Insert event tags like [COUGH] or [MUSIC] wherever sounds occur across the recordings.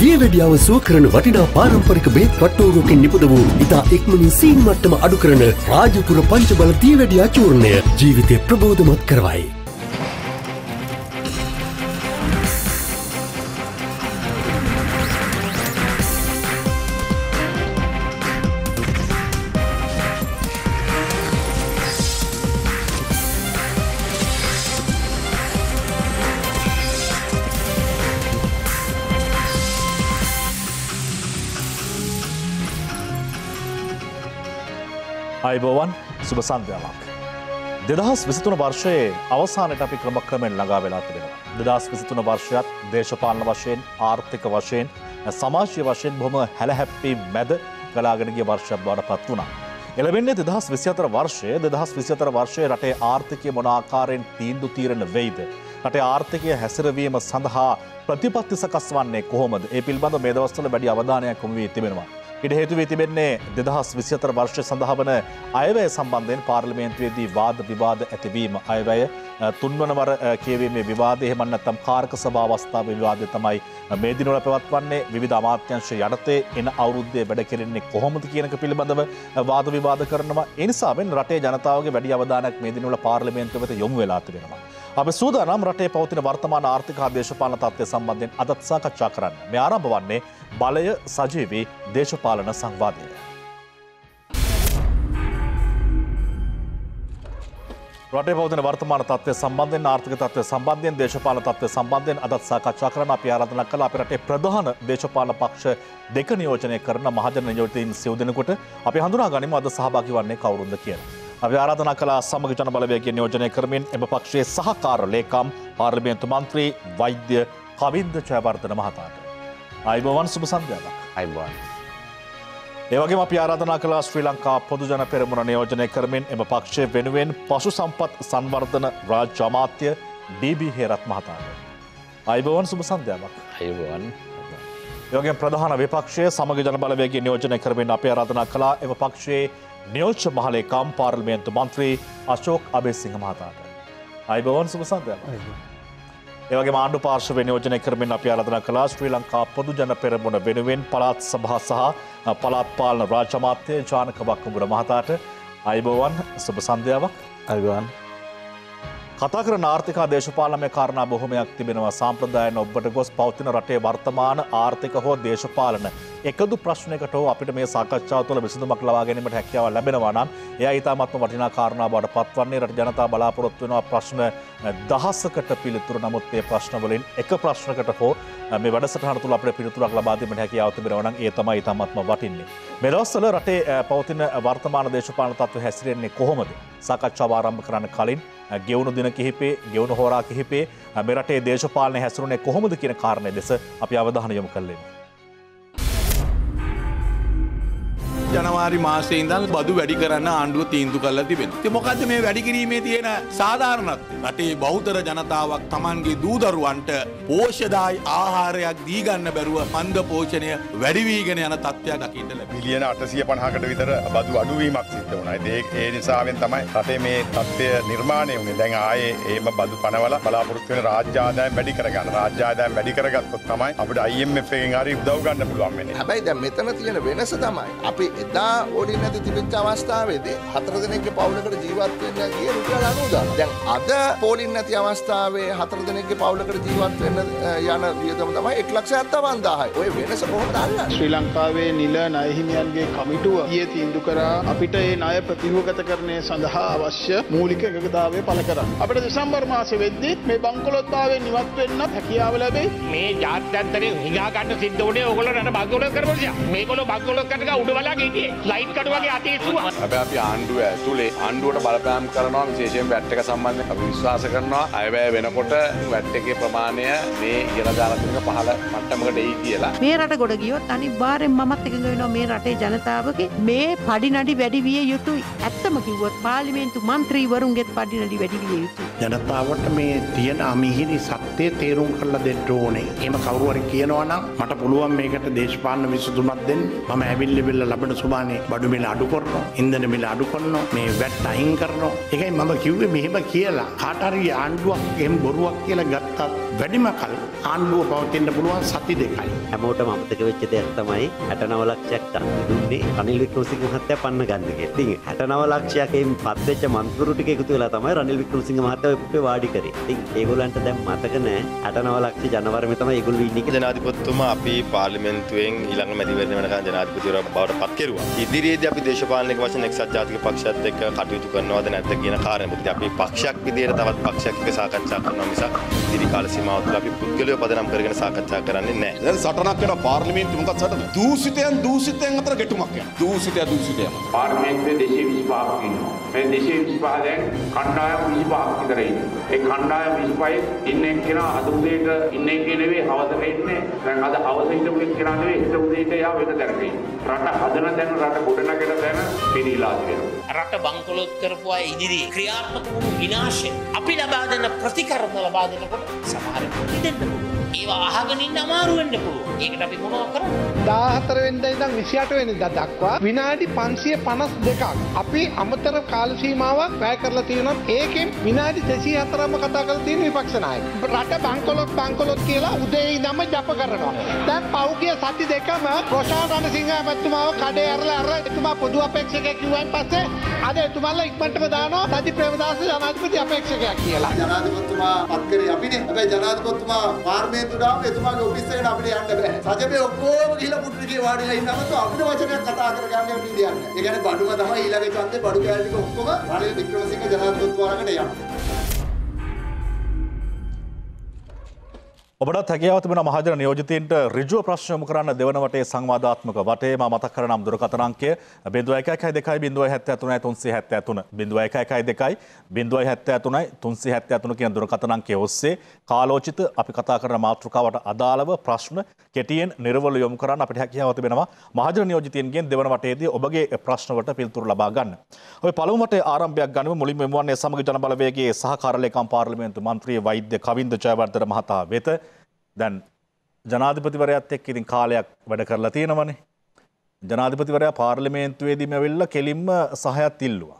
දියවැඩියාව සුව කරන වටිනා පාරම්පරික බේත් කට්ටෝරුවකින් නිපද වූ ඉතා එක්මනින් සීන් මට්ටම අඩු කරන රාජපුර පංචබල දියවැඩියා චූර්ණය ජීවිතය ප්‍රබෝධමත් කරවයි. අයිබෝවන් සුබ සන්ධයාවක්. දෙදහස් විසිතුන වර්ෂයේ අවසානයට අපි ක්‍රම ක්‍රමෙන් ළඟා වෙලා තිබෙනවා. දෙදස් විසිතුන වර්ෂයත් දේශපාලන වශයෙන් ආර්ථික වශයෙන් සමාශය වශයෙන් බොහොම හැලහැප්පී මැද ගලාගෙනගේ වර්ෂයක් බවට පත් වුණා. එළවෙන්නේ දෙදහස් විසිතර වර්ෂය දෙදහස් විසිතර වර්ෂය රටේ ආර්ථිකය මොනාකාරයෙන් තීන්දු තීරණ වෙයිද. රටේ ආර්ථිකය හැසිරවීම සඳහා ප්‍රතිපත්ති සකස් වන්නේ කොහොමද ඒ පිල්බඳ මේ දවස්වල වැඩි අවධානයක් කොමවී තිබෙනවා. ඉඩ හේතු වී තිබෙන්නේ දෙදහස් විසිතර වර්ෂය සඳහා වන අයවැය සම්බන්ධයෙන් පාර්ලිමේන්තුවේදී වාද විවාද ඇතිවීම අයවැය තුන්වනවර කියවේ මේ විවාදය මන්නත්තම් කාර්ක සභාවස්ථාව විවාදය තමයි මේ දිනවල පැවත්වන්නේ විධ අමාත්‍යංශය යටතේ එන අවුද්ධය වැඩ කෙරෙන්නේ කොහොමද කියනක පිළිබඳව වාද විවාද කරනවා එනිසාෙන් රටේ ජනතාවගේ වැඩි අවධානක් මේ දිනවල පාර්ලිමේන්තුවත යොමු වෙලා තිබෙනවා. අප සූදානම් රටේ පවතින වර්තමාන ආර්ථික හා දේශපාලන තත්ත්වය සම්බන්ධයෙන් අදත් සාකච්ඡා කරන්න. මේ ආරම්භ වන්නේ බලය සජීවී දේශපාලන සංවාදය. රටේ පවතින වර්තමාන තත්ත්වය සම්බන්ධයෙන් ආර්ථික තත්ත්වය සම්බන්ධයෙන් දේශපාලන තත්ත්වය සම්බන්ධයෙන් අදත් සාකච්ඡා කරන්න අපි ආරාධනා කළා අපේ රටේ ප්‍රධාන දේශපාලන පක්ෂ දෙක නියෝජනය කරන මහජන නියෝජිතයින් සිව් දෙනෙකුට අපි හඳුනා ගනිමු අද සහභාගී වන්නේ කවුරුන්ද කියලා. අපි ආරාධනා කළා සමග ජන බලවේගය නියෝජනය කරමින් එම පක්ෂයේ සහකාර ලේකම් පාර්ලිමේන්තු මන්ත්‍රී වෛද්‍ය කවින්ද ජයවර්ධන මහතාට. අයිබෝවන් සුබ සන්ධ්‍යාවක්. අයිබෝවන්. ඒවගේ අප ආරාධනා කලා ශ්‍රී ලංකා පොදුජන පෙරමුණ නියෝජනය කරමින් එම පක්ෂය වෙනුවෙන් පසු සම්පත් සංවර්ධන රාජ්‍ය අමාත්‍ය ඩීබී හේරත් මහතාය. අයිබවන් සුභ සන්ධ්‍යාවක් අයිබවන්. යෝගෙන් ප්‍රධාන විපක්ෂය සමග ජනබලවේගේ නියෝජනය කරමින් අප ආරාධනා කලා එම පක්ෂයේ නියෝච්ච මහලේ කාම් පාර්ලිමේන්තු මන්ත්‍රී අශෝක් අබේසිංහ මහතාට. අයිබවන් සුභ සන්ධ්‍යාවක්. ඒවගේ ආණ්ඩු පාර්ශවය නියෝජනය කරමින් අපි ආරාධනා කළා ශ්‍රී ලංකා පොදු ජන පෙරමුණ වෙනුවෙන් පළාත් සභා සහ පළාත් පාලන රාජ්‍ය අමාත්‍ය ජානක වක්කඹුර මහතාට අයිබෝවන් සුබ සන්ධ්‍යාවක් අයිබෝවන් කතා කර ආර්ථික දේශපාලනය කාරණා බොහොමයක් තිබෙනවා සම්ප්‍රදායන ඔබට ගොස් පවතින රටේ වර්තමාන ආර්ථික හෝ දේශපාලන එකදු ප්‍රශ්නකට අපිට මේ සාකච්ඡාව තුළ විසඳුමක් ලබා ගැනීමට හැකියාව ලැබෙනවා නම් එය ඉතාමත්ම වටිනා කාරණා බවට පත්වන්නේ රට ජනතා බලාපොරොත්තු වෙනවා ප්‍රශ්න දහසකට පිළිතුරු නමුත් මේ ප්‍රශ්න වලින් එක ප්‍රශ්නකට හෝ මේ වැඩසටහන තුළ අපිට පිළිතුරක් ලබා දීමට හැකියාව තිබෙනවා නම් ඒ තමයි ඉතාමත්ම වටින්නේ මේ දවස්වල රටේ පවතින වර්තමාන දේශපාලන තත්ත්වය හැසිරෙන්නේ කොහොමද සාකච්ඡාව ආරම්භ කරන්න කලින් ගෙවුණු දින කිහිපේ ගෙවුණු හෝරා කිහිපේ මෙරටේ දේශපාලන හැසරුනේ කොහොමද කියන කාරණය දෙස අපි අවධාන යොමු කල්ලෙන්නේ ජනවාරි මාසේ ඉඳන් බදු වැඩි කරන්න ආණ්ඩුව තීන්දු කරලා තිබෙන. ඉතින් මොකද්ද මේ වැඩි කිරීමේ තියෙන සාධාරණත්වය? රටේ බහුතර ජනතාවක් Tamanගේ දූදරුවන්ට පෝෂ්‍යදායි ආහාරයක් දී ගන්න බැරුව මන්ද පෝෂණය වැඩි වීගෙන යන තත්ත්වයක් දකින්න ලැබෙනවා. බිලියන 850කට විතර බදු අඩුවීමක් සිද්ධ වුණා. ඒක ඒ නිසාවෙන් තමයි රටේ මේ තත්ත්වය නිර්මාණය වුණේ. දැන් ආයේ ඒම බදු පනවල බලාපොරොත්තු වෙන රාජ්‍ය ආදායම් වැඩි කරගන්න. රාජ්‍ය ආදායම් වැඩි කරගත්තොත් තමයි අපිට IMF එකෙන් හරි උදව් ගන්න පුළුවන් වෙන්නේ. හැබැයි දැන් මෙතන තියෙන වෙනස තමයි අපි එදා ඔඩි නැති තිබිච්ච අවස්ථාවේදී හතර දෙනෙක්ගේ පවුලකට ජීවත් වෙන්න ගිය රුපියල් 90000. දැන් අද පොලින් නැති අවස්ථාවේ හතර දෙනෙක්ගේ පවුලකට ජීවත් වෙන්න යන වියදම තමයි 175000යි. ඔය වෙනස කොහොමද අල්ලන්නේ? ශ්‍රී ලංකාවේ නිල ණයහිමියන්ගේ කමිටුව ඊයේ තීන්දුව කරා අපිට මේ ණය ප්‍රතිරූපගතකරණය සඳහා අවශ්‍ය මූලික එකඟතාවය පළ කරන්න. අපිට දෙසැම්බර් මාසෙ වෙද්දී මේ බංකොලොත්භාවයෙන් ඉවත් වෙන්න හැකියාව ලැබෙයි. මේ ජාත්‍යන්තරයෙන් හිඟා ගන්න සිද්ධ වුණේ ඕගොල්ලෝ රට බංකොලොත් කරපු නිසා. මේගොල්ලෝ බංකොලොත් කරලා උඩ බලලා වගේ ලයිට්කඩු වගේ අතේසුවා හැබැ අපි ආණ්ඩුව ඇතුළේ ආණ්ඩුවට බලපෑම් කරනවා විශේෂයෙන් වැට්ටක සම්බන්ධ අපි විශ්වාස කරනවා අයවැය වෙනකොට වැට්ටකේ ප්‍රමාණය මේ ඉරදාලතික පහල මට්ටමකට එයි කියලා මේ රට ගොඩ ගියොත් අනි බාරෙන් මත් එකඟ වෙනවා මේ රටේ ජනතාවගේ මේ පඩිනඩි වැඩි විය යුතුයි ඇත්තම කිව්වොත් පාලිමේන්තු මන්ත්‍රීවරුන්ගෙත් පඩිනඩි වැඩි විය යුතුයි ජනතාවට මේ තියෙන අමිහිරි සත්‍යය තේරුම් කරලා දෙන්න ඕනේ එම කවරුවරි කියනවනම් මට පුළුවන් මේකට දේශපාලන විසඳුමක් දෙන්න මම ඇවිල්ලිවෙල්ල ලබන සුමානේ බඩු මිල අඩු කරනවා ඉන්දන මිල අඩු කරනවා මේ වැට් අයින් කරනවා එකයි මම කිව්වේ මෙහෙම කියලා කාටරි ආණ්ඩුවක් එහෙම බොරුවක් කියලා ගත්තත් වැඩිම කල් ආණ්ඩුව පවතින්න පුළුවන් සති දෙකයි. හැමෝට මතක වෙච්ච දෙයක් තමයි 69 ලක්ෂයක් ඡන්ද දුන්නේ රනිල් වික්‍රමසිංහ මහත්තයා පන්න ගන්න කියලා. ඉතින් 69 ලක්ෂයකින් පත් වෙච්ච මන්ත්‍රීරු ටික එකතු වෙලා තමයි රනිල් වික්‍රමසිංහ මහත්තයා ඔප්පේ වාඩි කරේ. ඉතින් ඒගොල්ලන්ට දැන් මතක නෑ 69 ලක්ෂ ජනවරමේ තමයි ඒගොල්ලෝ ඉන්නේ කියලා. ජනාධිපතිතුමා අපි පාර්ලිමේන්තුවෙන් ඊළඟ මැතිවරණ වෙනකන් ජනාධිපතිවරයා බවට පත් කෙරුවා. ඉදිරියේදී අපි දේශපාලනික වශයෙන් එක්සත් ජාතික පක්ෂයත් එක්ක කටයුතු කරනවද නැද්ද කියන කාරණේ. අපි පක්ෂයක් විදියට තවත් පක්ෂයක් එක්ක සාකච්ඡා කරනවා මිසක් ඉදිරි කාල සීමාව මාතුල අපි පුද්ගලය පදනම් කරගෙන සාකච්ඡා කරන්නේ නැහැ. දැන් සටනක් යන පාර්ලිමේන්තු මොකක් සටන? දූෂිතයන් දූෂිතයන් අතර ගැටුමක් යනවා. දූෂිතය දූෂිතයම. පාර්ලිමේන්තුවේ 225ක් ඉන්නවා. මේ දෙසේ 25 දැන් කණ්ඩායම් 25ක් විතර ඉන්නවා. ඒ කණ්ඩායම් 25 ඉන්නේ කෙනා අද උදේට ඉන්නේ කෙනෙවේ හවසට ඉන්නේ. දැන් අද හවස හිටපු කෙනා නෙවෙයි හෙට උදේට එයා වෙන තැනක ඉන්නේ. රට හදන තැන රට ගොඩනගෙන තැන පිළිලා තියෙනවා. රට බංකොලොත් කරපු අය ඉදිරි ක්‍රියාත්මක වූ විනාශය අපි ලබා දෙන ප්‍රතිකර්ම ලබා දෙනකොට සමහර දෙන්න පුළුවන්. ඒවා අහගෙන ඉන්න අමාරු වෙන්න පුළුවන්. ඒකට අපි මොනවද කරන්නේ? 14 වෙනිදා ඉඳන් 28 වෙනිදා දක්වා විනාඩි 552ක් අපි අමතර කාල සීමාවක් වැය කරලා තියෙනවා. ඒකෙන් විනාඩි 204ක්ම කතා කරලා තියෙන විපක්ෂ නායක. රට බංකොලොත් බංකොලොත් කියලා උදේ ඉඳන්ම ජප කරනවා. දැන් පෞගිය සති දෙකම රොෂාන් රණසිංහ මැතිතුමාව කඩේ අරලා අර එතුමා පොදු අපේක්ෂකයා කිව්වන් පස්සේ අද එතුමාලා ඉක්මනටම දානවා සති ප්‍රේමදාස ජනාධිපති අපේක්ෂකයා කියලා. ජනාධිපතිතුමා පත් කරේ අපිනේ. හැබැයි ජනාධිපතිතුමා වාර්ණය දුනාම එතුමාගේ ඔෆිස් එකට අපිට යන්න බෑ. සජපේ ඔක්කොම ගිහිලා පුටුකේ වාඩිලා ඉන්නමත් අපිට වචනයක් කතා කරගන්න යන්න දෙයක් නෑ. ඒ කියන්නේ බඩුම තමයි ඊළඟ ඡන්දේ බඩු කෑලි ටික ඔක්කොම රනිල් වික්‍රමසිංහ ජනාධිපතිතුමා ළඟට යන්නේ. ඔබට හැකියාව තිබෙන මහජන නියෝජිතීන්ට ඍජුව ප්‍රශ්නයොමු කරන්න දෙවන වටේ සංවාදාත්මක වටේ මා මතක් කරන නම් දුරකථන අංකය 0112 073 373 0112 කියන දුරකථන අංකය ඔස්සේ කාලෝචිත අපි කතා කරන මාතෘකාවට අදාළව ප්‍රශ්න කෙටියෙන් නිර්වල යොමු කරන්න අපිට හැකියාව තිබෙනවා මහජන නියෝජිතීන්ගෙන් දෙවන වටේදී ඔබගේ ප්‍රශ්නවලට පිළිතුරු ලබා ගන්න. ඔය පළමු වටේ ආරම්භයක් ගනිමු මුලින්ම මෙමුවන්නේ සමග ජනබලවේගයේ සහකාරලේකම් පාර්ලිමේන්තු මන්ත්‍රී වෛද්‍ය කවින්ද ජයවර්ධන මහතා වෙත දැන් ජනාධිපතිවරයත් එක් ඉතින් කාලයක් වැඩ කරලා තියෙනවනේ. ජනාධිපතිවරයා පාර්ලිමේන්තුවේදීම වෙල්ල කෙලින්ම සහයත් ඉල්ලවා.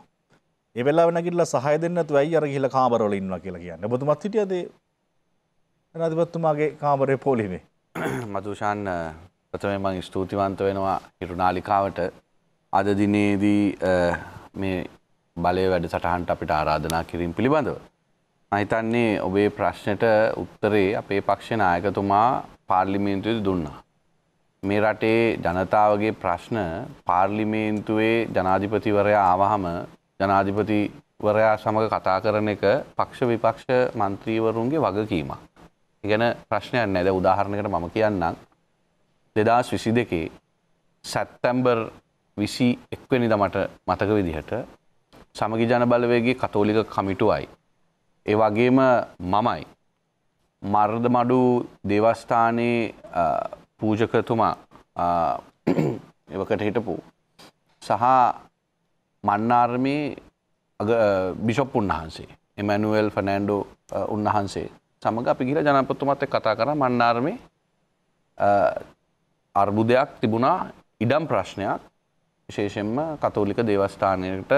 එවෙලා වෙනගිල්ල සහය දෙන්නතු ඇයි අර ගිහිල කාමරවල ඉන්නවා කියලා කියන්න. ඔබතුමත් හිටියද ජනාධිපතිතුමාගේ කාමරේ පොලිමේ? මදුෂාන් ප්‍රථමයෙන් මම ස්තුතිවන්ත වෙනවා හිරු නාලිකාවට අද දිනේදී මේ බලය වැඩසටහනට අපිට ආරාධනා කිරීම පිළිබඳව. මහිතන්නේ ඔබේ ප්‍රශ්නයට උත්තරේ අපේ පක්ෂ නායකතුමා පාර්ලිමේන්තුවේ දුන්නා. මේ රටේ ජනතාවගේ ප්‍රශ්න පාර්ලිමේන්තුවේ ජනාධිපතිවරයා ආවහම ජනාධිපතිවරයා සමඟ කතා කරන එක පක්ෂ විපක්ෂ මන්ත්‍රීවරුන්ගේ වගකීමක්. ඉගැන ප්‍රශ්නයක් නැද උදාහරණකට මම කියන්නම්. දෙදස් විසි දෙකේ සැත්තැම්බර් විසි එක්වනි දමට මතක විදිහට සමගි ජනබලවේගේ කතෝලික කමිටුවයි ඒ වගේම මමයි. මර්දමඩු දේවස්ථානයේ පූජකතුමා [CLEARS THROAT] එවකට හිටපු. සහ මන්නාර්මී බිෂොප් උන්වහන්සේ එමැනුවල් ෆනෑන්ඩෝ උන්වහන්සේ සමඟ අපි ගිල ජනපතුමත් කතා කර මන්නාර්මේ අර්බුදයක් තිබුණා ඉඩම් ප්‍රශ්නයක් විශේෂෙන්ම කතෝලික දේවස්ථානයට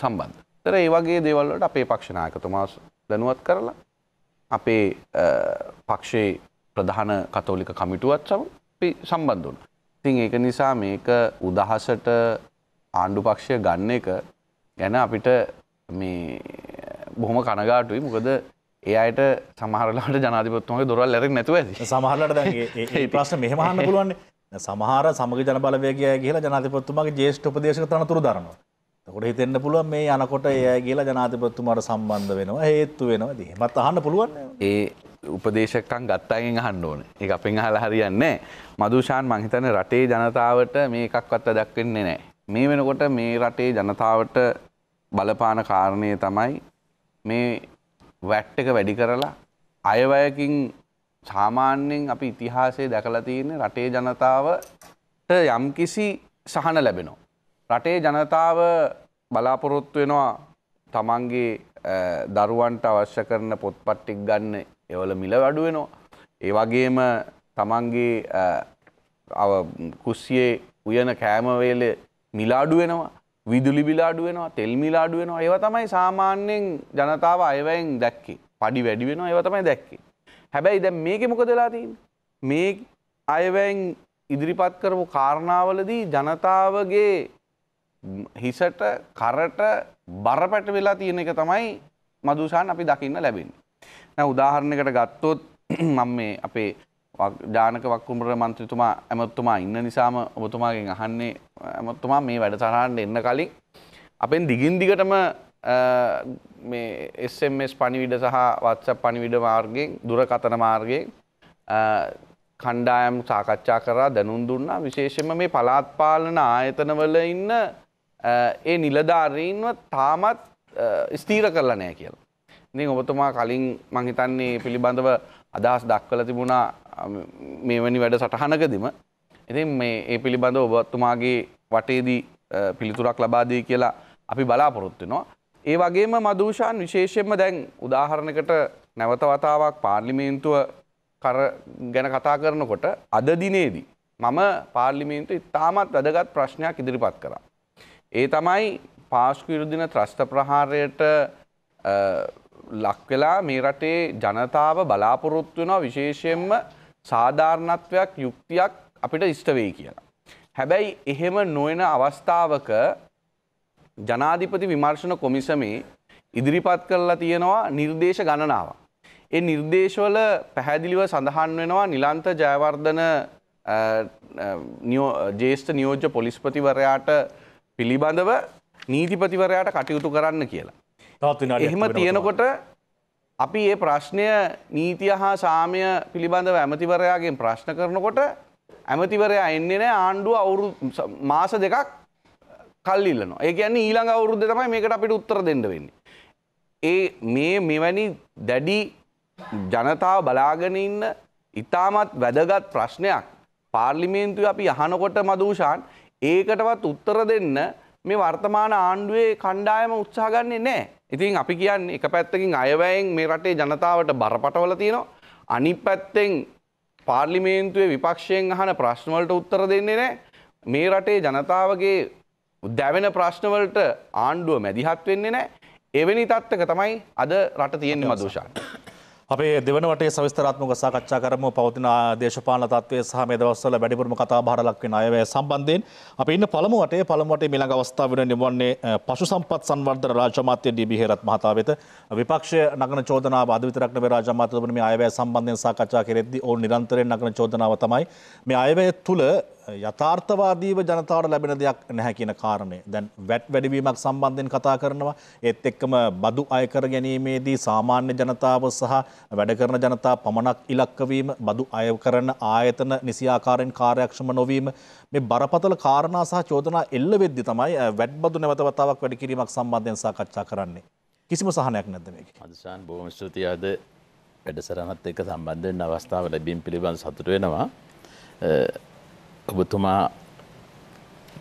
සම්බන්ධ. තර ඒ වගේ දේවල්ලට අපේ පක්ෂනායකතුමා දැනුවත් කරලා අපේ පක්ෂයේ ප්‍රධාන කතෝලික කමිටුවත් සම අපි සම්බන්ධ වුණා. ඉතින් ඒක නිසා මේක උදහසට ආණ්ඩු පක්ෂය ගන්න එක ගැන අපිට මේ බොහොම කනගාටුයි මොකද ඒ අයට සමහරලාට ජනාධිපතිතුමාගේ දොරවල් ඇරෙන්නේ නැතුව ඇති. [LAUGHS] සමහරලාට දැන් මේ [LAUGHS] ප්‍රශ්න මෙහෙම අහන්න පුළුවන්. සමහර සමග ජනබලවේගය කියලා ජනාධිපතිතුමාගේ ජ්‍යෙෂ්ඨ උපදේශක තනතුරු දරනවා. කොට හිතෙන්න්න පුළුවන් මේ යනකොට ඒ කියලා ජනාතිපත්තුමට සම්බන්ධ වෙනවා හේත්තු වෙනවා දී මත් අහන්න පුළුවන් ඒ උපදේශකන් ගත්තගෙන් අහන්න ඕන එක අපෙන් අහලා හරියන්නේ මදුෂාන් මංහිතන රටේ ජනතාවට මේ එකක්වත් දක්වෙන්නේ නෑ මේ වෙනකොට මේ රටේ ජනතාවට බලපාන කාරණය තමයි මේ වැට් එක වැඩි කරලා අයවයකින් සාමාන්‍යයෙන් අපි ඉතිහාසයේ දැකලා තියෙන රටේ ජනතාවට යම්කිසි සහන ලැබෙනවා රටේ ජනතාව බලාපොරොත්තු වෙනවා තමන්ගේ දරුවන්ට අවශ්‍ය කරන පොත්පට්ටික් ගන්න එවල මිල වැඩු වෙනවා. ඒ වගේම තමන්ගේ කුස්සියේ උයන කෑමවේල මිලාඩු වෙනවා විදුලි බිලාඩු වෙනවා තෙල් මිලාඩු වෙනවා ඒව තමයි සාමාන්‍යයෙන් ජනතාව අයවැයෙන් දැක්කේ පඩි වැඩි වෙනවා ඒව තමයි දැක්කේ. හැබැයි දැන් මේකේ මොකද වෙලා තියෙන්නේ? මේ අයවැයෙන් ඉදිරිපත් කරපු කාරණාවලදී ජනතාවගේ හිසට කරට බරපැට වෙලා තියෙන එක තමයි මදුසාන් අපි දකින්න ලැබෙන්නේ. නැ උදාහරණයකට ගත්තොත් [CLEARS THROAT] මම මේ අපේ ජානක වක්කුමර මන්ත්‍රතුමා ඇමත්තුමා ඉන්න නිසාම ඔබතුමාගෙන් අහන්නේ ඇමත්තුමා මේ වැඩසටහන් එන්න කලින් අපෙන් දිගින් දිගටම මේ SMS පණිවිඩ සහ WhatsApp පණිවිඩ මාර්ගයෙන් දුරකථන මාර්ගයෙන් කණ්ඩායම් සාකච්ඡා කරා දැනුම් දුන්නා විශේෂයෙන්ම මේ පළාත් පාලන ආයතනවල ඉන්න ඒ නිලධාරීන්ව තාමත් ස්තීර කරලා නෑ කියලා. ඉතින් ඔබතුමා කලින් මං හිතන්නේ පිළිබඳව අදහස් දක්වලා තිබුණා මේවැනි වැඩ සටහනකදීම. ඉතින් මේ ඒ පිළිබඳව ඔබතුමාගේ වටේදී පිළිතුරක් ලබා දෙයි කියලා අපි බලාපොරොත්තු වෙනවා. ඒ වගේම මදූෂාන් විශේෂයෙන්ම දැන් උදාහරණයකට නැවත වතාවක් පාර්ලිමේන්තුව කර ගැන කතා කරනකොට අද දිනේදී මම පාර්ලිමේන්තු ඉතාමත් වැදගත් ප්‍රශ්නයක් ඉදිරිපත් කරා. ඒ තමයි පාස්කු ඉරුදින ත්‍රස්ත ප්‍රහාරයට ලක්වෙලා මේ රටේ ජනතාව බලාපොරොත්තු වෙනවා විශේෂයෙන්ම සාධාරණත්වයක් යුක්තියක් අපිට ඉෂ්ට වෙයි කියලා. හැබැයි එහෙම නොවන අවස්ථාවක ජනාධිපති විමර්ශන කොමිසමේ ඉදිරිපත් කරලා තියෙනවා නිර්දේශ ගණනාවක්. ඒ නිර්දේශවල පැහැදිලිව සඳහන් වෙනවා නිලන්ත ජයවර්ධන ජේෂ්ඨ නියෝජ්‍ය පොලිස්පතිවරයාට පිළිබඳව නීතිපතිවරයාට කටයුතු කරන්න කියලා. එහෙම තියෙනකොට අපි ඒ ප්‍රශ්නය නීතිය හා සාමය පිළිබඳව ඇමතිවරයාගෙන් ප්‍රශ්න කරනකොට ඇමතිවරයා එන්නේ නෑ ආණ්ඩුව අවුරු මාස දෙකක් කල්ලිල්ලනවා ඒ කියන්නේ ඊළඟ අවුරුද්ද තමයි මේකට අපිට උත්තර දෙන්න වෙන්නේ. ඒ මේ මෙවැනි දැඩි ජනතාව බලාගෙන ඉන්න ඉතාමත් වැදගත් ප්‍රශ්නයක් පාර්ලිමේන්තුවේ අපි අහනකොට මදූෂාන් ඒකටවත් උත්තර දෙන්න මේ වර්තමාන ආණ්ඩුවේ කණ්ඩායම උත්සාහ ගන්නේ නැහැ. ඉතින් අපි කියන්නේ එක පැත්තකින් අයවැයෙන් මේ රටේ ජනතාවට බරපතල තියෙනවා. අනිත් පැත්තෙන් පාර්ලිමේන්තුවේ විපක්ෂයෙන් අහන ප්‍රශ්න වලට උත්තර දෙන්නේ නැහැ. මේ රටේ ජනතාවගේ දැවෙන ප්‍රශ්න වලට ආණ්ඩුව මැදිහත් වෙන්නේ නැහැ. එවැනි තත්ත්වක තමයි අද රට තියෙන්නේ මදෝෂාන්. අපේ දෙවන වටේ සවිස්තරාත්මක සාකච්ඡා කරමු පවතින දේශපාලන තත්ත්වය සහ මේ දවස්වල වැඩිපුරම කතා බහර ලක් වෙන අයවැය සම්බන්ධයෙන් අපි ඉන්න පළමු වටේ පළමු වටේ ඊළඟ අවස්ථාව වෙන නිමවන්නේ පශු සම්පත් සංවර්ධන රාජ්‍ය අමාත්‍ය ඩී.බී. හේරත් මහතා වෙත විපක්ෂය නගන චෝදනාව අද විතරක් නෙවෙයි රාජ්‍ය අමාත්‍යතුමනි මේ අයවැය සම්බන්ධයෙන් සාකච්ඡා කෙරෙද්දී ඕන් නිරන්තරයෙන් නගන චෝදනාව තමයි මේ අයවැය තුල යථාර්ථවාදීව ජනතාවට ලැබෙන දෙයක් නැහැ කියන කාරණය. දැන් වැට් වැඩිවීමක් සම්බන්ධයෙන් කතා කරනවා. ඒත් එක්කම බදු අය කර ගැනීමේදී සාමාන්‍ය ජනතාව සහ වැඩ කරන ජනතාව පමණක් ඉලක්ක වීම, බදු අය කරන ආයතන නිසියාකාරයෙන් කාර්යක්ෂම නොවීම මේ බරපතල කාරණා සහ චෝදනා එල්ල වෙද්දී තමයි වැට් බදු නැවත වතාවක් වැඩි කිරීමක් සම්බන්ධයෙන් සාකච්ඡා කරන්නේ. කිසිම සහනයක් නැද්ද මේකේ? අදසන් බොහොම ස්තුතියි අද වැඩසටහනත් එක්ක සම්බන්ධ වෙන්න අවස්ථාව ලැබීම පිළිබඳ සතුට වෙනවා. ඔබතුමා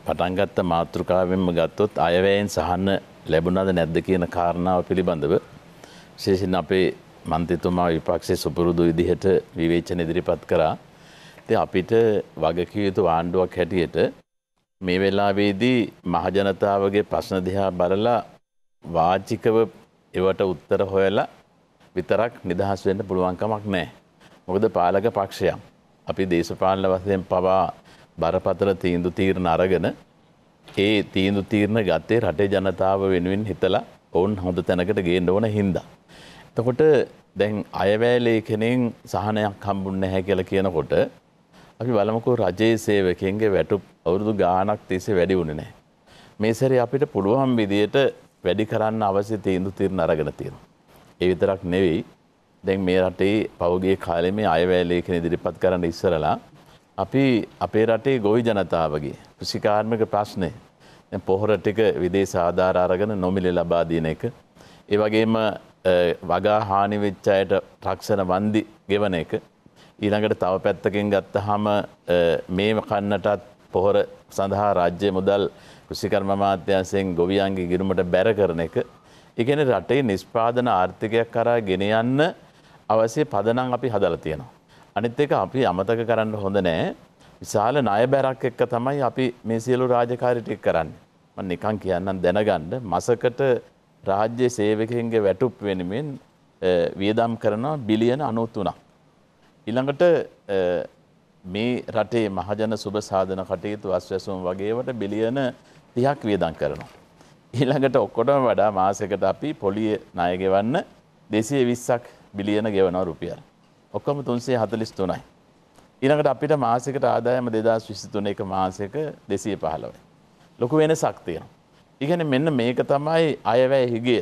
පටන්ගත්ත මාතෘකාවෙන්ම ගත්තොත් අයවැයෙන් සහන්න ලැබුණද නැද්ද කියන කාරණාව පිළිබඳව ශේෂෙන් අපේ මන්තිතුමා විපක්ෂය සුපුරුදු විදිහට විවේචන ඉදිරිපත් කරා ති අපිට වගකයුතු ආණ්ඩුවක් හැටියට මේ වෙලාවේදී මහජනතාවගේ ප්‍රශ්න දිහා බලලා වාචිකව එවට උත්තර හොයලා විතරක් නිදහස් වෙන්න පුළුවන්කමක් නෑ. මොකද පාලක පක්ෂයම්. අපි දේශපාලන වසයෙන් පවා බරපතල තීන්දු තීරණ අරගෙන ඒ තීන්දු තීරණ ගත්තේ රටේ ජනතාව වෙනුවෙන් හිතලා ඔවුන් හොඳ තැනකට ගේන්න ඕන හින්දා. එතකොට දැන් අයවැෑලේ කෙනෙන් සහනයක් හම්බුන් නැහැ කියල කියනකොට අපි බලමකු රජයේ සේවකෙන්ගේ වැටු අවුරුදු ගානක් තිසේ වැඩි වුණ නෑ. මේ සැරි අපිට පුළුවහම් විදියට වැඩි කරන්න අවශ්‍ය තීන්දු තීරණ අරගෙන තියෙන. ඒ විතරක් නෙවෙයි දැන් මේ රටේ පවගේ කාලෙ මේ අයවැෑලේ කෙන දිරිපත් කරන්න ඉස්සරලා අපි අපේ රටේ ගොවි ජනතාවගේ කෘෂිකාර්මික ප්‍රශ්නය පොහොර ටික විදේ සාධාරාරගෙන නොමිලි ලබාදීන එක. ඒවගේම වගා හානිවෙච්චායට රක්ෂණ වන්දි ගෙවන එක. ඊළඟට තව පැත්තකින් ගත්ත හම මේ කන්නටත් පොහොර සඳහා රාජ්‍ය මුදල් කෘසිකර්ම මාත්‍යන්සයෙන් ගොවියන්ගේ ගිරුමට බැර කරන එක. ඉගෙන රටේ නිස්පාදන ආර්ථිකයක් කරා ගෙන යන්න අවසේ පදනම් අපි හදල තියෙනවා. අනිත් එක අපි අමතක කරන්න හොඳ නෑ විශාල ණය බැරක් එක්ක තමයි අපි මේ සියලු රාජකාරි ටික කරන්නේ. මම නිකන් කියන්නම් දැනගන්න මාසකට රාජ්‍ය සේවකයන්ගේ වැටුප් වෙනුවෙන් වියදම් කරනවා බිලියන 93ක්. ඊළඟට මේ රටේ මහජන සුබ සාධන කටයුතු අස්වැසුම් වගේවට බිලියන 30ක් වියදම් කරනවා. ඊළඟට ඔක්කොටම වඩා මාසයකට අපි පොලිය ණය ගෙවන්න 220ක් බිලියන ගෙවනවා රුපියල්. ඔක්කොම තුන්සේ හතලිස් තුනයි. ඉනකට අපිට මාසකට ආදායම දෙදස් විසිතුන එක මාසක දෙසය පහලවයි. ලොකු වෙන සක්තියන. ඉගැන මෙන්න මේක තමයි අයවැය හිගේ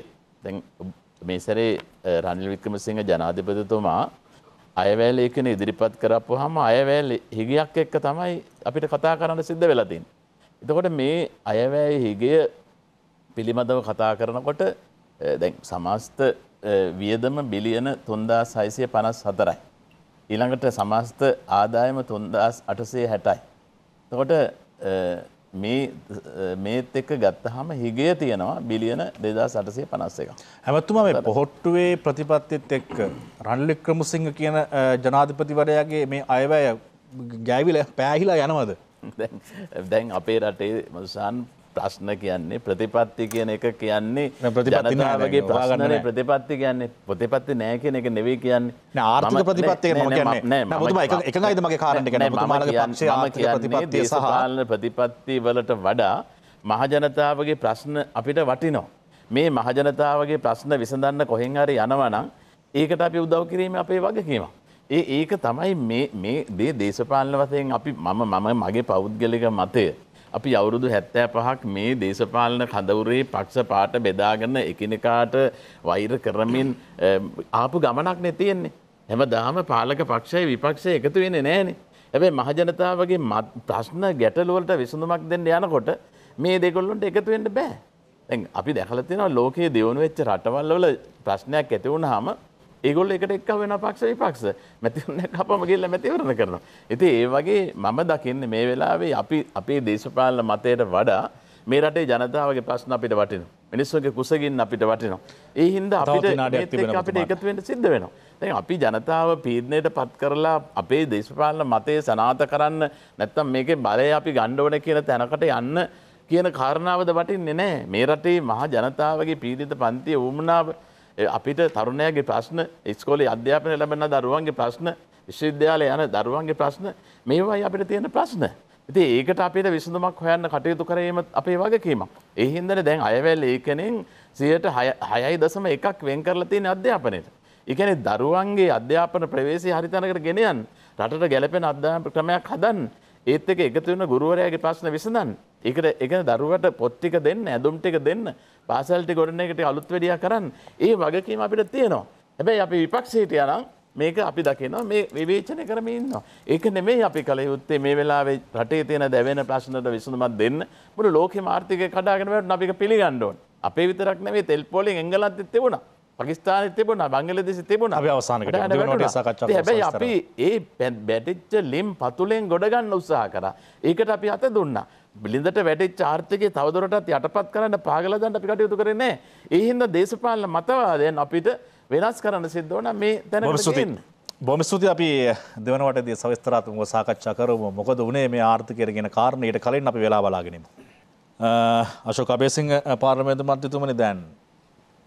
මේ සැරේ රනිල් වික්‍රමසිංහ ජනාධිපතිතුමා අයවැල් ඒකන ඉදිරිපත් කරපු හම අයවැල් හිගයක් එක්ක තමයි අපිට කතා කරන්න සිද්ධ වෙලතින්. එතකොට මේ අයවැය හිගය පිළිබඳව කතා කරනකොට දැන් සමස්ත වියදම බිලියන තුන්දා සයිසිය පනස් හතරයි. ඊළඟට සමස්ත ආදායම තුන්දස් අටසේ හැටයි. තකොට මේත් එක්ක ගත්තහම හිගය තියෙනවා බිලියන දෙදා සටසේ පනස් එක. හැමතුම මේ පොහොට්ටුවේ ප්‍රතිපත්තිත් එක්ක රන්ලික් ක්‍රමසිංහ කියන ජනාධිපතිවරයාගේ මේ අයවැය ගෑවිල පෑහිලා යනවද. දැන් අපේ රටේ මසාන් ප්‍රශ්න කියන්නේ ප්‍රතිපත්ති කියන එක කියන්නේ ප්‍රතිපත්තිනාවගේ ප්‍රශ්නය ප්‍රතිපත්ති කියන්නේ ප්‍රතිපත්ති නෑ කියන එක නෙවී කියන්නේ ආර්ථික ප්‍රතිපත්තිය එකයිද මගේ කාරණට කියන්නේ දේශපාලන ප්‍රතිපත්ති වලට වඩා මහජනතාවගේ ප්‍රශ්න අපිට වටිනෝ. මේ මහජනතාවගේ ප්‍රශ්න විසඳන්න කොහෙන් හරි යනවනම් ඒකට අපි උදව් කිරීම අපේ වගකීමක්. ඒ ඒක තමයි මේ දේ දේශපාලන වසයෙන් අපි මම මම මගේ පෞද්ගලික මතය අපි අවුරුදු හැත්තෑ පහක් මේ දේශපාලන කදවරේ පක්ෂ පාට බෙදාගන්න එකනකාට වෛර කරමින් ආපු ගමනක් නැතියෙන්නේ. හැම දාම පාලක පක්ෂය විපක්ෂය එකතු වෙන නෑනේ. ඇැබේ මහජනතාවගේ ප්‍රශ්න ගැටලුවලට විසඳුමක් දෙන්න යනකොට මේ දෙකොල්ලොන්ට එකතුවෙන්න බෑ. අපි දැකලතිනවා ලෝකයේ දියුණු වෙච්ච රටවල්ලවල ප්‍රශ්නයක් ඇතිවුණ හම ඒගොල්ල එකට එක්ක වෙන පක්ෂ විපක්ෂ මැතිවරණ කපම ගිහිල්ලා මැතිවරණ කරනවා. ඉතින් ඒ වගේ මම දකින්නේ මේ වෙලාවේ අපි අපේ දේශපාලන මතයට වඩා මේ රටේ ජනතාවගේ ප්‍රශ්න අපිට වටිනවා. මිනිස්සුන්ගේ කුසගින් අපිට වටිනවා. ඒ හින්දා අපිට අපිට එකතු වෙන්න සිද්ධ වෙනවා. දැන් අපි ජනතාව පීඩණයට පත් කරලා අපේ දේශපාලන මතය සනාථ කරන්න නැත්තම් මේකේ බලය අපි ගන්න ඕනේ කියන තැනකට යන්න කියන කාරණාවද වටින්නේ නැහැ. මේ රටේ මහා ජනතාවගේ පීඩිත පන්තිය වුණාව අපිට තරුණයගේ ප්‍රශ්න ස්කෝලේ අධ්‍යාපනය ලැබෙන දරුවන්ගේ ප්‍රශ්න විශ්වවිද්‍යාලය යන දරුවන්ගේ ප්‍රශ්න මේවායි අපිට තියෙන ප්‍රශ්න. ඉතින් ඒකට අපිට විසඳුමක් හොයන්න කටයුතු කිරීම අපේ වගකීමක්. ඒ හින්දානේ දැන් අයවැල් ඒකණයෙන් 6.1ක් වෙන් කරලා තියෙන අධ්‍යාපනයේ. ඒ කියන්නේ දරුවන්ගේ අධ්‍යාපන ප්‍රවේශය හරිතනකට ගෙන යන්න රටට ගැලපෙන අධ්‍යාපන ක්‍රමයක් හදන්න. ඒත් එක්ක එකතු වෙන ගුරුවරයාගේ ප්‍රශ්න විසඳන්න. ඒකට ඒකන දරුවට පොත් ටික දෙන්න, ඇඳුම් ටික දෙන්න, පාසල්ටි ගොඩනකට අලුත් වැඩිය කරන්න ඒ වගකීම අපිට තියෙනවා. හැබැයි අපි විපක්ෂයට යනම් මේක අපි දකිනවා මේ විවේචනය කරම ඉන්නවා. ඒක නෙමේ අපි කළ යුත්තේ මේ වෙලාවේ රටේ තියෙන දැවෙන ප්‍රශ්නට විසඳුමක් දෙන්න මුළු ලෝක මාර්ථික කඩාගෙනවට අපික පිළිගණ්ඩෝන්. අපේ විතරක් නෙවේ තෙල් පොලින් එංගලත් තිබුණ පකිස්ාන තිබුණ බංගලදෙස තිබුණ අවසානකට හැබැයි අපි ඒ බැටිච්ච ලිම් පතුලෙන් ගොඩගන්න උත්සාහ කර ඒකට අපි අත දුන්නා. බිලිඳට වැඩේ චාර්ථකය තවදුරටත් යටපත් කරන්න පාගලදන්න අපි කටයුතු කරන්නේ ඒහින්ද දේශපාලන මතවාදයන් අපිට වෙනස් කරන්න සිද්ධ ඕන මේ තැන බොම ස්තුති අපි දෙවනට ද සවස්තරාතුම සාකච්ඡා කරම මොකද වනේ මේ ආර්ථකයරගෙන කාරණයට කලින් අපි වෙලා බලාගෙනීම. අශෝ කබේසිං පාර්මේද මන්තිතුමනි දැන්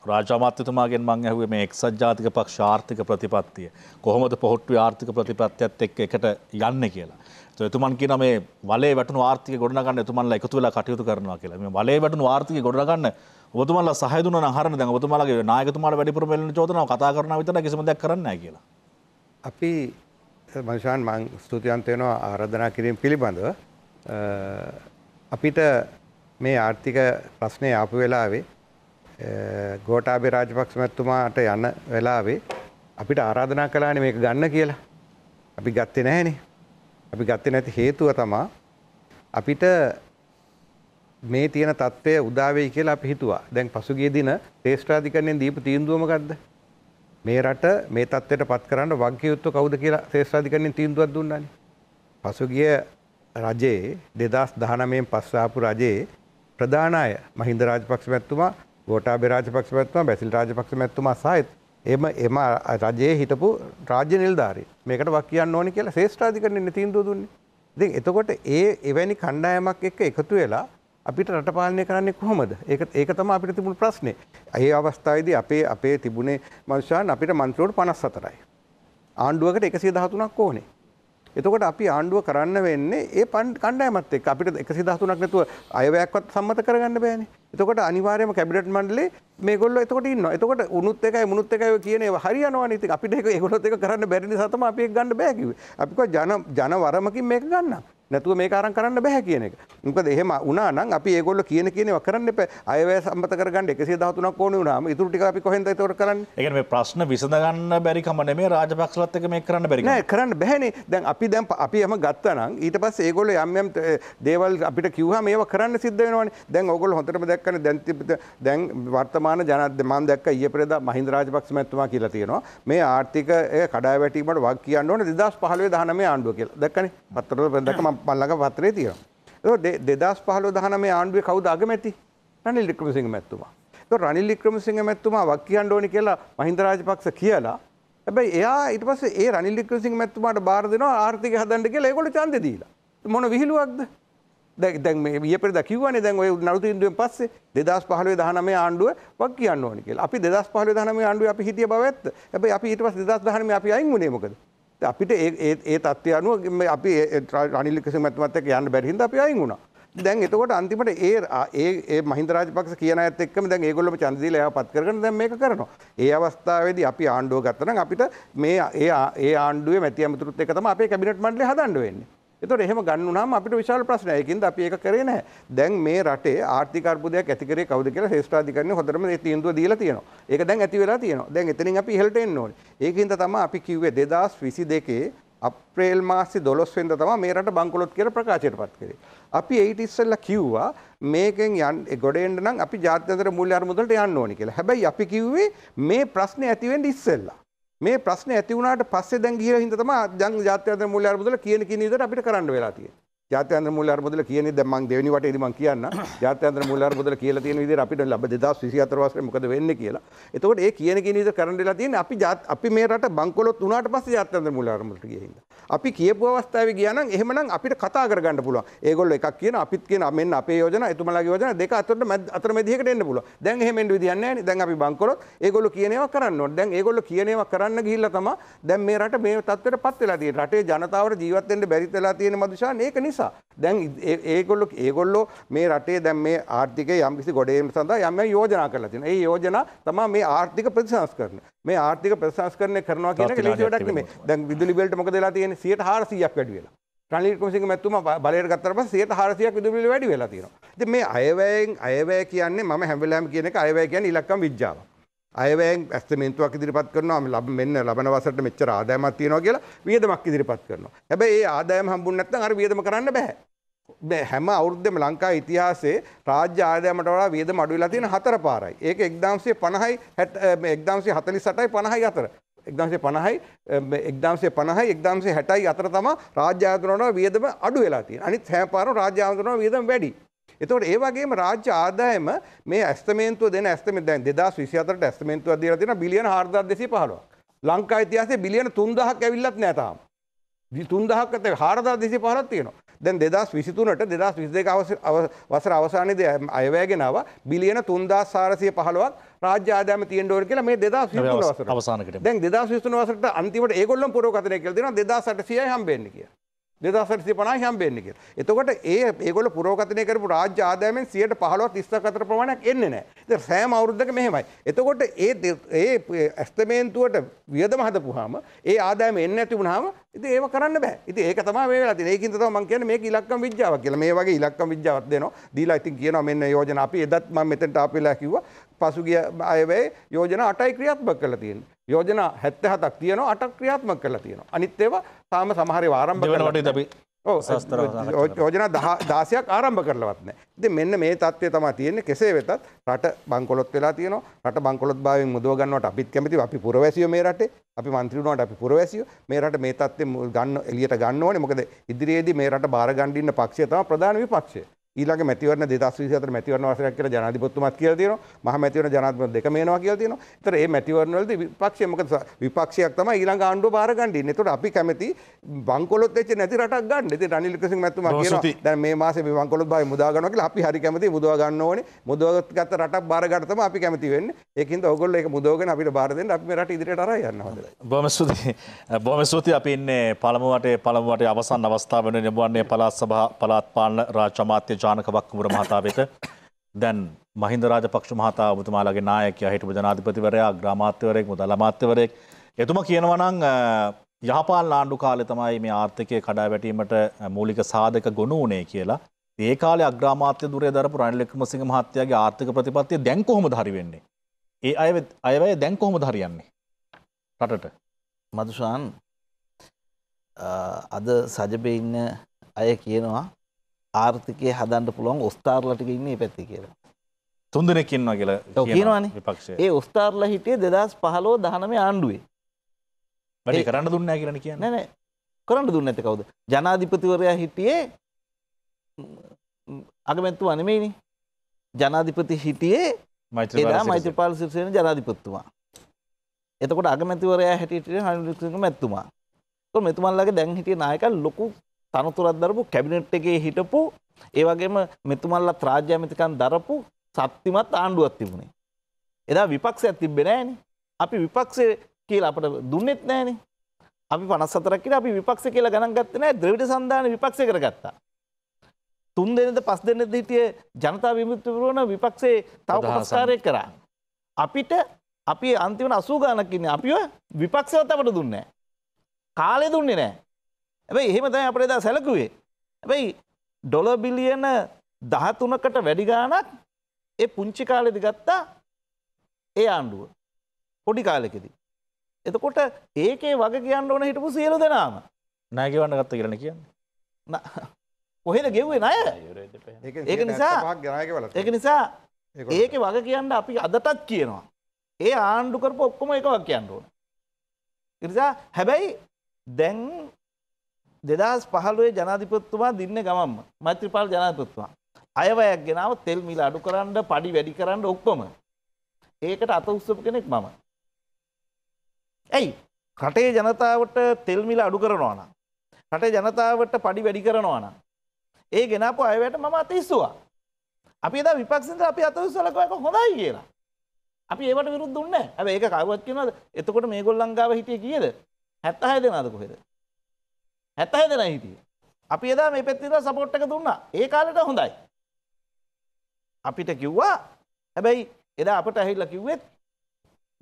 රාජාමාත්‍යතුමාගෙන් මං ඇහුවේ මේ එක්සත් ජාතික පක්ෂ ආර්ථික ප්‍රතිපත්තිය කොහොමද පොහොට්ටු ආර්ථික ප්‍රතිපත්තියත් එක්ක එකට යන්න කියලා. තුමන් කියන මේ වලේ වැටන ආර්ථික ගොඩනගන්න තුමන්ලා එකතු වෙලා කටයුතු කරනවා කියලා. මේ වලේ වැටන ආර්ථික ගොඩනගන්න ඔබතුමන්ලා සහය දුන්නා නම් හරිනේ දැන් ඔබතුමාලගේ නායකතුමාට වැඩිපුර මෙලන චෝදනාව කතා කරනවා විතරයි කිසිම දෙයක් කරන්නේ නැහැ කියලා. අපි මනුෂාන් මං ස්තුතියන්ත වෙනවා ආරාධනා කිරීම පිළිබඳව. අපිට මේ ආර්ථික ප්‍රශ්නේ ආපු වෙලාවේ ගෝඨාභය රාජපක්ෂ මැතිතුමාට යන වෙලාවේ අපිට ආරාධනා කළානේ මේක ගන්න කියලා. අපි ගත්තේ නැහනේ. අපි ගත්තේ නැති හේතුව තමා අපිට මේ තියෙන தත්ත්වය උදා වෙයි කියලා අපි හිතුවා. දැන් පසුගිය දින ශේෂ්ඨාධිකරණයෙන් දීපු තීන්දුව මොකද්ද? මේ රට මේ தත්ත්වයට පත් කරන්න වගකීම්තු කවුද කියලා ශේෂ්ඨාධිකරණයෙන් තීන්දුවක් දුන්නානේ. පසුගිය රජයේ 2019න් පස්සේ ආපු රජයේ ප්‍රධාන අය මහින්ද රාජපක්ෂ මැතිතුමා, ගෝඨාභය රාජපක්ෂ මැතිතුමා, බැසිල් රාජපක්ෂ මැතිතුමා සහ එම එම රජයේ හිටපු රාජ්‍ය නිල්ධාරී මේකට වක් කියන්න ඕනි කියලා ශේෂ්ඨාධිකරණයෙන් තීන්දුව දුන්නේ. ඉතින් එතකොට ඒ එවැනි කණ්ඩායමක් එක්ක එකතු වෙලා අපිට රට පාලනය කරන්නේ කොහොමද? ඒක ඒක තමයි අපිට තිබුණු ප්‍රශ්නේ. ඒ අවස්ථාවේදී අපේ අපේ තිබුණේ මනුෂ්‍යයන් අපිට මන්ත්‍රීවරු 54යි. ආණ්ඩුවකට 113ක් ඕනේ. එතකොට අපි ආණ්ඩුව කරන්න වෙන්නේ ඒ පන්් කණ්ඩායමත් එක්ක අපිට 113ක් නැතුව අයවැයක්වත් සම්මත කරගන්න බෑනේ. එතකොට අනිවාර්යයෙන්ම කැබිනට් මණ්ඩලේ මේගොල්ලෝ එතකොට ඉන්නවා. එතකොට උනුත් එකයි මුනුත් එකයි කියන ඒවා හරියනවනේ. ඉතින් අපිට ඒක ඒගොල්ලොත් එක කරන්න බැරි නිසා තමයි අපි ඒක ගන්න බෑ කිව්වේ. අපි කිව්වා ජන ජන වරමකින් මේක ගන්නම්. නැතුව මේක අරන් කරන්න බෑ කියන එක. මොකද එහෙම වුණා නම් අපි ඒගොල්ලෝ කියන කියන ඒවා කරන්න එපා. අයවැය සම්මත කරගන්න 113ක් ඕනේ වුණාම ඉතුරු ටික අපි කොහෙන්ද ඒතකොට කරන්නේ? ඒ කියන්නේ මේ ප්‍රශ්න විසඳ ගන්න බැරි කම නෙමෙයි රාජපක්ෂලත් එක්ක මේක කරන්න බැරි කම. නෑ කරන්න බෑනේ. දැන් අපි දැන් අපි එහෙම ගත්තා නම් ඊට පස්සේ ඒගොල්ලෝ යම් යම් දේවල් අපිට කිව්වහම ඒව කරන්න සිද්ධ වෙනවනේ. දැන් ඕගොල්ලෝ හොඳටම දැක්කනේ දැන් දැන් වර්තමාන ජනාධිපති මම දැක්ක ඊයේ පෙරේදා මහින්ද රාජපක්ෂ මහත්මයා කියලා තියෙනවා. මේ ආර්ථික කඩාවැටීමට වග කියන්න ඕනේ 2015 19 ආණ්ඩුව කියලා. දැක්කනේ. පත්තරවල දැක්ක මම මල්ලඟ පත්‍රේ තියෙනවා. දෙදස් පහලෝ දහන මේ ආණ්ඩුවේ කවුද අගමැති රනිල් වික්‍රමසිංහ මැතිතුමා. ඒතකොට රනිල් වික්‍රමසිංහ මැතිතුමා වක් කියන්න ඕනි කියලා මහින්ද රාජපක්ෂ කියලා. හැබැයි එයා ඊට පස්සේ ඒ රනිල් වික්‍රමසිංහ මැතිතුමාට බාර දෙනවා ආර්ථිකය හදන්න කියලා ඒගොල්ලෝ ඡන්දේ දීලා. මොන විහිළුවක්ද? දැන් දැන් මේ ඊයේ පෙරේදා කිව්වනේ දැන් ඔය නරුතු ඉන්දුවෙන් පස්සේ 2015 19 ආණ්ඩුව වක් කියන්න ඕනි කියලා. අපි 2015 19 ආණ්ඩුවේ අපි හිටිය බව ඇත්ත. හැබැයි අපි ඊට පස්සේ 2019 අපි අයින් වුණේ මොකද? අපිට ඒ තත්ත්වය අනුව අපි රනිල්ලිකසි මැතමත්තක යන්න බැරිහිද අපි අයි වුණා දැන් එතකොට අන්තිමට ඒ ඒ මහින්දරාජපක්ෂ කියන ඇත් එක්කම දැන් ඒගොල්ලෝ ඡන්දදීලා එයා පත් කරගෙන දැන් මේක කරනවා. ඒ අවස්ථාවේදී අපි ආණ්ඩුව ගත්තා නම් අපිට මේ ඒ ආණ්ඩුවේ මැති ඇමතුරුත් එක තමයි අපේ කැබිනට් මණ්ඩලය හදන්න වෙන්නේ. එතකොට එහෙම ගන්න උනහම අපිට විශාල ප්‍රශ්නයක්. ඒකින්ද අපි ඒක කරේ නැහැ. දැන් මේ රටේ ආර්ථික අර්බුදයක් ඇති කරේ කවුද කියලා ශ්‍රේෂ්ඨාධිකරණය හොඳටම ඒ තීන්දුව දීලා තියෙනවා. ඒක දැන් ඇති වෙලා තියෙනවා. දැන් එතනින් අපි ඉහළට එන්න ඕනේ. ඒකින්ද තමයි අපි කිව්වේ 2022 අප්‍රේල් මාසි 12 වෙනිදා තමයි මේ රට බංකොලොත් කියලා ප්‍රකාශයට පත් කරේ. අපි ඒට ඉස්සෙල්ලා කිව්වා මේකෙන් යන්න ගොඩ එන්න නම් අපි ජාත්‍යන්තර මූල්‍ය අරමුදලට යන්න ඕනේ කියලා. හැබැයි අපි කිව්වේ මේ ප්‍රශ්නේ ඇති වෙන්න ඉස්සෙල්ලා මේ ප්‍රශ්න ඇති වුණාට පස්සේ දැන් ගිහිලා හින්දා තමයි ජංග ජාත්‍යන්තර මූල්‍ය අරමුදල කියන කින විදිහට අපිට කරන්න වෙලා තියෙන්නේ. ජාත්‍යන්ත්‍ර මූල්‍ය අරමුදල කියන්නේ දැන් මම දෙවෙනි වටේ ඉදි මම කියන්න [COUGHS] ජාත්‍යන්තර මූල්‍ය අරමුදල කියලා තියෙන විදිහට අපිට ලබ 2024 වසරේ මොකද වෙන්නේ කියලා. එතකොට ඒ කියන කියන විදිහට කරන්න දෙලා තියෙන්නේ අපි අපි මේ රට බංකොලොත් වුණාට පස්සේ ජාත්‍යන්තර මූල්‍ය අරමුදලට ගියේ හින්දා. අපි කියපු අවස්ථාවේ ගියා නම් එහෙමනම් අපිට කතා කරගන්න පුළුවන්. ඒගොල්ලෝ එකක් කියන අපිත් කියන මෙන්න අපේ යෝජනා එතුමලාගේ යෝජනා දෙක අතරට අතරමැදිහකට එන්න පුළුවන්. දැන් එහෙම එන්න විදියක් නැහැ නේ. දැන් අපි බංකොලොත් ඒගොල්ලෝ කියන ඒවා කරන්න ඕනේ. දැන් ඒගොල්ලෝ කියන ඒවා කරන්න ගිහිල්ලා තමයි දැන් මේ රට මේ තත්ත්වයටපත් වෙලා තියෙන්නේ. රටේ ජනතාවට ජීවත් වෙන්න බැරි වෙලා තියෙන මදුෂාන් ඒක නිසා නිසා දැන් ඒගොල්ලො ඒගොල්ලෝ මේ රටේ දැන් මේ ආර්ථික යම් කිසි ගොඩේම සඳහා යම් යෝජනා කරලා තියෙනවා. ඒ යෝජනා තමයි මේ ආර්ථික ප්‍රතිසංස්කරණ. මේ ආර්ථික ප්‍රතිසංස්කරණය කරනවා කියන එක ලේසි වැඩක් නෙමෙයි. දැන් විදුලි බිලට මොකද වෙලා තියෙන්නේ? 100%ක් වැඩි වෙලා. රනිල් වික්‍රමසිංහ මැතිතුමා බලයට ගත්තට පස්සේ 140ක් විදුලි බිල වැඩි වෙලා තියෙනවා. ඉතින් මේ අයවැයෙන් අයවැය කියන්නේ මම හැම වෙලාවෙම කියන එක අයවැය කියන්නේ ඉලක්කම් විජ්ජාවක්. අයවැයෙන් ඇස්තමේන්තුවක් ඉදිරිපත් කරනවා මෙන්න ලබන වසරට මෙච්චර ආදායමක් තියෙනවා කියලා වියදමක් ඉදිරිපත් කරනවා. හැබැයි ඒ ආදායම හම්බුනේ නැත්නම් අර වියදම කරන්න බෑ. මේ හැම අවුරුද්දෙම ලංකා ඉතිහාසයේ රාජ්‍ය ආදායමට වඩා වියදම අඩු වෙලා තියෙන හතර පාරයි. ඒක 1950යි 1948යි 50යි අතර. 1950යි 1950යි 1960යි අතර තමයි රාජ්‍ය ආදායමට වඩා වියදම අඩු වෙලා තියෙන්නේ. අනිත් හැම පාරම රාජ්‍ය ආදායමට වඩා වියදම වැඩි. එතකොට ඒ වගේම රාජ්‍ය ආදායම මේ ඇස්තමේන්තුව දෙන ඇස්තමේ දැන් 2024ට ඇස්තමේන්තුවක් දීලා තියෙනවා බිලියන 4215ක්. ලංකා ඉතිහාසයේ බිලියන 3000ක් ඇවිල්ලත් නැහැ තාම. 3000ක් අතර 4215ක් තියෙනවා. දැන් දෙදස් විසිතුනට දෙදස් විසිදක වසර අවසානයේද අයවැයගෙනාව බිලියන තුන්දා සාරසය පහලුවක් රාජ්‍ය ආදායම තියෙන්න ඕන කියලා මේ 2023 වසර අවසානකට දැන් 2023 වසරට අන්තිමට ඒගොල්ලෝ පුරෝගතනය කියලා දෙනවා 2800යි හම්බෙන්නේ කියලා දෙදසට තිපනා හම්බෙන්න්න කිය. එතකොට ඒ ඒගොල පුරෝගතනය කරපු රාජ්‍ය ආදායමෙන් සියයට පහලොත් ස්ථකතර ප්‍රමාණයක් එන්නේ නෑ ද සෑම අවුද්ධක මෙහෙමයි. එතකොට ඒ ඒ ඇස්තමේන්තුවට වියදම හදපුහාම ඒ ආදායම එන්න ඇතිබුණාම ඉති ඒ කරන්න බෑ ඉති ඒක තම ේ ඒකත මංකන මේ ඉලක්කම් විද්‍යාව කියල මේ වගේ ඉලක්කම් විද්‍යාවත් දෙනවා දීලා ඉතින් කියන මෙන්න යෝජන අපි එදත් ම මෙතට අපිලා කිව පසුගිය අයවැය යෝජනා අටයි ක්‍රියාත්මක කරලා තියෙනවා. යෝජනා 77ක් තියෙනවා අටක් ක්‍රියාත්මක කරලා තියෙනවා. අනිත් ඒවා තාම සමහර ඒවා ආරම්භ කරලා අපි යෝජනා 16ක් ආරම්භ කරලවත් නැහැ. ඉතින් මෙන්න මේ தත්ත්වය තමයි තියෙන්නේ. කෙසේ වෙතත් රට බංකොලොත් වෙලා තියෙනවා. රට බංකොලොත් භාවයෙන් මුදව ගන්නවට අපිත් කැමතියි. අපි පුරවැසියෝ මේ රටේ. අපි മന്ത്രി වුණාට අපි පුරවැසියෝ. මේ රට මේ தත්ත්වෙ ගන්න එළියට ගන්න ඕනේ. මොකද ඉදිරියේදී මේ රට බාර ගන්න ඉන්න පක්ෂය තමයි ප්‍රධාන විපක්ෂය. ඊළඟ මැතිවරණ 2024 මැතිවරණ වසරක් කියලා ජනාධිපතිතුමත් කියලා තියෙනවා මහ මැතිවරණ ජනාධිපති දෙකම එනවා කියලා තියෙනවා. ඒතර මේ මැතිවරණ වලදී විපක්ෂය මොකද විපක්ෂයක් තමයි ඊළඟ ආණ්ඩුව බාර ගන්න ඉන්නේ. ඒතර අපි කැමති බංකොලොත් වෙච්ච නැති රටක් ගන්න. ඉතින් රනිල් වික්‍රමසිංහ මැතිතුමා කියනවා දැන් මේ මාසේ මේ බංකොලොත් බාවේ මුදා ගන්නවා කියලා අපි හරි කැමති මුදවා ගන්න ඕනේ. මුදවාගත්ත රටක් බාර ගන්න තමයි අපි කැමති වෙන්නේ. ඒකින්ද ඔයගොල්ලෝ ඒක මුදවගෙන අපිට බාර දෙන්න අපි මේ රට ඉදිරියට අරයි යන්න හොඳයි. බොහොම ස්තුතියි. බොහොම ස්තුතියි අපි ඉන්නේ පළමු වටේ පළමු වටේ අවසන් අවස්ථාව වෙන නිබුවන්නේ පළාත් සභා පළාත් පාලන රාජ්‍ය අමාත්‍ය චානකවක් කුමර මහතා වෙත දැන් මහින්ද රාජපක්ෂ මහතා ඔබතුමාලගේ නායකයා හිටපු ජනාධිපතිවරයා ග්‍රාමාත්‍යවරයෙක් මුදල් අමාත්‍යවරයෙක් එතුම කියනවා නම් යහපාලන ආණ්ඩු කාලේ තමයි මේ ආර්ථිකය කඩා වැටීමට මූලික සාධක ගොනු වුණේ කියලා. ඒ කාලේ අග්‍රාමාත්‍ය ධුරය දරපු රනිල් වික්‍රමසිංහ මහත්තයාගේ ආර්ථික ප්‍රතිපත්තිය දැන් කොහොමද හරි වෙන්නේ? ඒ අය අයවැය දැන් කොහොමද හරියන්නේ? රටට. මදුෂාන් අද සජබේ ඉන්න අය කියනවා ආර්ථිකය හදන්න පුළුවන් ඔස්ථාර්ලටික ඉන්න පැති කියලා. තුන්දනෙකින්වා කියලා කියනවාන ඒ ඔස්ථාර්ල හිටිය දෙදස් පහලෝ දහනම ආණ්ඩුවේ වැඩි කරන්න දුන්න කියරන කිය නැන කරන්න දුන්න ඇත කවුද ජනාධිපතිවරයා හිටියේ අගමැත්තු අනමේනි ජනාධිපති හිටියේ මයිතලා මෛත්‍රපාල සිරසයන ජනාධිපත්තුමා එතකොට අගමැතිවරයා හැටියට හනිලික්ක මැත්තුමා මෙතුමල්ලගේ දැන් හිටිය නායක ලොකු තනතුරක් දරපු කැබිනට් එකේ හිටපු ඒ වගේම මෙතුමල්ලත් රාජ්‍ය ඇමතිකම් දරපු ශක්තිමත් ආණ්ඩුවක් තිබුණේ. එදා විපක්ෂයක් තිබ්බේ නෑනේ. අපි විපක්ෂය කියලා අපට දුන්නෙත් නෑනේ. අපි 54ක් කියලා අපි විපක්ෂය කියලා ගණන් ගත්තේ නෑ ද්‍රවිඩ සංධානය විපක්ෂය කරගත්තා. තුන් දෙනෙද පස් දෙනෙද හිටිය ජනතා විමුක්ති පුරවන විපක්ෂයේ තව කොටස්කාරයෙක් කරා. අපිට අපි අන්තිමට 80 ගණනක් ඉන්නේ අපිව විපක්ෂයවත් අපට දුන්නේ නෑ. කාලය දුන්නේ නෑ. ඇබයි එහෙම දැන් අපේ දා සැලකුවේ. ඇබයි ඩොල බිලියන දහතුනකට වැඩිගානක් ඒ පුංචි කාලෙදි ගත්තා ඒ ආණ්ඩුව. පොඩි කාලෙකෙදි. එතකොට ඒකේ වග කියන්න ඕන හිටපු සියලු දෙනාම නෑගවන්න ගත්ත කියරන කියන්න. කොහෙද ගෙව්වේ නය ඒ නිසා ඒක නිසා ඒක වග කියන්න අපි අදටත් කියනවා. ඒ ආණ්ඩු කරපු ඔක්කොම එක වග කියන්න ඕන. නිසා හැබැයි දැන් දෙදස් පහළුවේ ජනාධිපත්තුමා දින්න ගමම් මෛත්‍රපාල ජනාධපත්තුවා. අයවයක් ගෙනාව තෙල් මිල අඩු කරන්න පඩි වැඩි කරන්න ඔක්කොම. ඒකට අත උත්සප කෙනෙක් මම. ඇයි රටේ ජනතාවට තෙල් මිල අඩු කරනවාන. රටේ ජනතාවට පඩි වැඩි කරනවාන. ඒ ගෙනපු අයවැයට මම අතිස්සවා. අපි එදා විපක්ෂන්ද අපි අතවිස්සලකයක හොඳයි කියලා. අපි ඒවට විරුද්ධ දුන්නේ. හැබැයි ඒක කවුවත් කියනවාද? එතකොට මේගොල්ලන් ගාව හිටියේ කීයද? 76 දෙනාද කොහෙද? හැත්තහ දෙන හිටිය. අපි එදා මේ පැත්තිර සපෝට්ටක දුන්නා ඒ කාලට හොඳයි. අපිට කිව්වා හැබැයි එදා අපට ඇහිල්ල කිව්වෙත්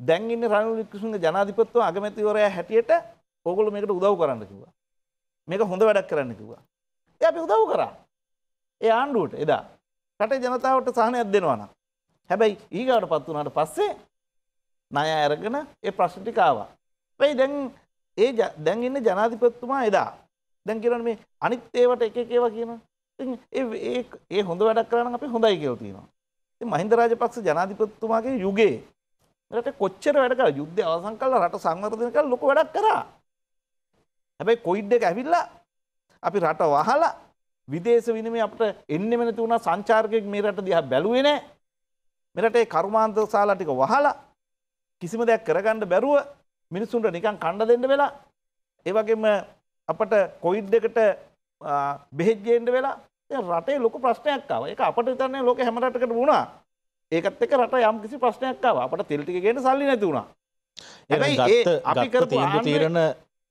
දැන්ගන්න රණු ලික්කුසුන් ජනාධිපත්ව අගමැතිවරය හැටියට ඕගොල මේකට උදව් කරන්න කිව්වා. මේක හොඳ වැඩක් කරන්න කිව්වා. එ අපි උදව් කරා. ඒ ආණ්ඩුවට එදා රටේ ජනතාවට සහනයක් දෙනවන. හැබැයි ඊගාවට පත් වනාට පස්සේ නය ඇරගෙන ඒ ප්‍රශ්ටිකාවා. පැයි දැන් ඒ දැන් ඉන්න ජනාධිපත්තුමා එදා දැන් කියලන මේ අනිත් ඒවට එක ඒවා කියන ඒ හොඳ වැඩක් කරන අප හොඳයි කියල තියෙනවා මහින්ද රාජපක්ෂ ජනාධිපත්තුමාගේ යුගේ රට කොච්චර වැඩක යුද්ධ අවසන් කල්ල රට සංවර්ධනක ලොක වැඩක් කරා හැබැයි කොයිඩ් එක ඇවිල්ලා අපි රට වහලා විදේශ විනිමය අපට එන්නෙම නැති වුණා සංචාරකයෙක් මේ රට දිහා බැලුවේ නැහැ මේ රටේ කර්මාන්ත ශාලා ටික වහලා කිසිම දෙයක් කරගන්න බැරුව මිනිසුන්ට නිකන් කණ්ඩ දෙන්න වෙලා ඒ වගේම අපට කොයිඩ් එකට බෙහෙත්්ජේන්ට වෙලා රටේ ලොක ප්‍රශ්නයක්කාව එක අපට තරන්නේ ලෝක හැමටකට වුණා ඒකත් එක රට යම් කිසි ප්‍රශ්නයක්කාව අපට තෙල්ටිකගෙන සල්ලි නැතිවුණා තීරණ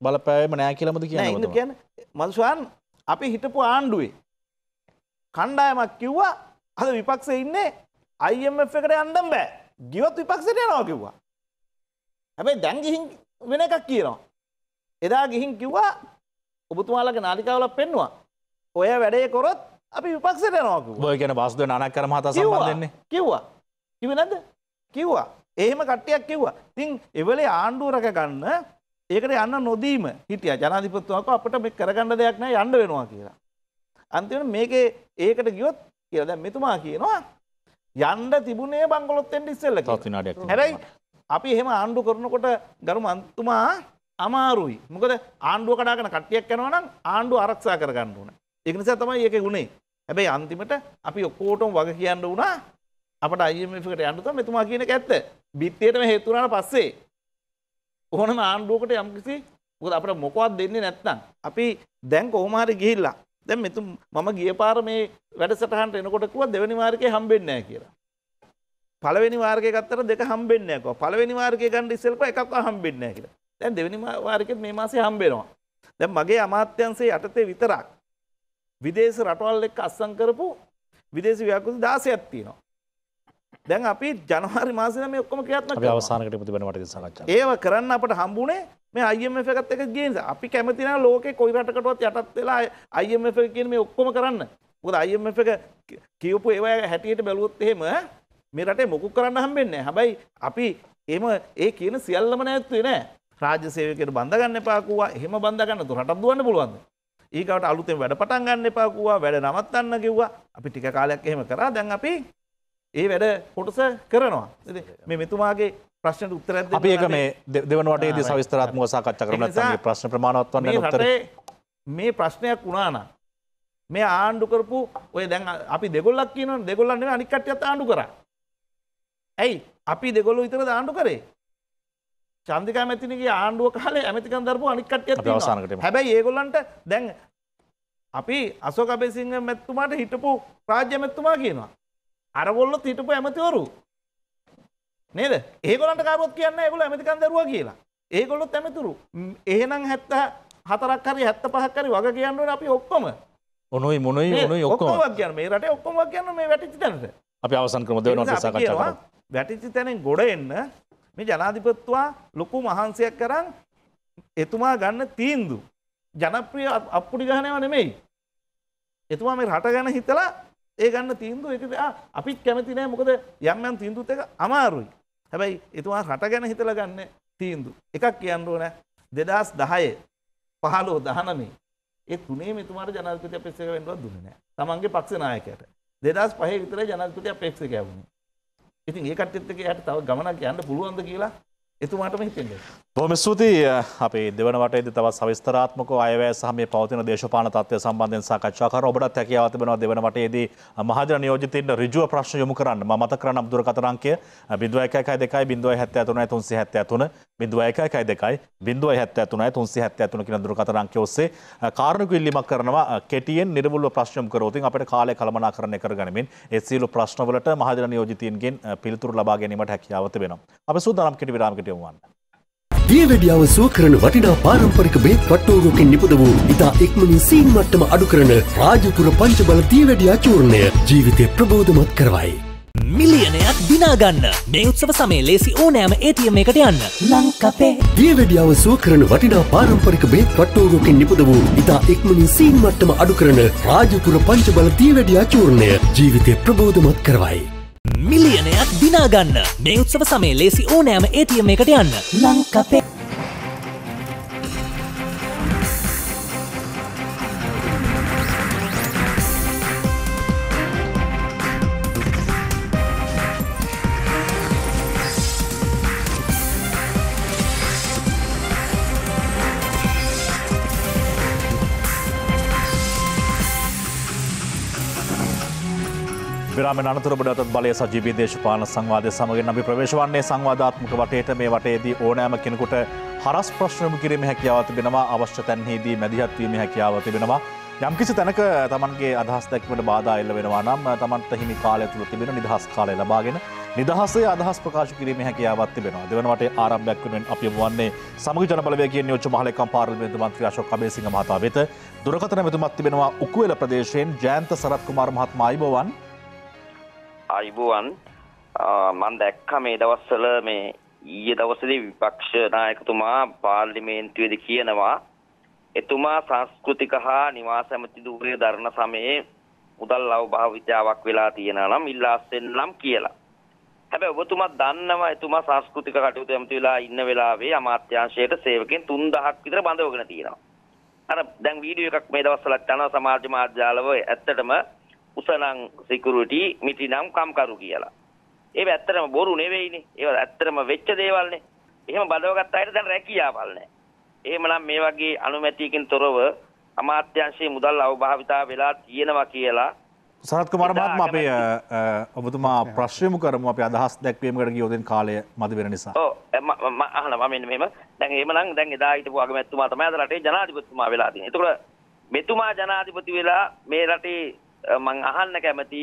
බලපෑම නෑ කියලමද කිය කියන මන්ස්වාන් අපි හිටපු ආණ්ඩුවේ කණ්ඩායමක් කිව්වා අද විපක්ෂ ඉන්නේ අයිF එකට අන්ඩම් බෑ ගියොත් විපක්ෂට යනවා කිව්වා හැබැයි දැන් ගිහින් වෙන එකක් කියනවා එදා ගිහින් කිව්වා ඔබතුමාලගේ නාලිකාවලක් පෙන්වා. ඔය වැඩේ කොරොත් අපි විපක්ෂයට යනවා ඔය කියන බස්ද නනක් කර මහතා සම්බන්ධන්නේ කිව්වා කිව්වේ නැද්ද කිව්වා එහෙම කට්ටියක් කිව්වා ඉතින් එවලේ ආණ්ඩුව රැක ගන්න ඒකට යන්න නොදීම හිටියා ජනාධිපතිතුමාක අපිට මේ කරගන්න දෙයක් නැහැ යන්න වෙනවා කියලා අන්තිමට මේකේ ඒකට ගියොත් කියලා දැන් මෙතුමා කියනවා යන්න තිබුණේ බංගලොත් එන්න ඉස්සෙල්ලා කියලා හැබැයි අපි එහෙම ආණ්ඩු කරනකොට ගරු මන්තුමා අමාරුයි මොකද ආණ්ඩුව කඩාගෙන කට්ටියක් යනවනම් ආණ්ඩුව ආරක්ෂා කරගන්න ඕන. ඒක නිසා තමයි ඒකේ උනේ. හැබැයි අන්තිමට අපි ඔක්කොටම වග කියන්න වුණා අපට IMF එකට යන්න තමයි මෙතුමා කියන එක ඇත්ත. බිත්තියටම හේතු වුණාට පස්සේ ඕනම ආණ්ඩුවකට යම්කිසි මොකද අපිට මොකවත් දෙන්නේ නැත්නම් අපි දැන් කොහොම හරි ගිහිල්ලා දැන් මෙතුම් මම ගිය පාර මේ වැඩසටහනට එනකොට කිව්වා දෙවෙනි මාර්කේ හම්බෙන්නේ නැහැ කියලා. පළවෙනි මාර්කේ ගත්තට දෙක හම්බෙන්නේ නැහැ කිව්වා. පළවෙනි මාර්කේ ගන්න ඉස්සෙල්ලා එකක්වත් හම්බෙන්නේ නැහැ කියලා. දැන් දෙවෙනි වාරිකෙත් මේ මාසේ හම්බ වෙනවා. දැන් මගේ අමාත්‍යංශයේ යටතේ විතරක් විදේශ රටවල් එක්ක අත්සන් කරපු විදේශ ව්‍යාකෘති 16ක් තියෙනවා. දැන් අපි ජනවාරි මාසේ නම් මේ ඔක්කොම ක්‍රියාත්මක කරනවා. අපි අවසානකට ප්‍රතිබඳ මට සාකච්ඡා. ඒව කරන්න අපිට හම්බුනේ මේ IMF එකත් එක්ක ගිය නිසා. අපි කැමති නැහැ ලෝකේ කොයි රටකටවත් යටත් වෙලා IMF එක කියන මේ ඔක්කොම කරන්න. මොකද IMF එක කියවපු ඒවා හැටියට බැලුවොත් එහෙම මේ රටේ මොකුත් කරන්න හම්බෙන්නේ නැහැ. හැබැයි අපි එහෙම ඒ කියන සියල්ලම නැත්තුවේ නැහැ. රාජ්‍ය සේවකයට බඳගන්න එපාකුවා එහෙම බඳගන්න තු රටක් දුවන්න පුළුවන්ද ඒකට අලුතෙන් වැඩ පටන් ගන්න එපාකුවා වැඩ නවත්තන්න කිව්වා අපි ටික කාලයක් එහෙම කරා දැන් අපි ඒ වැඩ කොටස කරනවා මේ මෙතුමාගේ ප්‍රශ්නට උත්තර අපි ඒක මේ දෙවනවටේද සවිස්තරාත්මක සාකච්ඡා කරන ප්‍රශ්න ප්‍රමාණවත් වන්න උත්තරේ මේ ප්‍රශ්නයක් වුණානම් මේ ආණ්ඩු කරපු ඔය දැන් අපි දෙගොල්ලක් කියන දෙගොල්ලන්න අනිකට්ටත් ආණ්ඩු කර ඇයි අපි දෙගොල්ලු විතර ආණ්ඩු කරේ චන්දික ඇමතිනගේ ආණ්ඩුව කාල ඇමතිකන් දරපු අනිකට්ය අවසානකට හැබයි ඒගොල්ලන්ට දැන් අපි අසෝ කබේසිංහ මැත්තුමාට හිටපු රාජ්‍ය මැත්තුමා කියනවා. අරගොල්ලොත් හිටපු ඇමතිවරු. නේද ඒගොලට කාරොත් කියන්න ඇගුල ඇමතිකන් දරුව කියලා ඒගොල්ලොත් ඇමතුරු එහෙනම් හැත්ත හතරක්හරි හැත්ත පහක්කරි වග කියන්නුවට අපි ඔක්කොම ඔනොයි මොනයි ොනයි ඔක්කොම කියන්න මේ රට ඔක්කොම කියන්න මේ වැටිචි තැනට අපි අවසන් කරම දෙවනට සකච වැටිචි තැනෙන් ගොඩ එන්න මේ ජනාධිපතිතුමා ලොකු මහන්සියක් කරන් එතුමා ගන්න තීන්දුව ජනප්‍රිය අප්පුඩි ගහනව නෙමෙයි. එතුමා මේ රට ගැන හිතලා ඒ ගන්න තීන්දුව ඒකද අපිත් කැමති නෑ මොකද යම් යම් තීන්දුවත් එක අමාරුයි. හැබැයි එතුමා රට ගැන හිතලා ගන්න තීන්දුව. එකක් කියන්න ඕන 2010 15 19 ඒ තුනේම එතුමාට ජනාධිපති අපේක්ෂක වෙන්නවත් දුන්නේ නෑ. තමන්ගේ පක්ෂ නායකයාට. 2005 විතරයි ජනාධිපති අපේක්ෂකයා වුණේ. ඉතින් ඒකටත් එක්ක එයාට තව ගමනක් යන්න පුළුවන්ද කියලා එතුමාටම හිතෙන්නේ. බොහොම ස්තුතියි අපේ දෙවන වටේදී තවත් සවිස්තරාත්මකව අයවැය සහ මේ පවතින දේශපාලන තත්ත්වය සම්බන්ධයෙන් සාකච්ඡා කරා. ඔබටත් හැකියාව තිබෙනවා දෙවන වටේදී මහජන නියෝජිතින් ඍජුව ප්‍රශ්න යොමු කරන්න. මම මතක කරන දුරකථන අංකය 0112 073 373 0112 073 කියන දුරකථන අංකය ඔස්සේ කාරුණික ඉල්ලීමක් කරනවා කෙටියෙන් නිර්වුල්ව ප්‍රශ්න යොමු කරොත් අපිට කාලය කළමනාකරණය කරගනිමින් ඒ සියලු ප්‍රශ්නවලට මහජන නියෝජිතින්ගෙන් පිළිතුරු ලබා ගැනීමට හැකියාව තිබෙනවා. අපි සූදානම් කෙටි විරාමකට යොමුවන්න. දියවැඩියාව සුව කරන වටිනා පාරම්පරික බේත් පට්ටෝරුවකින් නිපද වූ ඉතා එක්මනින් සීන් මට්ටම අඩු කරන රාජපුර පංචබල දියවැඩියා චූර්ණය ජීවිතය ප්‍රබෝධමත් කරවයි. මිලියනයක් දිනාගන්න මේ උත්සව සමේ ලේසි ඕනෑම ඒතියම එකට යන්න ලංකපේ දියවැඩියාව සුව කරන වටිනා පාරම්පරික බේත් පට්ටෝරුවකින් නිපද වූ ඉතා එක්මනින් සීන් මට්ටම අඩු කරන රාජපුර පංචබල දියවැඩියා චූර්ණය ජීවිතය ප්‍රබෝධමත් කරවයි. දිනාගන්න මේ උත්සව සමේ ලේසි ඕනෑම ඒතියම් එකට යන්න ලංකපේ යාමෙන් අනතුරබඩත් බලය සජීවී දේශපාලන සංවාදය සමගින් අපි ප්‍රවේශ වන්නේ සංවාධාත්මක වටේට මේ වටේදී ඕනෑම කෙනෙකුට හරස් ප්‍රශ්නම කිරීම හැකියාව තිබෙනවා අවශ්‍ය තැන්හිදී මැදිහත්වීම හැකියාව තිබෙනවා යම්කිසි තැනක තමන්ගේ අදහස් දැක්මට බාධා එල්ල වෙනවා නම් තමන්ට හිමි කාලය තුළ තිබෙන නිදහස් කාලය ලබාගෙන නිදහසේ අදහස් ප්‍රකාශ කිරීම හැකියාවත් තිබෙනවා. දෙවනවට ආරම්භයක් වෙනුවෙන් අපි වන්නේ සමග ජනබලවය කියන යොච්ච මහලකම් පාර්ලිමේන්තු මන්ත්‍රී අශෝක් අබේසිංහ මහතා වෙත දුරකථන මෙතුමත් තිබෙනවා උකුවෙල ප්‍රදේශයෙන් ජයන්ත සරත් කුමාර මහත්මයා අයිබෝවන් අයිබුවන් මන් දැක්ක මේ දවස්වල මේ ඊයේ දවසේදී විපක්ෂ නායකතුමා පාර්ලිමේන්තුවේදී කියනවා එතුමා සංස්කෘතික හා නිවාස ඇමති ධූරයේ ධර්ණ සමයේ මුදල් අවභාවිතාවක් වෙලා තියෙනවා නම් ඉල්ලාස්සෙන්නම් කියලා. හැබැයි ඔබතුමා දන්නවා එතුමා සංස්කෘතික කටයුතු ඇමති වෙලා ඉන්න වෙලාවේ අමාත්‍යාංශයට සේවකයන් 3000ක් විතර බඳවගෙන තියෙනවා. අර දැන් වීඩියෝ එකක් මේ දවස්වල යනවා සමාජ මාධ්‍යාලව ඇත්තටම උසනං සිකියුරිටි මිටිනම් කම්කරු කියලා. ඒක ඇත්තටම බොරු නෙවෙයිනේ. ඒක ඇත්තටම වෙච්ච දේවල්නේ. එහෙම බලවගත්ත අයට දැන් රැකියාවල් නැහැ. එහෙමනම් මේ වගේ අනුමැතියකින් තොරව අමාත්‍යංශයේ මුදල් අවභාවිතා වෙලා තියෙනවා කියලා සරත් කුමාර මහත්මයා අපේ ඔබතුමා ප්‍රශ්නයමු කරමු අපි අදහස් දැක්වීමකට ගියෝදෙන් කාලය මදි වෙන නිසා. ඔව් මම අහනවා මෙන්න මෙහෙම. දැන් එහෙමනම් දැන් එදා හිටපු අගමැතිතුමා තමයි අද රටේ ජනාධිපතිතුමා වෙලා තියෙන්නේ. ඒතකොට මෙතුමා ජනාධිපති වෙලා මේ රටේ මං අහන්න කැමති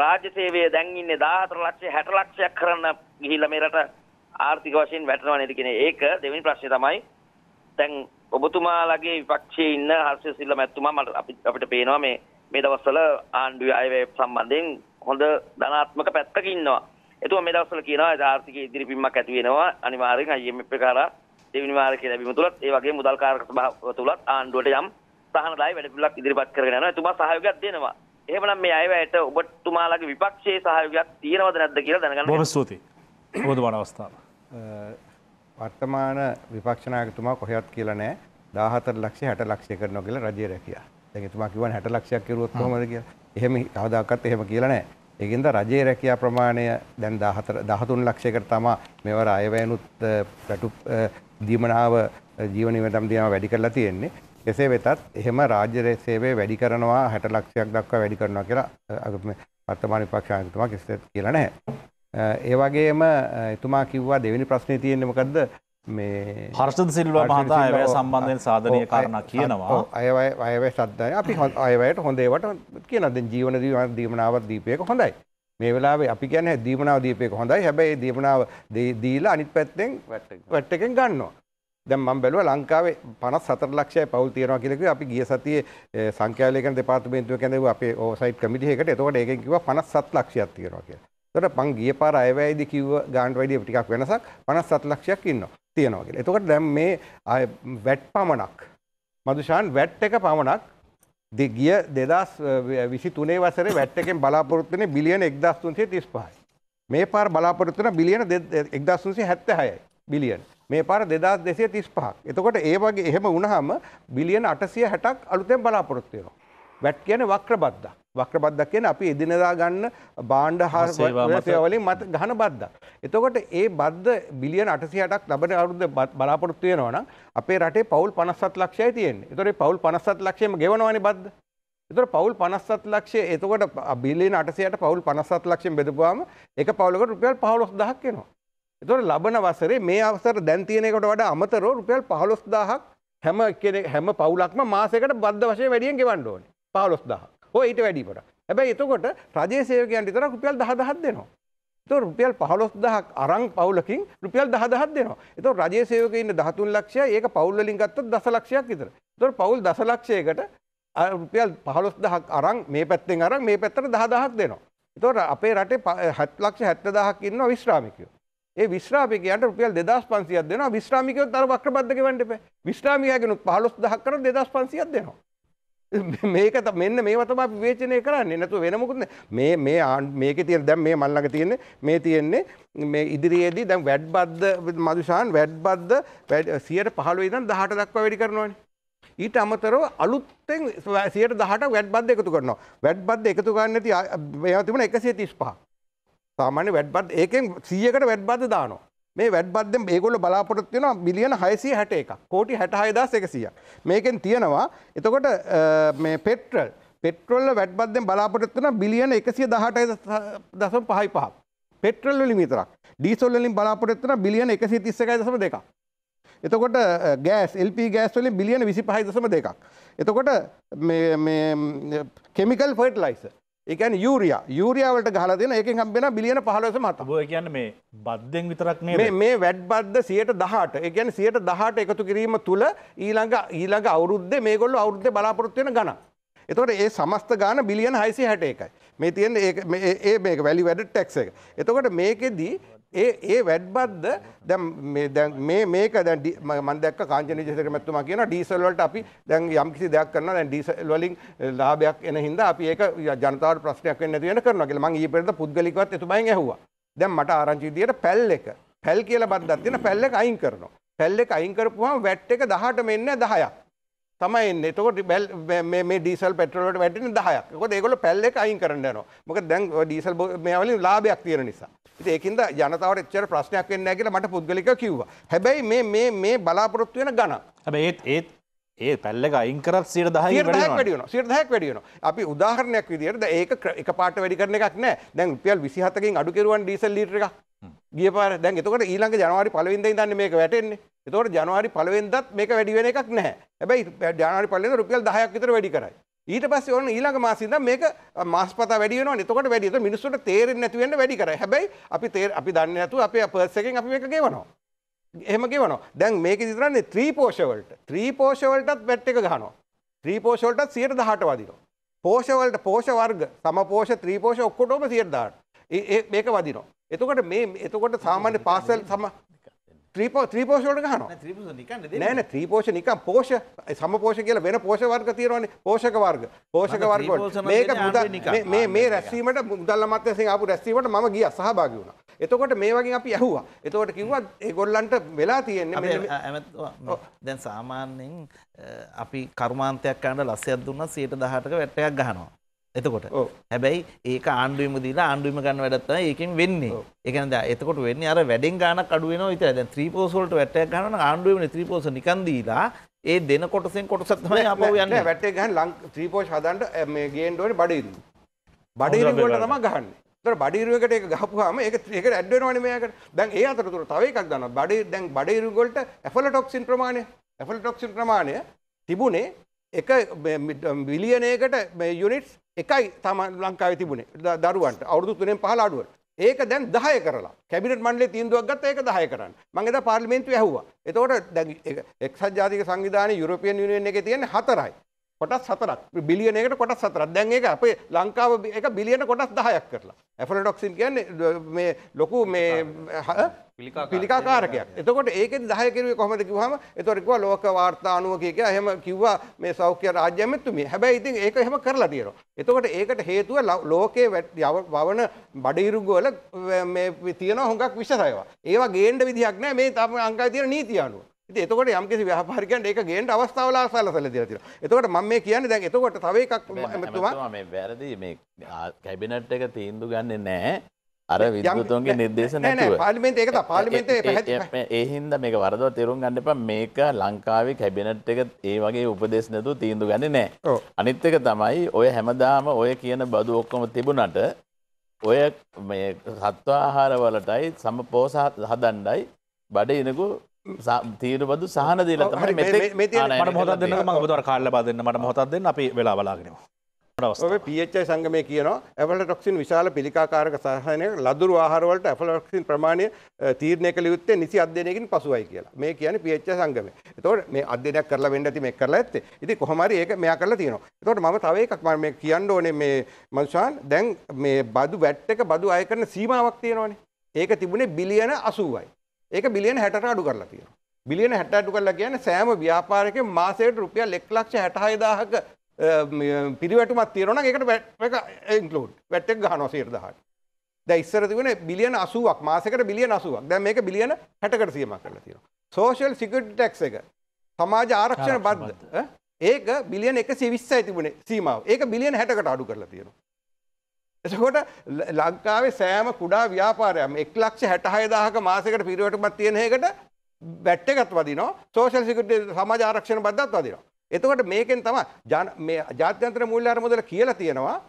රාජ්‍ය සේවය දැන් ඉන්නේ 14 ලක්ෂ 60 ලක්ෂයක් කරන්න ගිහිල්ලා මේ රට ආර්ථික වශයෙන් වැටෙනවා නේද කියන ඒක දෙවෙනි ප්‍රශ්නේ තමයි දැන් ඔබතුමාලගේ විපක්ෂයේ ඉන්න හර්ෂ සිල්ලා මැතිතුමා මට අපිට පේනවා මේ මේ දවස්වල ආණ්ඩුවේ අයවැය සම්බන්ධයෙන් හොඳ ධනාත්මක පැත්තක ඉන්නවා. එතුමා මේ දවස්වල කියනවා ආර්ථික ඉදිරිපින්මක් ඇති වෙනවා අනිවාර්යෙන් IMF එක හරහා දෙවෙනි වාරකයේ ලැබීම තුලත් ඒ වගේ මුදල්කාරක සභාව තුලත් ආණ්ඩුවට යම් ප්‍රහණදායි වැඩ පිළිවෙලක් ඉදිරිපත් කරගෙන යනවා. එතුමා සහයෝගයක් දෙනවා. එහෙමනම් මේ අයවැයට ඔබතුමාලගේ විපක්ෂයේ සහයෝගයක් තියෙනවද නැද්ද කියලා දැනගන්න. බොහොම ස්තුතියි. ඔබතුමාට අවස්ථාව. වර්තමාන විපක්ෂ නායකතුමා කොහෙවත් කියලා නැහැ. 14 ලක්ෂය 60 ලක්ෂය කරනවා කියලා රජය රැකියා. දැන් එතුමා කිව්වනේ 60 ලක්ෂයක් කරුවොත් කොහොමද කියලා. එහෙම කවදාකවත් එහෙම කියලා නැහැ. ඒකින්ද රජයේ රැකියා ප්‍රමාණය දැන් 14 13 ලක්ෂයකට තමයි මේවර අයවැයනුත් පැටු දීමනාව ජීවන විමතම් දිනව වැඩි කරලා තියෙන්නේ. එසේ වෙතත් එහෙම රාජ්‍ය සේවය වැඩි කරනවා 60 ලක්ෂයක් දක්වා වැඩි කරනවා කියලා වර්තමාන විපක්ෂාන්තතුමා කිසිසේත් කියලා නැහැ. ඒ වගේම එතුමා කිව්වා දෙවෙනි ප්‍රශ්නේ තියෙන්නේ මොකද්ද? මේ හර්ෂද සිල්වා මහතා අයවැය සම්බන්ධයෙන් සාධනීය කාරණා කියනවා. අයවැය අයවැය සද්දාය. අපි අයවැයට හොඳ ඒවට කියනවා. දැන් ජීවන දීමනාව දීපයක හොඳයි. මේ වෙලාවේ අපි කියන්නේ දීමනාව දීපයක හොඳයි. හැබැයි දීමනාව දීලා අනිත් පැත්තෙන් වැට් එකෙන් ගන්නවා. දැන් මම බැලුවා ලංකාවේ 54 ලක්ෂය පවුල් තියෙනවා කියලා කිව්වා අපි ගිය සතියේ සංඛ්‍යාලේඛන දෙපාර්තමේන්තුව කැඳවුවා අපේ ඕවර්සයිට් කමිටි එකට. එතකොට ඒකෙන් කිව්වා 57 ලක්ෂයක් තියෙනවා කියලා. එතකොට මං ගිය පාර අයවැයේදී කිව්ව ගාන්ට වැඩිය ටිකක් වෙනසක් 57 ලක්ෂයක් ඉන්නවා. තියෙනවා කියලා. එතකොට දැන් මේ වැට් පමණක් මදුෂාන් වැට් එක පමණක් ගිය දෙදස් විසි තුනේ වසර වැට් එකෙන් බලාපොරොත්තුනේ බිලියන එක්දස්තුන්සේ තිස් පහයි. මේ පාර බලාපොරොත්තුන බිලියන එක්දස්තුන්සේ හැත්ත හයයි බිලියන. මේ පාර දෙදස් දෙසය තිස් පහක් එතකොට ඒ වගේ එහෙම උනහම බිලියන අටසිය හැටක් අලුතෙන් බලාපොරොත්තුවයවා. වැට් කියන වක්‍ර බද්දක් වක්‍ර බද්දක් කියන අපි එදිනදා ගන්න බාණ්ඩ හා සේවලින් මත ගහන බද්දක්. එතකොට ඒ බද්ද බිලියන 860ක් ලබන අවුරුද්ද බලාපොරොත්තු වෙනවා නම් අපේ රටේ පවුල් 57 ලක්ෂයයි තියෙන්නේ. ඒතකොට ඒ පවුල් 57 ලක්ෂයම ගෙවනවනේ බද්ද. ඒතකොට පවුල් 57 ලක්ෂය එතකොට බිලියන 860ට පවුල් 57 ලක්ෂයෙන් බෙදපුවාම එක පවුලකට රුපියල් 15000ක් එනවා. එතොට ලබන වසරේ මේ අවසර දැන්තියනකට වඩ අමතරෝ රුපියල් පහලොස් දහක් හැම කෙනෙ හැම පවුලක්ම මාසකට බද්ධ වශය වැඩියෙන් ගෙවන්ඩ ඕන පහලොස් දහ හෝ ඊට වැඩීමට හැබැයි එතකොට රජයේ සේවකයන්ට විතර රුපියල් 10000ක් දෙනවා. ඒතකොට රුපියල් 15000ක් අරන් පවුලකින් රුපියල් 10000ක් දෙනවා. ඒතකොට රජයේ සේවකයෝ ඉන්න 13 ලක්ෂය ඒක පවුල් වලින් ගත්තොත් දසලක්ෂයක් විතර. ඒතකොට පවුල් දසලක්ෂයකට රුපියල් 15000ක් අරන් මේ පැත්තෙන් අරන් මේ පැත්තට 10000ක් දෙනවා. ඒතකොට අපේ රටේ 7 ලක්ෂ 70000ක් ඉන්නවා විශ්‍රාමිකයෝ. ඒ විශ්‍රාමිකයන්ට රුපියල් 2500ක් දෙනවා විශ්‍රාමිකයොත් අර වක්‍රබද්ධ ගෙවන්න එපා විශ්‍රාමිකයගෙනුත් 15000ක් කරන 2500ක් දෙනවා මේක මෙන්න මේව තමයි අපි විවේචනය කරන්නේ නැතුව වෙන මොකුත් මේ මේ මේකේ තියෙන දැන් මේ මල්ලඟ තියෙන්නේ මේ තියෙන්නේ මේ ඉදිරියේදී දැන් වැඩ් බද්ද මදුෂාන් වැඩ් බද්ද 115 ඉඳන් 18 දක්වා වැඩි කරනවානේ ඊට අමතරව අලුත්තෙන් 118 වැඩ් බද්ද එකතු කරනවා වැඩ් බද්ද එකතු ගන්න නැති මේවා තිබුණා 135 සාමාන්‍ය වැඩ්බත් ඒකෙන් සීයකට වැඩ්බද දානවා මේ වැඩ්බද්ද ඒගොල්ල බලාපොරොත්තු වෙනවා බිලියන 661ක් කෝටි 66100ක් මේකෙන් තියෙනවා එතකොට මේ පෙට්‍රල් පෙට්‍රල් වල වැඩ්බද්දෙන් බලාපොරොත්තු වෙනවා බිලියන 118.55ක් පෙට්‍රල් වලින් විතරක් ඩීසල් වලින් බලාපොරොත්තු වෙනවා බිලියන 131.2ක් එතකොට ගෑස් LP ගෑස් වලින් බිලියන 25.2ක් එතකොට මේ මේ කෙමිකල් ෆර්ටිලයිසර් එකන යුරයා යුරියාවට ගහල දෙන එක හම්බෙන බිලියන පහලස මත කියන්න මේ බද්ධෙන් විතරක් මේ වැඩ් බද්ධ සියට දහට එකන් සියට දහට එකතු කිරීම තුළ ඊළඟ ඊළඟ අවුද්ධ මේගොල්ල අවුද්ධ බලාපොරොත්වයෙන ගන එතොට ඒ සමස්ත ගාන බිලියන හයිසි හැට එකයි මේ තියෙන් ඒ මේක වැලි වැඩ ටැක්ස එක එතකොට මේකෙදී ඒ ඒ වැඩ්බද්ද දැන් මේ මේක දැන් මම දැක්ක කාංචන විජේසේකරමැතිතුමා කියනවා ඩීසල් වලට අපි දැන් යම්කිසි දෙයක් කරනවා දැන් ඩීසල් වලින් ලාභයක් එන හින්දා අපි ඒක ජනතාවට ප්‍රශ්නයක් වෙන්නේ නැති වෙන කරනවා කියලා මම ඊපෙරේද පුද්ගලිකවත් එතුමයින් ඇහුවා. දැන් මට ආරංචි විදියට පැල් එක පැල් කියලා බද්දක් දෙන පැල් එක අයින් කරනවා. පැල් එක අයින් කරපුවාම වැට් එක 18 මෙන්න 10ක්. තමයි එතකොට මේ ඩීසල් පෙට්‍රලට වැටෙන 10ක්. ඒකෝද ඒගොල්ලෝ පැල් එක අයින් කරන්න යනවා. මොකද දැන් ඩීසල් මේවා වලින් ලාභයක් තියෙන නිසා. ඉතින් ඒකින්ද ජනතාවට එච්චර ප්‍රශ්නයක් වෙන්නේ නැහැ කියලා මට පුද්ගලිකව කිව්වා. හැබැයි මේ මේ මේ බලාපොරොත්තු වෙන ගණන්. හැබැයි ඒත් ඒත් ඒ පැල්ලක අයින් කරත් සියට දහයි වැඩියන සිට දැක් වැඩියන අපි උදාහරණයක් විදිහට ඒක එක පාට වැඩි කරන එකක් නෑ දැන් රුපියල් විසිහතකින් අඩු කෙරුවන් ඩීසල් ලීටර එකක් ගිය පාර දැන් එතකොට ඊළඟ ජනවාරි පළවෙනිදා ඉඳන් මේක වැටෙන්නේ. එතකොට ජනවාරි පළවෙනිදාත් මේක වැඩි වෙන එකක් නැහැ. හැබැයි ජනවාරි පළවෙනිදා රුපියල් 10ක් විතර වැඩි කරයි. ඊට පස්සේ ඕන ඊළඟ මාසෙ ඉඳන් මේක මාස්පතා වැඩි වෙනවනේ. එතකොට වැඩි. එතකොට මිනිස්සුන්ට තේරෙන්නේ නැති වෙන්න වැඩි කරයි. හැබැයි අපි අපි දන්නේ නැතුව අපේ පර්ස් එකෙන් අපි මේක ගෙවනවා. එහෙම ගෙවනවා. දැන් මේක විතරන්නේ 3 පෝෂ වලට. 3 පෝෂ වලටත් බැට් එක ගහනවා. 3 පෝෂ වලටත් 118 වදිනවා. පෝෂ වලට පෝෂ වර්ග සම පෝෂ 3 පෝෂ ඔක්කොටම 118. මේක වදිනවා. එතකොට මේ එතකොට සාමාන්‍ය පාසල් සම ත්‍රීපෝ ත්‍රීපෝෂවලට ගහනවා නෑ නෑ ත්‍රීපෝෂ නිකන් පෝෂ සමපෝෂ කියලා වෙන පෝෂ වර්ග තියෙනවානේ පෝෂක වර්ග පෝෂක වර්ග වලට මේක මුදල් මේ මේ රැස්වීමට මුදල් අමාත්‍යයෙන් ආපු රැස්වීමට මම ගියා සහභාගී වුණා එතකොට මේ වගේ අපි ඇහුවා එතකොට කිව්වා ඒගොල්ලන්ට වෙලා තියෙන්නේ දැන් සාමාන්‍යයෙන් අපි කර්මාන්තයක් කරන්න ලස්සයක් දුන්නා 118ක වැටයක් ගහනවා එතකොට හැබැයි ඒක ආණ්ඩුවම දීලා ආණ්ඩුවම ගන්න වැඩත් තමයි ඒකෙන් වෙන්නේ. ඒ කියන්නේ දැන් එතකොට වෙන්නේ අර වැඩෙන් ගාණක් අඩු වෙනවා විතරයි. දැන් 3 පෝස් වලට වැටයක් ගන්නවා නම් ආණ්ඩුවෙමනේ 3 පෝස් නිකන් දීලා ඒ දෙන කොටසෙන් කොටසක් තමයි ආපහු යන්නේ. වැටේ ගහන ලං 3 පෝස් හදන්න මේ ගේන්න ඕනේ බඩිරු. බඩිරු වල තමයි ගහන්නේ. ඒතර බඩිරු එකට ඒක ගහපුවාම ඒක ඒකට ඇඩ් වෙනවනේ මෙයාකට. දැන් ඒ අතරතුර තව එකක් දානවා. බඩේ දැන් බඩිරු වලට ඇෆලටොක්සින් ප්‍රමාණය ඇෆලටොක්සින් ප්‍රමාණය තිබුණේ එක විලියනයකට um, යුනිටස් එකයි තම ලංකාව තිබුණේ දරුවන්ට අවුදු තුනෙන් පහල අඩුවට ඒක දැන් දහය කරලා කැබිනට මණ්ඩලේ තීන්දුවක් ගත්තා ඒක 10 කරන්න. මම එදා පාර්ලිමේන්තුවේ ඇහුවා. එතකොට දැන් එක්සත් ජාතික සංවිධානයේ යුරෝපියන් යුනියන් එකේ තියෙන හතරයි. කොටස් හතරක් බිලියනයකට කොටස් හතරක් දැන් ඒක අපේ ලංකාව එක බිලියන කොටස් දහයක් කරලා ඇෆලඩොක්සින් කියන්නේ මේ ලොකු මේ පිළිකාකාරකයක් එතකොට ඒක දහය කිරුවේ කොහමද කිව්වම එතකොට කිව්වා ලෝක වාර්තා අනුව කිය කිය එහෙම කිව්වා මේ සෞඛ්‍ය රාජ්‍යමෙතුමිය හැබැයි ඉතින් ඒක එහෙම කරලා තියෙනවා එතකොට ඒකට හේතුව ලෝකයේ වවන බඩීරුගු වල මේ තියෙන හොඟක් විෂ ඒවා ගේන්න විදිහක් නැහැ මේ තම අංකය තියෙන නීතිය අනුව ඉතින් එතකොට යම්කිසි ව්‍යාපාරිකයන්ට ඒක ගේන්න අවස්ථාවලා සලසලා දෙලා තියෙනවා. එතකොට මම මේ කියන්නේ දැන් එතකොට තව එකක් මම මේ වැරදි මේ කැබිනට් එක තීන්දුව ගන්නෙ නැහැ. අර විද්‍යුතුන්ගේ නිර්දේශ නැතුව. පාර්ලිමේන්තේ ඒක තමයි පාර්ලිමේන්තේ පැහැදිලි. ඒ හින්දා මේක වරදව තේරුම් ගන්න එපා. මේක ලංකාවේ කැබිනට් එක ඒ වගේ උපදේශ නැතුව තීන්දුව ගන්නෙ නැහැ. අනිත් එක තමයි ඔය හැමදාම ඔය කියන බදු ඔක්කොම තිබුණාට ඔය මේ සත්ව ආහාර වලටයි සම පෝසත් හදණ්ඩයි බඩ ඉනකු තීරබදු සහන දීල තමයි මට මොහොත් දෙන්න ම බුදුර කාල්ල බදන්න මට මොහොත් දෙන්න අපි වෙලා බලාගෙනවා පිච් සංගමය කියනවා ඇවල ටොක්සින් විශාල පිළිකාකාරක සහනය ලදුරු ආහරවලට ඇෆලොක්සින් ප්‍රමාණය තීරණය කළ යුත්තේ නිසි අධ්‍යනයකින් පසුවයි කියලා මේ කියන පිච් සංගම තොට මේ අධ්‍යනයක් කරලා වෙන්න ඇති මේ කරලා ඇත්තේ ඉති කොහමරි ඒක මෙයා කරලා තියෙනවා තොට ම තව එකක් ම මේ කියන්න ඕනේ මේ මංශාන් දැන් මේ බදු වැට්ටක බදු අය කරන සීමාවක් තියෙනවානේ ඒක තිබුණේ බිලියන අසුවයි ඒක බිලියන 60ට අඩු කරලා තියෙනවා. බිලියන 60 අඩු කරලා කියන්නේ සෑම ව්‍යාපාරයකම මාසයට රුපියල් 166000ක පිරිවැටුමක් තියෙනවා නම් ඒකට වැට් එක ඉන්ක්ලූඩ්. වැට් එක ගහනවා 10%ට. දැන් ඉස්සර තිබුණේ බිලියන 80ක් මාසයකට බිලියන 80ක්. දැන් මේක බිලියන 60කට සීමා කරලා තියෙනවා. සෝෂල් සිකියුරිටි ටැක්ස් එක සමාජ ආරක්ෂණ බද්ද ඒක බිලියන 120යි තිබුණේ සීමාව. ඒක බිලියන 60කට අඩු කරලා තියෙනවා. එතකොට ලංකාවේ සෑම කුඩා ව්‍යාපාරයක් එක් ලක්ෂ හැටහය දාහක මාසකට පිරිවැටමක් තියෙන එකට බැට් එකත් වදිනවා සෝෂල් සිකියුරිටි සමාජ ආරක්ෂණ බද්දත් වදිනවා. එතකොට මේකෙන් තමයි මේ ජාත්‍යන්තර මූල්‍ය අරමුදල කියලා තියෙනවා.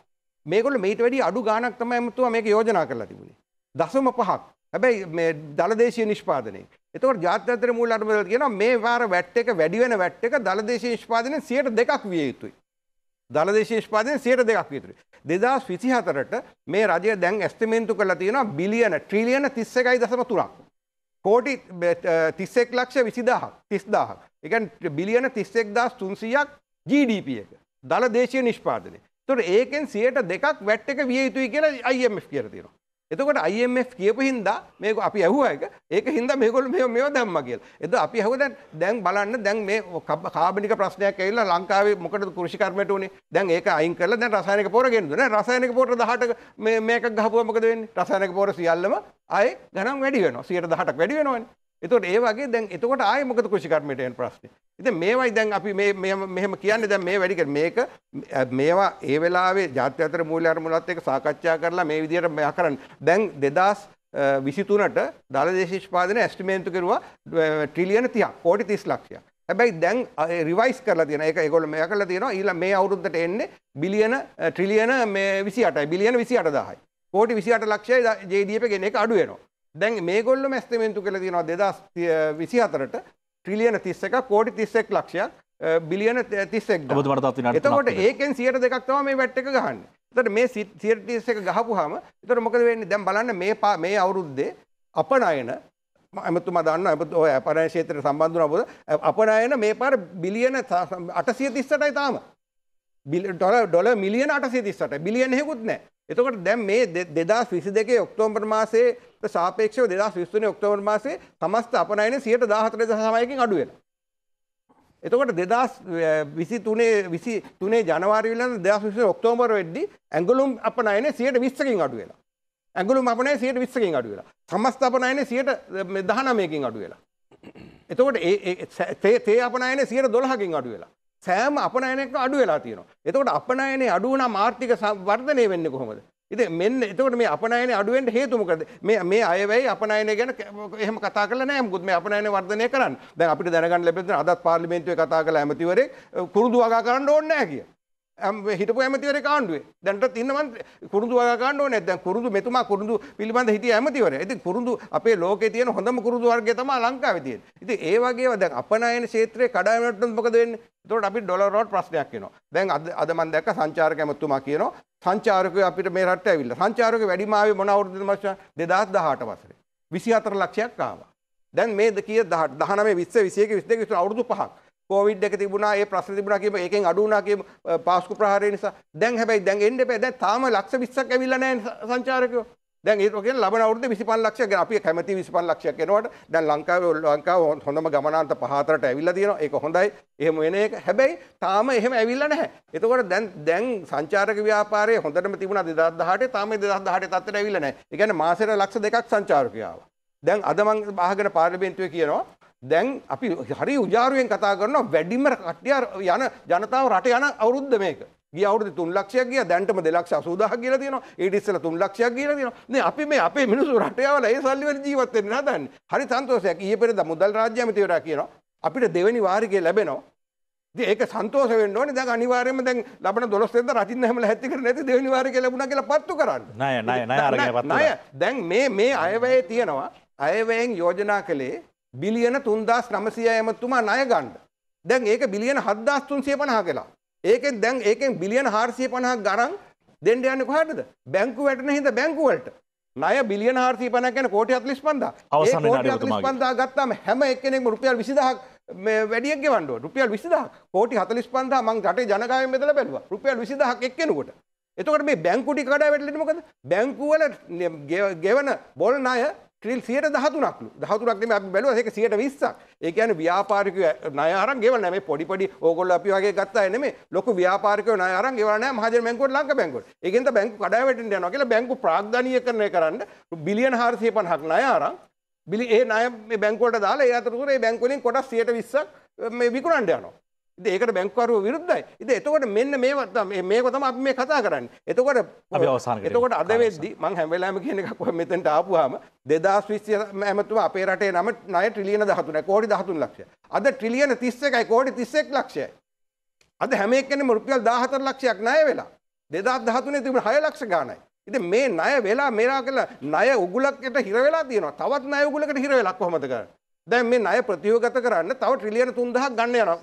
මේගොල්ලෝ මේට වැඩි අඩු ගාණක් තමයි මුතුමා මේක යෝජනා කරලා තිබුණේ. දශම පහක්. හැබැයි මේ දලදේශීය නිෂ්පාදනයේ. එතකොට ජාත්‍යන්තර මූල්‍ය අරමුදල කියනවා මේ වාර වැට් එක වැඩි වෙන වැට් එක දලදේශීය නිෂ්පාදනයේ 2%ක් විය යුතුයි. දලදේශේෂපාදයෙන් සයට දෙකක් විතුරි. දෙදස් විසිහතරට මේ රජය දැන් ඇස්තමේන්තු කළ තියෙන බිලියන ට්‍රිලියන තිස්ස එකයි දසම තුරක්. කෝටි තිස්සෙක් ලක්ෂ විසිදාහක් තිස්දාහක් එකන් බිලියන තිස්සෙක් දස් තුන්සියක් GDP එක දල දේශය නිෂ්පාදනය තුොට ඒකෙන් සියට දෙකක් වැට් එක විය යුතුයි කියලා අයිF කියර තියෙනවා. එතකොට IMF කියපු හින්දා මේක අපි ඇහුවා එක. ඒක හින්දා මේගොල්ලෝ මේව මේව දැම්මා කියලා. එතකොට අපි ඇහුවා දැන් දැන් බලන්න දැන් මේ කාබනික ප්‍රශ්නයක් ඇවිල්ලා ලංකාවේ මොකටද කෘෂිකර්මයට උනේ? දැන් ඒක අයින් කරලා දැන් රසායනික පොර ගෙනද නෑ. රසායනික පොර 18ක මේ මේකක් ගහපුවා මොකද වෙන්නේ? රසායනික පොර සියල්ලම ආයේ ගණන් වැඩි වෙනවා. 118ක් වැඩි වෙනවනේ. එතකොට ඒ වගේ දැන් එතකොට ආයේ මොකද කෘෂිකර්මයට එන ප්‍රශ්නේ. ඉතින් මේවයි දැන් අපි මේ මෙහෙම කියන්නේ දැන් මේ වැඩි මේක මේවා ඒ වෙලාවේ ජාත්‍යන්තර මූල්‍ය අරමුණත් එක්ක සාකච්ඡා කරලා මේ විදිහට මෙයා කරන්න. දැන් 2023ට දළ දේශ නිෂ්පාදනය එස්ටිමේට් කරුවා ට්‍රිලියන 30 කෝටි 30 ලක්ෂයක්. හැබැයි දැන් රිවයිස් කරලා තියෙන එක ඒගොල්ලෝ මෙයා කරලා තියෙනවා ඊළඟ මේ අවුරුද්දට එන්නේ බිලියන ට්‍රිලියන මේ 28යි බිලියන 28000යි. කෝටි 28 ලක්ෂය JDP ගෙන එක අඩු වෙනවා. දැන් මේගොල්ල මැස්තමේන්තු කළ තියෙනවා දෙදස් විසි හතරට ට්‍රිලියන තිස්ස එක කෝඩි තිස්සෙක් ලක්ෂයක් බිලියන තිස්සෙක් එතකොට ඒකෙන් සියට දෙකක්තව මේ වැට් එක ගහන්න තට මේ සිටිස් එක ගහපු හම තර මොකද වෙන්නේ දැම් බලන්න මේ පා මේ අවුරුද්දේ අපනයන ඇමතු මදන්න ඇ ඔය අපනශේතර සම්බන්ධන බොද අපනයන මේ පාර බිලියන අටසිය තිස්සටයි තාම ඩොල මිලියන අටසිය තිස්සට බිලියන හෙකුත් නෑ එතකොට දැන් මේ 2022 ඔක්තෝබර් මාසයේ සාපේක්ෂව 2023 ඔක්තෝබර් මාසයේ සමස්ත අපනයනය 114.6කින් අඩු වෙනවා. එතකොට 2023 23 ජනවාරි වෙනකන් 2023 ඔක්තෝබර් වෙද්දී ඇඟලුම් අපනයනය 120කින් අඩු වෙලා. ඇඟලුම් අපනයනය 120කින් අඩු වෙලා. සමස්ත අපනයනය 119කින් අඩු වෙලා. එතකොට ඒ තේ අපනයනය 112කින් අඩු වෙලා. සෑම අපනයනයක්ම අඩු වෙලා තියෙනවා. එතකොට අපනයනේ අඩු වුණාම ආර්ථික වර්ධනය වෙන්නේ කොහොමද? ඉතින් මෙන්න එතකොට මේ අපනයනේ අඩු වෙන්න හේතුව මොකද? මේ මේ අයවැය අපනයනය ගැන එහෙම කතා කරලා නැහැ. මොකද මේ අපනයනේ වර්ධනය කරන්න. දැන් අපිට දැනගන්න ලැබෙන අදත් පාර්ලිමේන්තුවේ කතා කළ ඇමතිවරේ කුරුදු වගා කරන්න ඕනේ නැහැ කිය. හිටපු ඇමතිවර කාණ්ඩුවේ දැන්ට තින්නවන් කුරුදු වගකාණ්ඩ ඕනේ දැන් කුරුදු මෙතුමා කුරුදු පිළිබඳ හිටිය ඇමතිවර. ඉතින් කුරුදු අපේ ලෝකේ තියෙන හොඳම කුරුදු වර්ගය තමයි ලංකාවේ තියෙන්නේ. ඉතින් ඒ වගේව දැන් අපනයන ක්ෂේත්‍රයේ කඩාවැටුනොත් මොකද වෙන්නේ? එතකොට අපි ඩොලර් රෝට් ප්‍රශ්නයක් එනවා. දැන් අද අද මම දැක්ක සංචාරක ඇමතුමා කියනවා සංචාරකයෝ අපිට මේ රටට ඇවිල්ලා. සංචාරකයෝ වැඩිම ආවේ මොන අවුරුද්දද මචං? 2018 වසරේ. 24 ලක්ෂයක් ආවා. දැන් මේ 10 18 19 20 21 22 23 අවුරුදු පහක්. කෝවිඩ් එක තිබුණා ඒ ප්‍රශ්න තිබුණා කියප ඒකෙන් අඩු වුණා කියප පාස්කු ප්‍රහාරය නිසා දැන් හැබැයි දැන් එන්න එපා දැන් තාම ලක්ෂ 20ක් ඇවිල්ලා නැහැ සංචාරකයෝ දැන් ඒක කියන්නේ ලබන අවුරුද්දේ 25 ලක්ෂයක් ගැන අපි කැමති 25 ලක්ෂයක් එනවට දැන් ලංකාවේ ලංකාව හොඳම ගමනාන්ත 5-4ට ඇවිල්ලා තියෙනවා ඒක හොඳයි එහෙම වෙන එක හැබැයි තාම එහෙම ඇවිල්ලා නැහැ එතකොට දැන් දැන් සංචාරක ව්‍යාපාරයේ හොඳටම තිබුණා 2018 තාම 2018 තත්ත්වයට ඇවිල්ලා නැහැ ඒ කියන්නේ මාසෙට ලක්ෂ දෙකක් සංචාරකයෝ දැන් අද මම අහගෙන පාර්ලිමේන්තුවේ කියනවා දැන් අපි හරි උජාරුවෙන් කතා කරනවා වැඩිම කට්ටිය යන ජනතාව රට යන අවුරුද්ද මේක. ගිය අවුරුද්දේ 3 ලක්ෂයක් ගියා දැන්ටම 2 ලක්ෂ 80000ක් කියලා තියෙනවා. ඊට ඉස්සෙල්ලා 3 ලක්ෂයක් ගියලා තියෙනවා. නේ අපි මේ අපේ මිනිස්සු රට යවලා ඒ සල්ලි වලින් ජීවත් වෙන්න හදන්නේ. හරි සන්තෝෂයක්. ඊයේ පෙරේදා මුදල් රාජ්‍ය ඇමතිවරයා කියනවා අපිට දෙවෙනි වාරිකය ලැබෙනවා. ඉතින් ඒක සන්තෝෂ වෙන්න ඕනේ. දැන් අනිවාර්යයෙන්ම දැන් ලබන 12 වෙනිදා රටින් හැමලා හැත්ති කරන්නේ නැති දෙවෙනි වාරිකය ලැබුණා කියලා පත්තු කරන්න. ණය ණය ණය අරගෙන පත්තු කරන්න. ණය දැන් මේ මේ අයවැය තියෙනවා. අයවැයෙන් යෝජනා කළේ බිලියන 3900 ඇමතුමා ණය ගන්න. දැන් ඒක බිලියන 7350 කියලා. ඒකෙන් දැන් ඒකෙන් බිලියන 450ක් ගණන් දෙන්න යන්නේ කොහටද? බැංකු වැටෙන හින්දා බැංකු වලට. ණය බිලියන 450ක් කියන්නේ කෝටි 45000. ඒ කෝටි 45000 ගත්තාම හැම එක්කෙනෙක්ම රුපියල් 20000ක් මේ වැඩියෙන් ගෙවන්න ඕන. රුපියල් 20000. කෝටි 45000 මං රටේ ජනගහයෙන් බෙදලා බැලුවා. රුපියල් 20000ක් එක්කෙනෙකුට. එතකොට මේ බැංකු ටික කඩා වැටෙන්නේ මොකද? බැංකු වල ගෙවන බොල් ණය ක්‍රිල් සියට දහතුනක්ලු දහතුනක් මේ අපි බැලුවා ඒක සියට විස්සක් ඒ කියන්නේ ව්‍යාපාරිකයෝ ණය අරන් ගෙවලා නැහැ මේ පොඩි පොඩි ඕගොල්ලෝ අපි වගේ ගත්තා නෙමෙයි ලොකු ව්‍යාපාරිකයෝ ණය අරන් ගෙවලා නැහැ මහජන බැංකුවට ලංකා බැංකුවට ඒකෙන්ද බැංකු කඩාව වැටෙන්න යනවා කියලා බැංකු ප්‍රාග්ධානීයකරණය කරන්න බිලියන 450ක් ණය අරන් බිලි ඒ ණය මේ බැංකුවට දාලා ඒ අතරතුර ඒ බැංකුවෙන් කොටස් 120ක් මේ විකුණන්න යනවා ඉතින් ඒකට බැංකුවරුව විරුද්ධයි. ඉතින් එතකොට මෙන්න මේවා මේක තමයි අපි මේ කතා කරන්නේ. එතකොට අපි අවසන් කරමු. එතකොට අද වෙද්දි මම හැම වෙලාවෙම කියන එකක් ඔය මෙතෙන්ට ආපුවාම 2020 ඇමතුම අපේ රටේ නම ණය ට්‍රිලියන 13යි කෝටි 13 ලක්ෂය. අද ට්‍රිලියන 31යි කෝටි 31 ලක්ෂයයි. අද හැම එක්කෙනෙම රුපියල් 14 ලක්ෂයක් ණය වෙලා. 2013 තිබුණ 6 ලක්ෂ ගාණයි. ඉතින් මේ ණය වෙලා මේලා කියලා ණය උගුලකට හිර වෙලා තියෙනවා. තවත් ණය උගුලකට හිර වෙලා කොහොමද කරන්නේ? දැන් මේ ණය ප්‍රතියෝගත කරන්න තව ට්‍රිලියන 3000ක් ගන්න යනවා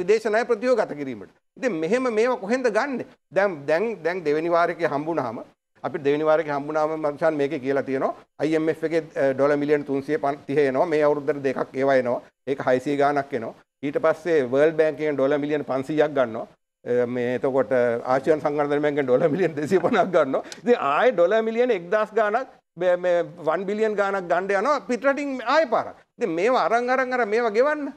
විදේශ ණය ප්‍රතියෝගත කිරීමට. ඉතින් මෙහෙම මේවා කොහෙන්ද ගන්නෙ? දැන් දැන් දැන් දෙවෙනි වාරකේ හම්බුනහම අපි දෙවෙනි වාරකේ හම්බුනහම මචන් මේකේ කියලා තියෙනවා IMF එකේ ඩොලර් මිලියන 330 එනවා මේ අවුරුද්දට දෙකක් ඒවා එනවා. ඒක 600 ගාණක් එනවා. ඊට පස්සේ World Bank එකෙන් ඩොලර් මිලියන 500ක් ගන්නවා. මේ එතකොට ආසියානු සංගණන බැංකුවෙන් ඩොලර් මිලියන 250ක් ගන්නවා. ඉතින් ආයේ ඩොලර් මිලියන 1000 ගාණක් වන් බිලියන් ගානක් ගණ්ඩ යනවා පිටරටින් ආය පාරක් ද මේ අරං අරං අර මේවා ගෙවන්න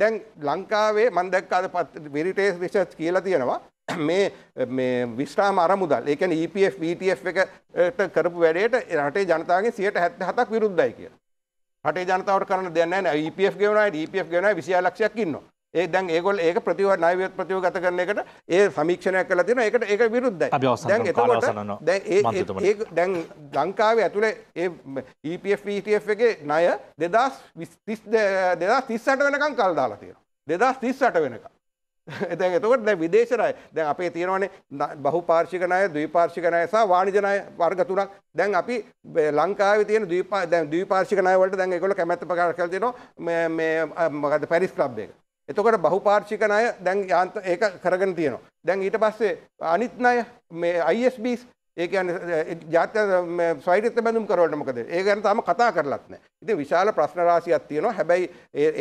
දැන් ලංකාවේ මන්දක්කාද පත් විරිටේස් විශෂ් කියලා තියෙනවා මේ විශ්‍රාම අරමුදල් ඒකන EPF VTF e එකට කරපු වැඩේට රටේ ජනතාවගේ සියට හැත්ත හතක් විරුද්ධයි කිය හටේ ජනතාවට කරන දෙන්න EPF ගෙවනයි EPF ගෙවනයි විසියා ලක්ෂයක් ඉන්නවා ඒ දැන් ඒගොල්ල ඒක ප්‍රතිව ණය ප්‍රතිවගත කරන එකට ඒ සමීක්ෂණයක් කරලා තියෙනවා ඒකට ඒක විරුද්ධයි. දැන් එතකොට දැන් ඒ දැන් ලංකාවේ ඇතුලේ ඒ EPF ETF එකේ ණය 2030 2038 වෙනකන් කල් දාලා තියෙනවා. 2038 වෙනකන්. [LAUGHS] දැන් එතකොට දැන් විදේශ ණය දැන් අපේ තියෙනවානේ බහුපාර්ශ්වික ණය ද්විපාර්ශ්වික ණය සහ වාණිජ ණය වර්ග තුනක් දැන් අපි ලංකාවේ තියෙන ද්විපා දැන් ද්විපාර්ශ්වික ණය වලට දැන් ඒගොල්ලෝ කැමැත්ත ප්‍රකාශ කරලා තියෙනවා මේ මේ මොකද්ද පැරිස් ක්ලබ් එක එතකොට බහුපාර්ශික ණය දැන් ඒක කරගෙන තියෙනවා. දැන් ඊට පස්සේ අනිත් ණය මේ ISBs ඒ කියන්නේ ජාත්‍ය ස්වෛරත්ව බැඳුම් කරවලට මොකද? ඒ ගැන තාම කතා කරලත් නැහැ. ඉතින් විශාල ප්‍රශ්න රාශියක් තියෙනවා. හැබැයි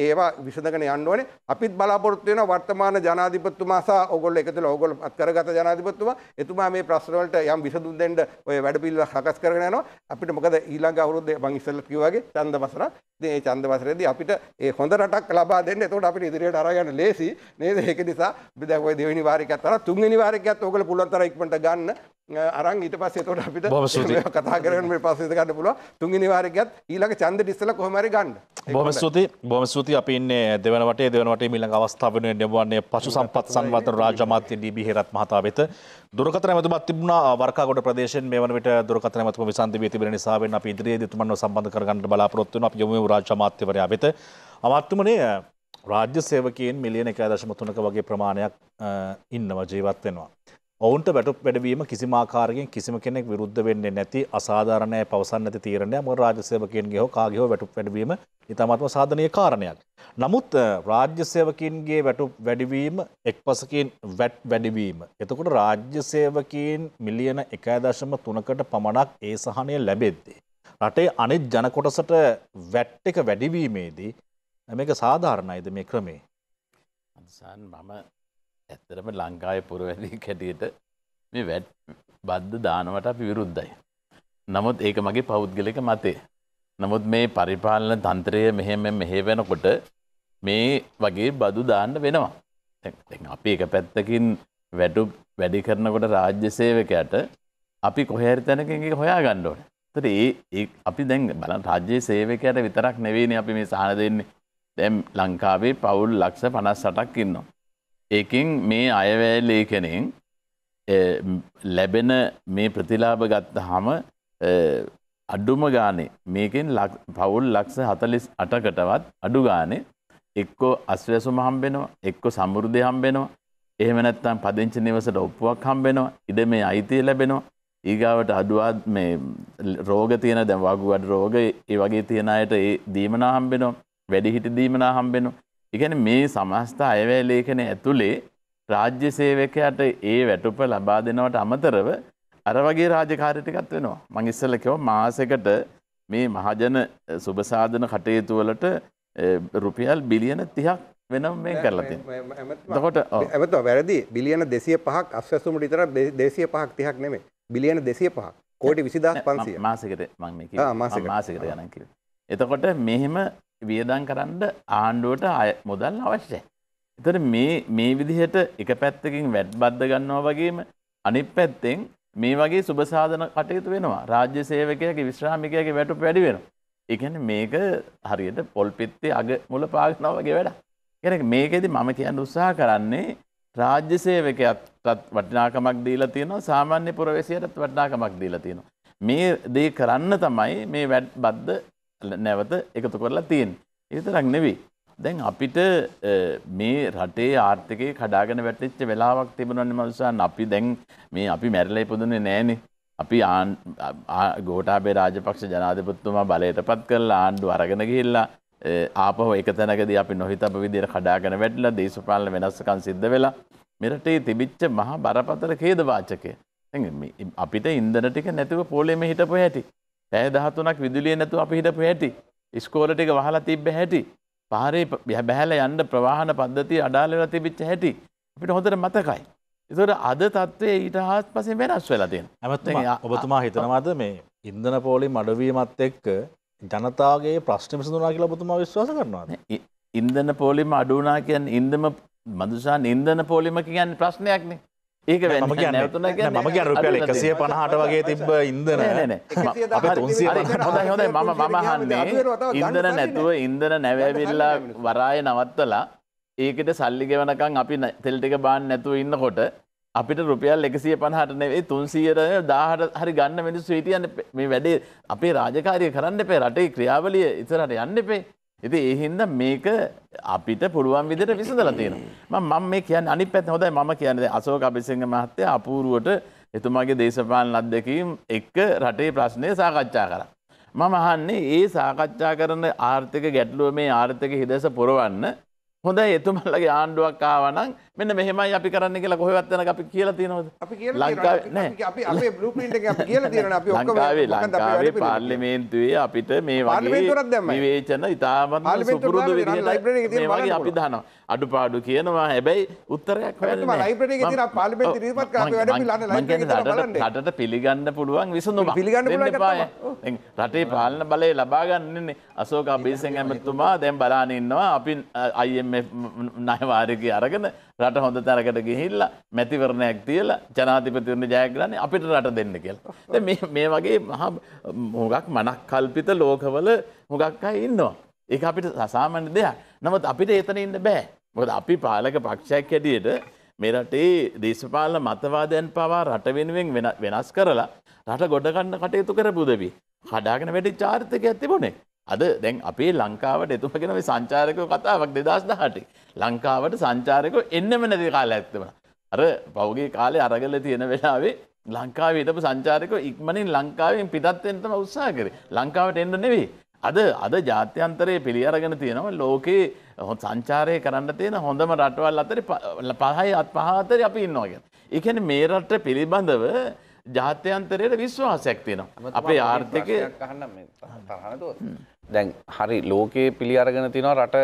ඒවා විසඳගෙන යන්න ඕනේ. අපිත් බලාපොරොත්තු වෙනවා වර්තමාන ජනාධිපතිතුමා සහ ඕගොල්ලෝ එකතු වෙලා ඕගොල්ලෝ අත් කරගත ජනාධිපතිතුමා එතුමා මේ ප්‍රශ්න වලට යම් විසඳුම් දෙන්න ඔය වැඩපිළිවෙල සකස් කරගෙන යනවා. අපිට මොකද ඊළඟ අවුරුද්දේ මම ඉස්සෙල්ලත් කිව්වා වගේ ඡන්ද වසර. ඉතින් මේ ඡන්ද වසරේදී අපිට ඒ හොඳ රටක් ලබා දෙන්න. එතකොට අපිට ඉදිරියට අරගෙන ලේසි නේද? ඒක නිසා අපි දැන් ওই දෙවෙනි වාරිකයත් අර තුන්වෙනි වාරිකයත් ඕගොල්ලෝ පුළුවන් තරම් ඉක්මනට ගන්න. අරන් ඊට පස්සේ එතකොට අපිට මේවා කතා කරගෙන මේ ප්‍රශ්න ගන්න පුළුවන් තුන්වෙනි වාරයකත් ඊළඟ ඡන්දෙට ඉස්සලා කොහොම හරි ගන්න. බොහොම ස්තුතියි. බොහොම ස්තුතියි. අපි ඉන්නේ දෙවන වටේ දෙවන වටේ ඊළඟ ආවස්ථාව වෙනුවෙන් නෙවන්නේ පශු සම්පත් සංවර්ධන රාජ්‍ය අමාත්‍ය ඩී.බී. හේරත් මහතා වෙත දුරකථන ඇමතුමක් තිබුණා වර්කාගොඩ ප්‍රදේශයෙන් මේ වන විට දුරකථන ඇමතුම විසන්ධි වී තිබෙන නිසා වෙන්න අපි ඉදිරියේදී තුමන්ව සම්බන්ධ කරගන්න බලාපොරොත්තු වෙනවා. අපි යොමු වෙමු රාජ්‍ය අමාත්‍යවරයා වෙත. අමාත්‍යමනේ රාජ්‍ය සේවකයන් මිලියන 1.3ක වගේ ප්‍රමාණයක් ඉන්නව ජීවත් වෙනවා. ඔවුන්ට වැටුප් වැඩවීම කිසිමාකාරයෙන් කිසිම කෙනෙක් විරුද්ධ වෙන්නේ නැති අසාධාරණය පවසන්න ඇති තීරණයක් මොකද රාජ්‍ය සේවකයන්ගේ හෝ කාගේ හෝ වැටුප් වැඩවීම ඉතාමත්ම සාධනීය කාරණයක්. නමුත් රාජ්‍ය සේවකයන්ගේ වැටුප් වැඩිවීම එක්පසකින් වැට් වැඩිවීම. එතකොට රාජ්‍ය සේවකයන් මිලියන 1.3කට පමණක් ඒ සහනය ලැබෙද්දී රටේ අනිත් ජන කොටසට වැට් එක වැඩිවීමේදී මේක සාධාරණයිද මේ ක්‍රමේ? අදසන් මම ඇත්තරම ලංකාය පුරවැදී කැටියට මේ වැට් බද්ධ දානවට අපි විරුද්ධයි. නමුත් ඒක මගේ පෞද්ගලික මතේ. නමුත් මේ පරිපාලන තන්ත්‍රය මෙහෙම මෙහෙ වෙනකොට මේ වගේ බදු දාන්න වෙනවා. අපි එක පැත්තකින් වැඩු වැඩි කරනකොට රාජ්‍ය සේවකයට අපි කොහැරි තැනකින් හොයා ගන්න ඕනේ. ඒතර ඒ අපි දැන් බලන්න රාජ්‍ය සේවකයට විතරක් නෙවෙයිනේ අපි මේ සහන දෙන්නේ. දැන් ලංකාවේ පවුල් ලක්ෂ 58ක් ඉන්නවා. ඒකින් මේ අයවැය ලේඛනෙන් ලැබෙන මේ ප්‍රතිලාභ ගත්ත හම අඩුම ගානේ මේකෙන් පවුල් ලක්ෂ හතලිස් අටකටවත් අඩු ගානේ එක්කෝ අස්වැසුම හම්බෙනවා එක්කෝ සමෘද්ධය හම්බෙනවා එහෙම නැත්නම් පදිංචි නිවසට ඔප්පුවක් හම්බෙනවා ඉඩ මේ අයිතිය ලැබෙනවා ඊගාවට අඩුවත් මේ රෝග තියෙන දැන් වගු අඩු රෝග ඒ වගේ තියෙන අයට ඒ දීමනා හම්බෙනවා වැඩිහිටි දීමනා හම්බෙනවා ඉගැන මේ සමස්ථ අයවැලේඛන ඇතුළේ රාජ්‍ය සේවකයට ඒ වැටුප ලබා දෙනවට අමතරව අර වගේ රාජකාරිටිකත් වෙනවා. මං ඉස්සල කිව්වා මාසෙකට මේ මහජන සුබසාධන කටයුතු වලට රුපියල් බිලියන 30ක් වෙනම මේ කරලා තියෙනවා. එතකොට එවතෝ වැරදි බිලියන 205ක් අස්වැසුමට විතර 205ක් 30ක් නෙමෙයි. බිලියන 205ක් කෝටි 20500 මාසෙකට මම මේ කිව්වා. මාසෙකට ගණන් කිව්වා. එතකොට මෙහෙම වියදම් කරන්න ආණ්ඩුවට අය මුදල් අවශ්‍යයි. එතට මේ මේ විදිහට එක පැත්තකින් වැඩ් බද්ධ ගන්නවා වගේම අනිත් පැත්තෙන් මේ වගේ සුබසාධන කටයුතු වෙනවා රාජ්‍ය සේවකයගේ විශ්‍රාමිකයගේ වැටු වැඩි වෙන. එකන මේක හරියට පොල්පිත්තේ අග මුල පාගනාව වගේ වැඩ. කෙනෙක් මේකෙදි මම කියන්න උත්සාහ කරන්නේ රාජ්‍ය සේවකයක්ටත් වටිනාකමක් දීලා තියෙනවා සාමාන්‍ය පුරවැසියටත් වටිනාකමක් දීලා තියෙනවා. මේ දේ කරන්න තමයි මේ වැඩ් බද්ධ නැවත එකතු කරලා තියෙන්. ඒතරක් නෙවී. දැන් අපිට මේ රටේ ආර්ථිකය කඩාගෙන වැටිච්ච වෙලාවක් තිබුණන්න මසාන් අපි දැන් මේ අපි මැරලයි පුදුනේ නෑනෙ. අපි ගෝටාබේ රාජපක්ෂ ජනාධපත්තුමා බලයට පත් කරලා ආණ්ඩු අරගෙන ගිල්ලා ආපහෝ එක තැනකද අපි නොහිතප විදිර කඩාගෙන වැටලා දේශපාලන වෙනස්සකන් සිද්ධ වෙලා මෙරටේ තිබිච්ච මහා බරපතර කේදවාචකය. අපිට ඉන්දන ටික නැතිව පෝලෙම හිටපු ඇති පැය දහතුනක් විදුලිය නැතුව අපි හිටපු හැටි. ඉස්කෝල ටික වහලා තිබ්බ හැටි. පාරේ බැහැලා යන්න ප්‍රවාහන පද්ධතිය අඩාල වෙලා තිබිච්ච හැටි. අපිට හොඳට මතකයි. ඒතකොට අද තත්ත්වයේ ඊට ආස්පසින් වෙනස් වෙලා තියෙනවා. හැමතෙම ඔබතුමා හිතනවාද මේ ඉන්ධන පෝලිම අඩවීමත් එක්ක ජනතාවගේ ප්‍රශ්න විසඳුනා කියලා ඔබතුමා විශ්වාස කරනවාද? ඉන්ධන පෝලිම අඩු වුණා කියන්නේ ඉන්ධන මදුසා ඉන්ධන පෝලිම කියන්නේ ප්‍රශ්නයක්නේ. ඒක මම කියන්න මම කිය රුපියල් එකසිය පනහට වගේ තිබ්බ ඉදන නන හොඳ මම මමහන්නේ ඉන්දන නැතුව ඉන්දන නැවැවිල්ලා වරාය නවත්තලා ඒකට සල්ලි ගෙවනකං අපි තෙල්ටික බාන් නැතුව ඉන්න කොට අපිට රුපියල් එකසිය පනහට නෙවේ තුන්සීර දාහට හරි ගන්න මිනිස් ස්වීටියන්න මේ වැඩේ අපේ රාජකාරය කරන්න පේ රටේ ක්‍රියාවලිය ඉතරට යන්න පේ ඇති ඒහින්ද මේක අපිට පුළුවන් විදිට විසඳල තියෙනවා මම මේ කියන්න අනි පැත් හොදයි ම කියන්නද අසෝක අපිසිංහ මහත්තය අපූරුවට එතුමාගේ දේශපාලන අත්දැකීම් එක්ක රටේ ප්‍රශ්නය සාකච්ඡා කර. මම අහන්නේ ඒ සාකච්ඡා කරන ආර්ථික ගැටලුව මේ ආර්ථික හිදස පුරවන්න හොඳ එතුමල්ලගේ ආණ්ඩුවක් ආවනං මෙන්න මෙහෙමයි අපි කරන්න කියලා කොහෙවත් යන අපි කියලා තියෙනවද? අපි කියලා තියෙනවා. අපි අපේ බ්ලූප්‍රින්ට් එක අපි කියලා තියෙනවා අපි ඔක්කොම ලංකාවේ පාර්ලිමේන්තුවේ අපිට මේ වගේ විවේචන ඉතාමත් සුපුරුදු විදිහට මේ වගේ අපි දානවා. අඩුපාඩු කියනවා. හැබැයි උත්තරයක් හොයන්නේ නැහැ. ලයිබ්‍රරි එකේ තියෙන පාර්ලිමේන්තු ඉදිරිපත් කරපු වැඩ අපි ලන්න ලයිබ්‍රරි එකේ බලන්න. රටට පිළිගන්න පුළුවන් විසඳුමක්. පිළිගන්න පුළුවන් රටේ පාලන බලය ලබා ගන්න ඉන්නේ අශෝක අබේසිංහ ඇමතුමා දැන් බලන්න ඉන්නවා. අපි IMF ණයවාරිකය අරගෙන රට හොඳ තැනකට ගිහිල්ලා මැතිවරණයක් තියලා ජනාධිපතිවරණ ජයග්‍රහණය අපිට රට දෙන්න කියලා. දැන් මේ මේ වගේ මහා මොකක් මනක් කල්පිත ලෝකවල මොකක් අය ඉන්නවා. ඒක අපිට සාමාන්‍ය දෙයක්. නමුත් අපිට එතන ඉන්න බෑ. මොකද අපි පාලක පක්ෂයක් හැටියට මේ රටේ දේශපාලන මතවාදයන් පවා රට වෙනුවෙන් වෙනස් කරලා රට ගොඩගන්න කටයුතු කරපු දෙවි. හඩාගෙන වැඩි චාරිතකයක් තිබුණේ. අද දැන් අපේ ලංකාවට එතුමගෙන මේ සංචාරකව කතාවක් දෙදස් දහට ලංකාවට සංචාරකව එන්නම නැති කාල ඇත්තම. අර පෞගේ කාලේ අරගල තියෙන වෙලාවේ ලංකාවේ හිටපු සංචාරකව ඉක්මනින් ලංකාවෙන් පිටත්වෙන්න තමයි උත්සාහ කරේ. ලංකාවට එන්න නෙවෙයි. අද අද ජාත්‍යන්තරයේ පිළි අරගෙන තියෙනවා ලෝකේ සංචාරය කරන්න තියෙන හොඳම රටවල් අතරේ පහයි අත් පහ අතරේ අපි ඉන්නවා කියන්නේ. ඒ කියන්නේ මේ රට පිළිබඳව ජාත්‍යන්තරයට විශ්වාසයක් තියෙනවා. අපේ ආර්ථිකය අහන්න මේ තරහනද දැන් හරි ලෝකයේ පිළි අරගෙන තිනවා රට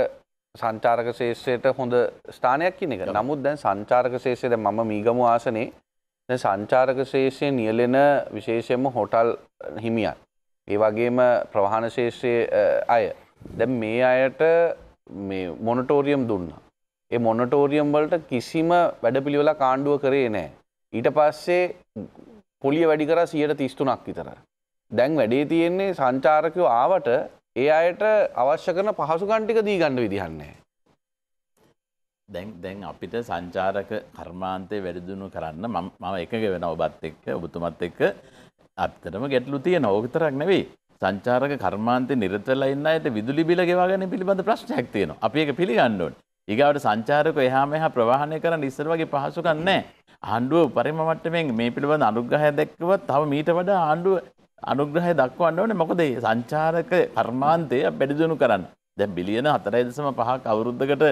සංචාරක ශේෂයට හොඳ ස්ථානයක් කියන එක. නමුත් දැන් සංචාරක ශේෂය දැන් මම මීගමු ආසනේ දැන් සංචාරක ශේෂයේ නියැලෙන විශේෂයෙන්ම හෝටල් හිමියන්. ඒ වගේම ප්‍රවාහන ශේෂයේ අය. දැන් මේ අයට මේ මොනටෝරියම් දුන්නා. ඒ මොනටෝරියම් වලට කිසිම වැඩපිළිවෙලක් ආණ්ඩුව කරේ නැහැ. ඊට පස්සේ පොලිය වැඩි කරා 133ක් විතර. දැන් වැඩේ තියෙන්නේ සංචාරකයෝ ආවට ඒ අයට අවශ්‍ය කරන පහසුකන්ටික දී ගණ්ඩ විදිහන්නේ. දැන් දැන් අපිට සංචාරක කර්මාන්තය වැඩිදුණු කරන්න මම එකග වෙන ඔබත් එක්ක ඔබතුමත් එක්ක අත්තටම ගැටලු තියෙන ඕකතරක් නෙවෙයි සංචාරක කර්මාන්තය නිරතලා ඉන්න අයට විදුලි බිල ගෙවාගන්න පිළිබඳ ප්‍රශ්නයක් තියෙනවා. අපි ඒක පිළිගන්න ඕනේ. ඊගාවට සංචාරක එහා මෙහා ප්‍රවාහනය කරන්න ඉස්සර වගේ පහසුකම් නැහැ. ආණ්ඩුව පරිම මට්ටමින් මේ පිළිබඳ අනුග්‍රහය දැක්කවත් තව මීට වඩා ආණ්ඩුව අනුග්‍රහය දක්වන්න ඕනේ මොකද මේ සංචාරක කර්මාන්තය වැඩිදියුණු කරන්න. දැන් බිලියන 4.5ක් අවුරුද්දකට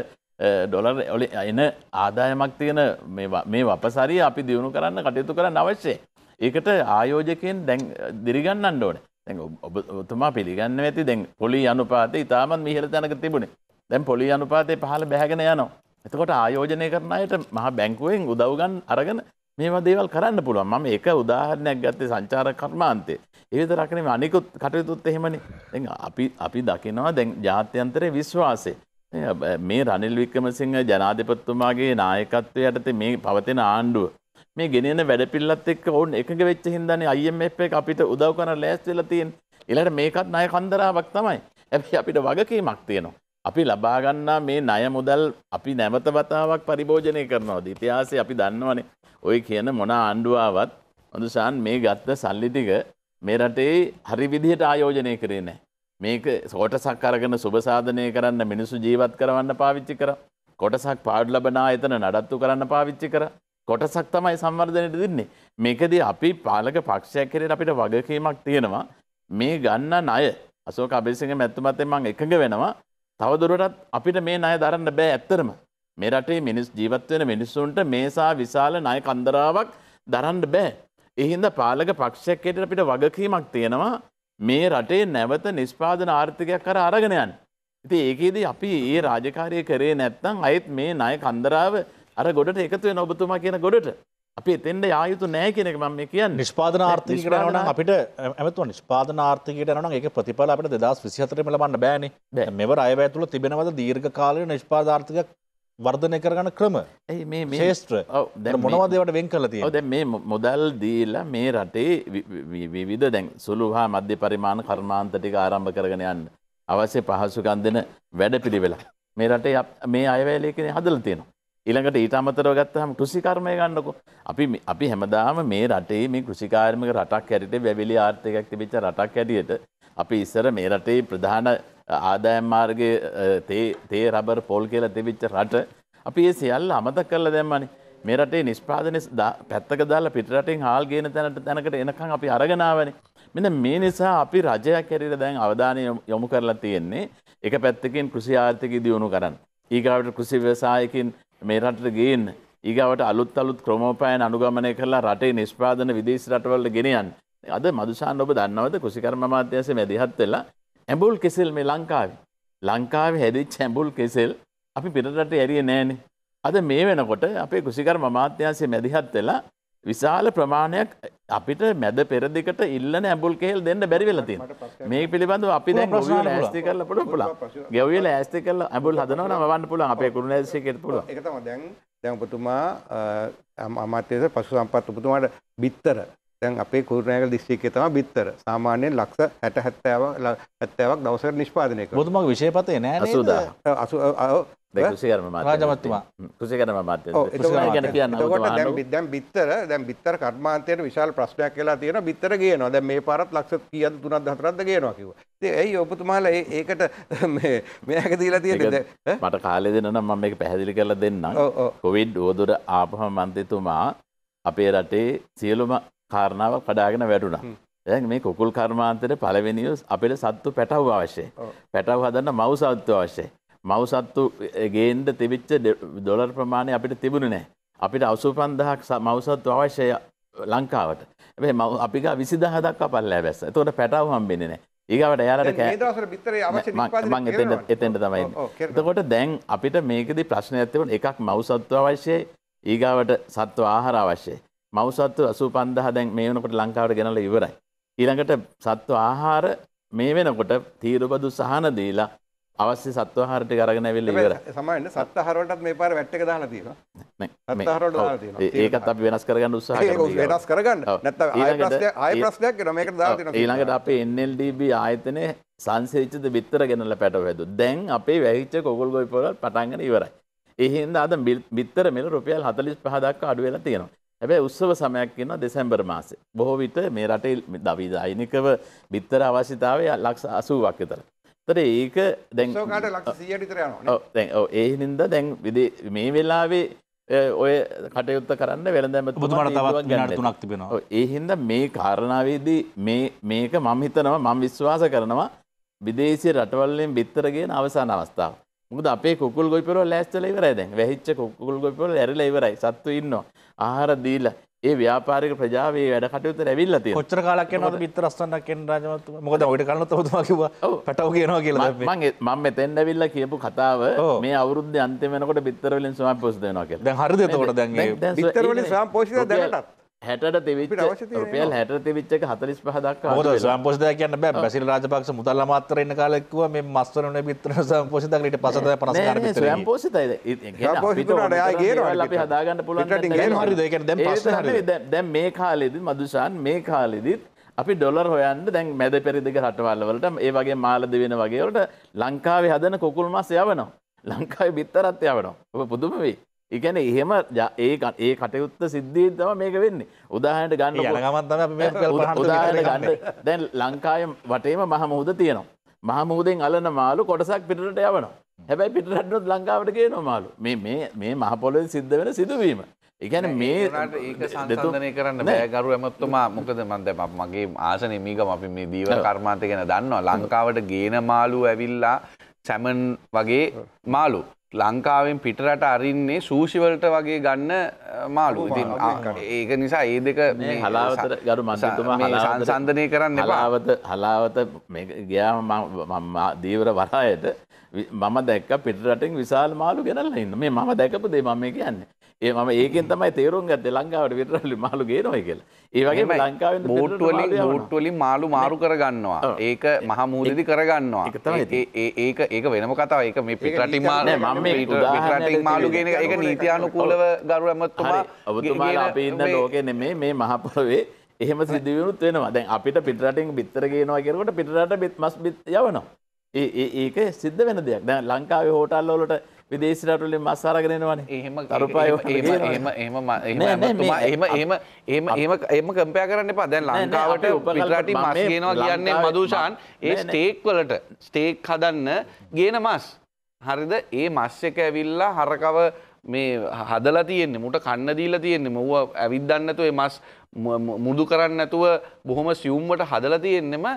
ඩොලර් වල එන ආදායමක් තියෙන මේ මේ වපසරිය අපි දියුණු කරන්න කටයුතු කරන්න අවශ්‍යයි. ඒකට ආයෝජකයන් දැන් දිරිගන්නන්න ඕනේ. දැන් ඔබතුමා පිළිගන්න ඇති දැන් පොලි අනුපාතය ඉතාමත් මිහිර තැනක තිබුණේ. දැන් පොලි අනුපාතය පහළ බැහැගෙන යනවා. එතකොට ආයෝජනය කරන අයට මහා බැංකුවෙන් උදව් ගන්න අරගෙන මේවා දේවල් කරන්න පුළුවන්. මම එක උදාහරණයක් ගත්තේ සංචාරක කර්මාන්තේ. ඒවිත රක්නේ අනිකුත් කටයුතුත් එහෙමනේ. දැන් අපි අපි දකිනවා දැන් ජාත්‍යන්තරයේ විශ්වාසය. මේ රනිල් වික්‍රමසිංහ ජනාධිපතිතුමාගේ නායකත්වය යටතේ මේ පවතින ආණ්ඩුව මේ ගෙනෙන වැඩපිල්ලත් එක්ක ඔවුන් එකඟ වෙච්ච හින්දානේ IMF එක අපිට උදව් කරන්න ලෑස්ති වෙලා තියෙන්නේ. ඊළඟට මේකත් ණය කන්දරාවක් තමයි. හැබැයි අපිට වගකීමක් තියෙනවා. අපි ලබා ගන්නා මේ ණය මුදල් අපි නැවත වතාවක් පරිභෝජනය කරනවාද? ඉතිහාසයේ අපි දන්නවනේ. ওই කියන මොන ආණ්ඩුවාවත් අඳුසාන් මේ ගත්ත සල්ලි ටික මේ රටේ හරි විදිහට ආයෝජනය කරේ නෑ. මේක සෝටසක් අරගෙන සුභසාධනය කරන්න මිනිසු ජීවත් කරවන්න පාවිච්චි කර. කොටසක් පාඩ් ලබනා එතන නඩත්තු කරන්න පාවිච්චි කර. කොටසක් තමයි සම්වර්ධනයට දෙන්නේ. මේකද අපි පාලක පක්ෂයක් කරයට අපිට වගකීමක් තියෙනවා. මේ ගන්න නය අසෝක අභිසිංහ මැත්තුමත්තේ මං එකඟ වෙනවා. තවදුරටත් අපිට මේ ණය දරන්න බෑ ඇත්තරම. මේ රටේ මිනිස් ජීවත් වෙන මිනිස්සුන්ට මේසා විශාල ණය කන්දරාවක් දරන්න බෑ. එහින්ද පාලක පක්ෂයක් හෙට අපිට වගකීමක් තියෙනවා මේ රටේ නැවත නිස්පාදන ආර්ථිකයක් කර අරගෙනයන්. ඉති ඒකේදී අපි ඒ රාජකාරය කරේ නැත්තං අයත් මේ නය කන්දරාව අර ගොඩට එකතුවේ නොබතුමා කියන ගොඩට අපි එතෙන්ට යායුතු නෑ කෙනෙක ම මේ කියන් නිස්පාදන ආර්ථිකරන අපිට ඇමතු නිස්පාන ආර්ථිකට න එක ප්‍රතිපල අපට දස් විසිහතරම ලබන්න බෑන මෙව අයවැතුල තිබෙනවද දීර්ඝ කාලය නිස්පාධාර්ථකයක් වර්ධනය කරගන ක්‍රම ශේෂත්‍ර මොනවදවට වෙන් කලති ද මේ මොදල් දීල්ලා මේ රටේ විවිධ දැන් සුළු හා මධ්‍ය පරිමාණ කර්මාන්තටික ආරම්භ කරගෙන යන්න අවශ්‍ය පහසුකන් දෙන වැඩ පිළිවෙලා මේ රටේ මේ අයවැලයකන හදල් තියෙන ඊළඟට ඊට අමතරව ගත්තහම කෘෂිකර්මය ගන්නකො අපි අපි හැමදාම මේ රටේ මේ කෘෂිකාර්මික රටක් ඇරිට වැවිලි ආර්ථකයක් තිබිච්ච රටක් ඇඩියට අපි ඉස්සර මේ රටේ ප්‍රධාන ආදායම් මාර්ගය තේ රබර් පොල් කියල තිබිච්ච රට අපි ඒ සියල්ල අමත කරල දැම්මනි මේ රටේ නිෂ්පාදන පැත්තක දාලා පිටරටින් හාල් ගෙන තැනට තැනකට එනකං අපි අරගෙනාවනි මෙන්න මේ නිසා අපි රජයක් හැරිර දැන් අවධානය යොමු කරලා තියෙන්නේ එක පැත්තකින් කෘෂි ආර්ථික දියුණු කරන්න ඊගාවට කෘෂි ව්‍යවසායකින් මේ රටට ගේන්න ඊගාවට අලුත් අලුත් ක්‍රමෝපයන් අනුගමනය කරලා රටේ නිෂ්පාදන විදේශ රටවලට ගෙනයන් අද මදුසාන් ඔබ දන්නවද කෘෂිකර්ම අමාත්‍යංශයේ මැදිහත් වෙලා ඇඹුල් කෙසෙල් මේ ලංකාවේ. ලංකාවේ හැදිච්ච ඇඹුල් කෙසෙල් අපි පිටරට ඇරියේ නෑනේ. අද මේ වෙනකොට අපේ කුසිකර්ම අමාත්‍යාංශය මැදිහත් වෙලා විශාල ප්‍රමාණයක් අපිට මැද පෙර දෙකට ඉල්ලන ඇඹුල් කෙහෙල් දෙන්න බැරි වෙලා තියෙනවා. මේ පිළිබඳව අපි දැන් ගොවියල ඈස්ති කරලා පුළුවන්. ගොවියල ඈස්ති කරලා ඇඹුල් හදනවා නම් වවන්න පුළුවන්. අපේ කුරුණෑදේශයකට පුළුවන්. ඒක තමයි දැන් දැන් ඔබතුමා අමාත්‍යයේ පශු සම්පත් ඔබතුමාට බිත්තර දැන් අපේ කුරුණෑගල දිස්ත්‍රික්කයේ තමයි බිත්තර සාමාන්‍යයෙන් ලක්ෂ 60 70ක් දවසකට නිෂ්පාදනය කරනවා. ඔබතුමාගේ විශේෂපතේ නෑ නේද? 80000. දැන් බිත්තර දැන් බිත්තර කර්මාන්තයට විශාල ප්‍රශ්නයක් කියලා තියෙනවා බිත්තර ගේනවා. දැන් මේ පාරත් ලක්ෂ කීයද 3ක් 4ක්ද ගේනවා කිව්වා. ඉතින් ඇයි ඔබතුමාලා ඒකට [LAUGHS] මේ මෙයාක දීලා තියෙන්නේ? මට කාලය දෙන්න නම් මම මේක පැහැදිලි කරලා දෙන්නම්. කොවිඩ් ඕදොර ආපහම මන්ත්‍රීතුමා අපේ රටේ සියලුම කාරණාවක් කඩාගෙන වැඩුණා. දැන් මේ කුකුල් කර්මාන්තයට පළවෙනිව අපිට සත්තු පැටව් අවශ්‍යයි. පැටව් හදන්න මව් සත්තු අවශ්‍යයි. මව් සත්තු ගේන්න තිබිච්ච ඩොලර් ප්‍රමාණය අපිට තිබුණේ නැහැ. අපිට 85000ක් මව් සත්තු අවශ්‍යයි ලංකාවට. හැබැයි මව් අපි ගා 20000ක් අපල්ලා බැස්ස. එතකොට පැටව් හම්බෙන්නේ නැහැ. ඊගාවට එයාලට කෑ මේ දවස්වල බිත්තරේ අවශ්‍ය නිෂ්පාදනය මම එතෙන්ට එතෙන්ට තමයි එන්නේ. එතකොට දැන් අපිට මේකෙදි ප්‍රශ්නයක් තිබුණා. එකක් මව් සත්තු අවශ්‍යයි. ඊගාවට සත්ව ආහාර අවශ්‍යයි. මව් සත්තු 85000 දැන් මේ වෙනකොට ලංකාවට ගෙනල්ලා ඉවරයි. ඊළඟට සත්තු ආහාර මේ වෙනකොට තීරුබදු සහන දීලා අවශ්‍ය සත්ව ආහාර ටික අරගෙන ඇවිල්ලා ඉවරයි. සමහරවිට සත්තු ආහාර වලටත් මේ පාර වැට් එක දාලා තියෙනවා. නෑ. සත්තු ඒකත් අපි වෙනස් කරගන්න උත්සාහ කරනවා. ඒක වෙනස් කරගන්න. නැත්නම් ආයෙ ප්‍රශ්නයක් ආයෙ ප්‍රශ්නයක් එනවා. මේකට දාලා තියෙනවා. ඊළඟට අපේ NLDB ආයතනයේ සංසේචිත බිත්තර ගෙනල්ලා පැටව හැදුවා. දැන් අපේ වැහිච්ච කොගල් ගොවිපළ පටන් ගන්න ඉවරයි. එහෙනම් අද බිත්තර මිල රුපියල් 45 දක්වා අඩු වෙලා තියෙනවා. හැබැයි උත්සව සමයක් වෙනවා දෙසැම්බර් මාසේ. බොහෝ විට මේ රටේ දවිද අයිනිකව බිත්තර අවශ්‍යතාවය ලක්ෂ 80ක් විතර. ඒතර ඒක දැන් සෝකාට ලක්ෂ 100ට විතර යනවා. ඔව් දැන් ඔව් ඒ හින්දා දැන් මේ වෙලාවේ ඔය කටයුත්ත කරන්න වෙළඳැම බුදුමට තවත් ගණට තුනක් තිබෙනවා. ඒ හින්දා මේ කාරණාවේදී මේ මේක මම හිතනවා මම විශ්වාස කරනවා විදේශීය රටවල් වලින් බිත්තර ගේන අවසාන අවස්ථාව. මොකද අපේ කුකුල් ගොවිපලවල ලෑස්තිලා ඉවරයි දැන්. වැහිච්ච කුකුල් ගොවිපලවල ඇරිලා ඉවරයි. සත්තු ඉන්නවා. ආහාර දීලා ඒ ව්‍යාපාරික ප්‍රජාව මේ වැඩ කටයුතු ලැබිලා තියෙනවා. කොච්චර කාලයක් යනවද බිත්තර රස්තන්නක් කියන රාජමතුමා? මොකද ඔයිට කලිනුත් ඔබතුමා කිව්වා පැටව කියනවා කියලා දැන් මේ. මම මම මෙතෙන් ඇවිල්ලා කියපු කතාව මේ අවුරුද්දේ අන්තිම වෙනකොට බිත්තර වලින් සමාපෝෂිත වෙනවා කියලා. දැන් හරිද එතකොට දැන් මේ බිත්තර වලින් සමාපෝෂිත දැනටත් හැට තිවිල් හැට තිවිච්චක හතලිස් පහදක් හොද සම්පෝෂද කියන්න බෑ බැසිල් රාජපක්ෂ මුදල්ල මාතරන්න කාලෙක්ව මේ මස්වරන බිත්‍ර සම්පෝෂතකට පසත පස සම්පෝෂතයිගේ හදාගන්න පුළන් දැම් මේ කාලෙද මදුසාන් මේ කාලෙදිත් අපි ඩොලර් හොයන්න දැන් මැද පෙරිදික රටවල්ලවලට ඒ වගේ මාලද වෙන වගේවලට ලංකාවේ හදන කොකුල් මස් යවනවා ලංකාවේ බිත්තරත් යවනවා ඔබ පුදුම වෙයි එකන එහෙම ඒ කටයුත්ත සිද්ධීන් තම මේක වෙන්නේ උදාහට ගන්න උදාහට ගන්න දැන් ලංකාය වටේම මහමුහද තියනවා. මහමුහදෙන් අලන මාලු කොටසක් පිටට යවන. හැබැයි පිටටනොත් ලංකාවට ගේ නොමාලු මේ මහපොලො සිද්ධ වෙන සිදුවීම. ඉගැන මේ ඒක සඳනය කරන්න ගරු ඇමත්තුමා මොකද මන්ද මගේ ආසන මිකම අපි මේ දීව කර්මාතය ගැන දන්නවා ලංකාවට ගේන මාලු ඇවිල්ලා සැමන් වගේ මාලු ලංකාවෙන් පිටරට අරින්නේ සූෂිවලට වගේ ගන්න මාලු ඉතින් ඒක නිසා ඒ දෙක හලාවතර ගරු මසතුම සංසන්ධනය කරන්න හලාවත හලාවත ගයාම දීවර වරායට මම දැක්ක පිටරටින් විශාල් මාලු ගෙනල්ලා ඉන්න මේ මම දැකපු දේ මම කියන්නේ ඒ මම ඒකෙන් තමයි තේරුම් ගත්තේ ලංකාවට විතරලි මාළු ගේනවා කියලා. ඒ වගේම ලංකාවෙන් බෝට් වලින් බෝට් වලින් මාළු මාරු කරගන්නවා. ඒක මහා මූලෙදි කරගන්නවා. ඒක තමයි. ඒ ඒක ඒක වෙනම කතාවක්. ඒක මේ පිටරටින් මාළු නෑ මම මේ පිටරටින් මාළු ගේන එක ඒක නීතියානුකූලව ගරු ඇමතුමා ඔබතුමාලා අපි ඉන්න ලෝකේ නෙමේ මේ මහ පොළවේ එහෙම සිදුවුණුත් වෙනවා. දැන් අපිට පිටරටින් බිත්තර ගේනවා කියනකොට පිටරට බිත් මස් බිත් යවනවා. ඒ ඒක සිද්ධ වෙන දෙයක්. දැන් ලංකාවේ හෝටල් වලට විදේශ රටවලින් මස් අරගෙන එනවනේ. එහෙම එහෙම එහෙම එහෙම එහෙම එහෙම එහෙම එහෙම එහෙම කම්පෙයා කරන්න එපා. දැන් ලංකාවට පිටරටින් මස් ගේනවා කියන්නේ මදුෂාන් ඒ ස්ටේක් වලට ස්ටේක් හදන්න ගේන මස්. හරිද? ඒ මස් එක ඇවිල්ලා හරකව මේ හදලා තියෙන්නේ මුට කන්න දීලා තියෙන්නේ මොව ඇවිද්දන්න නැතුව ඒ මස් මුදු කරන්න නැතුව බොහොම සියුම්වට හදලා තියෙන්නෙම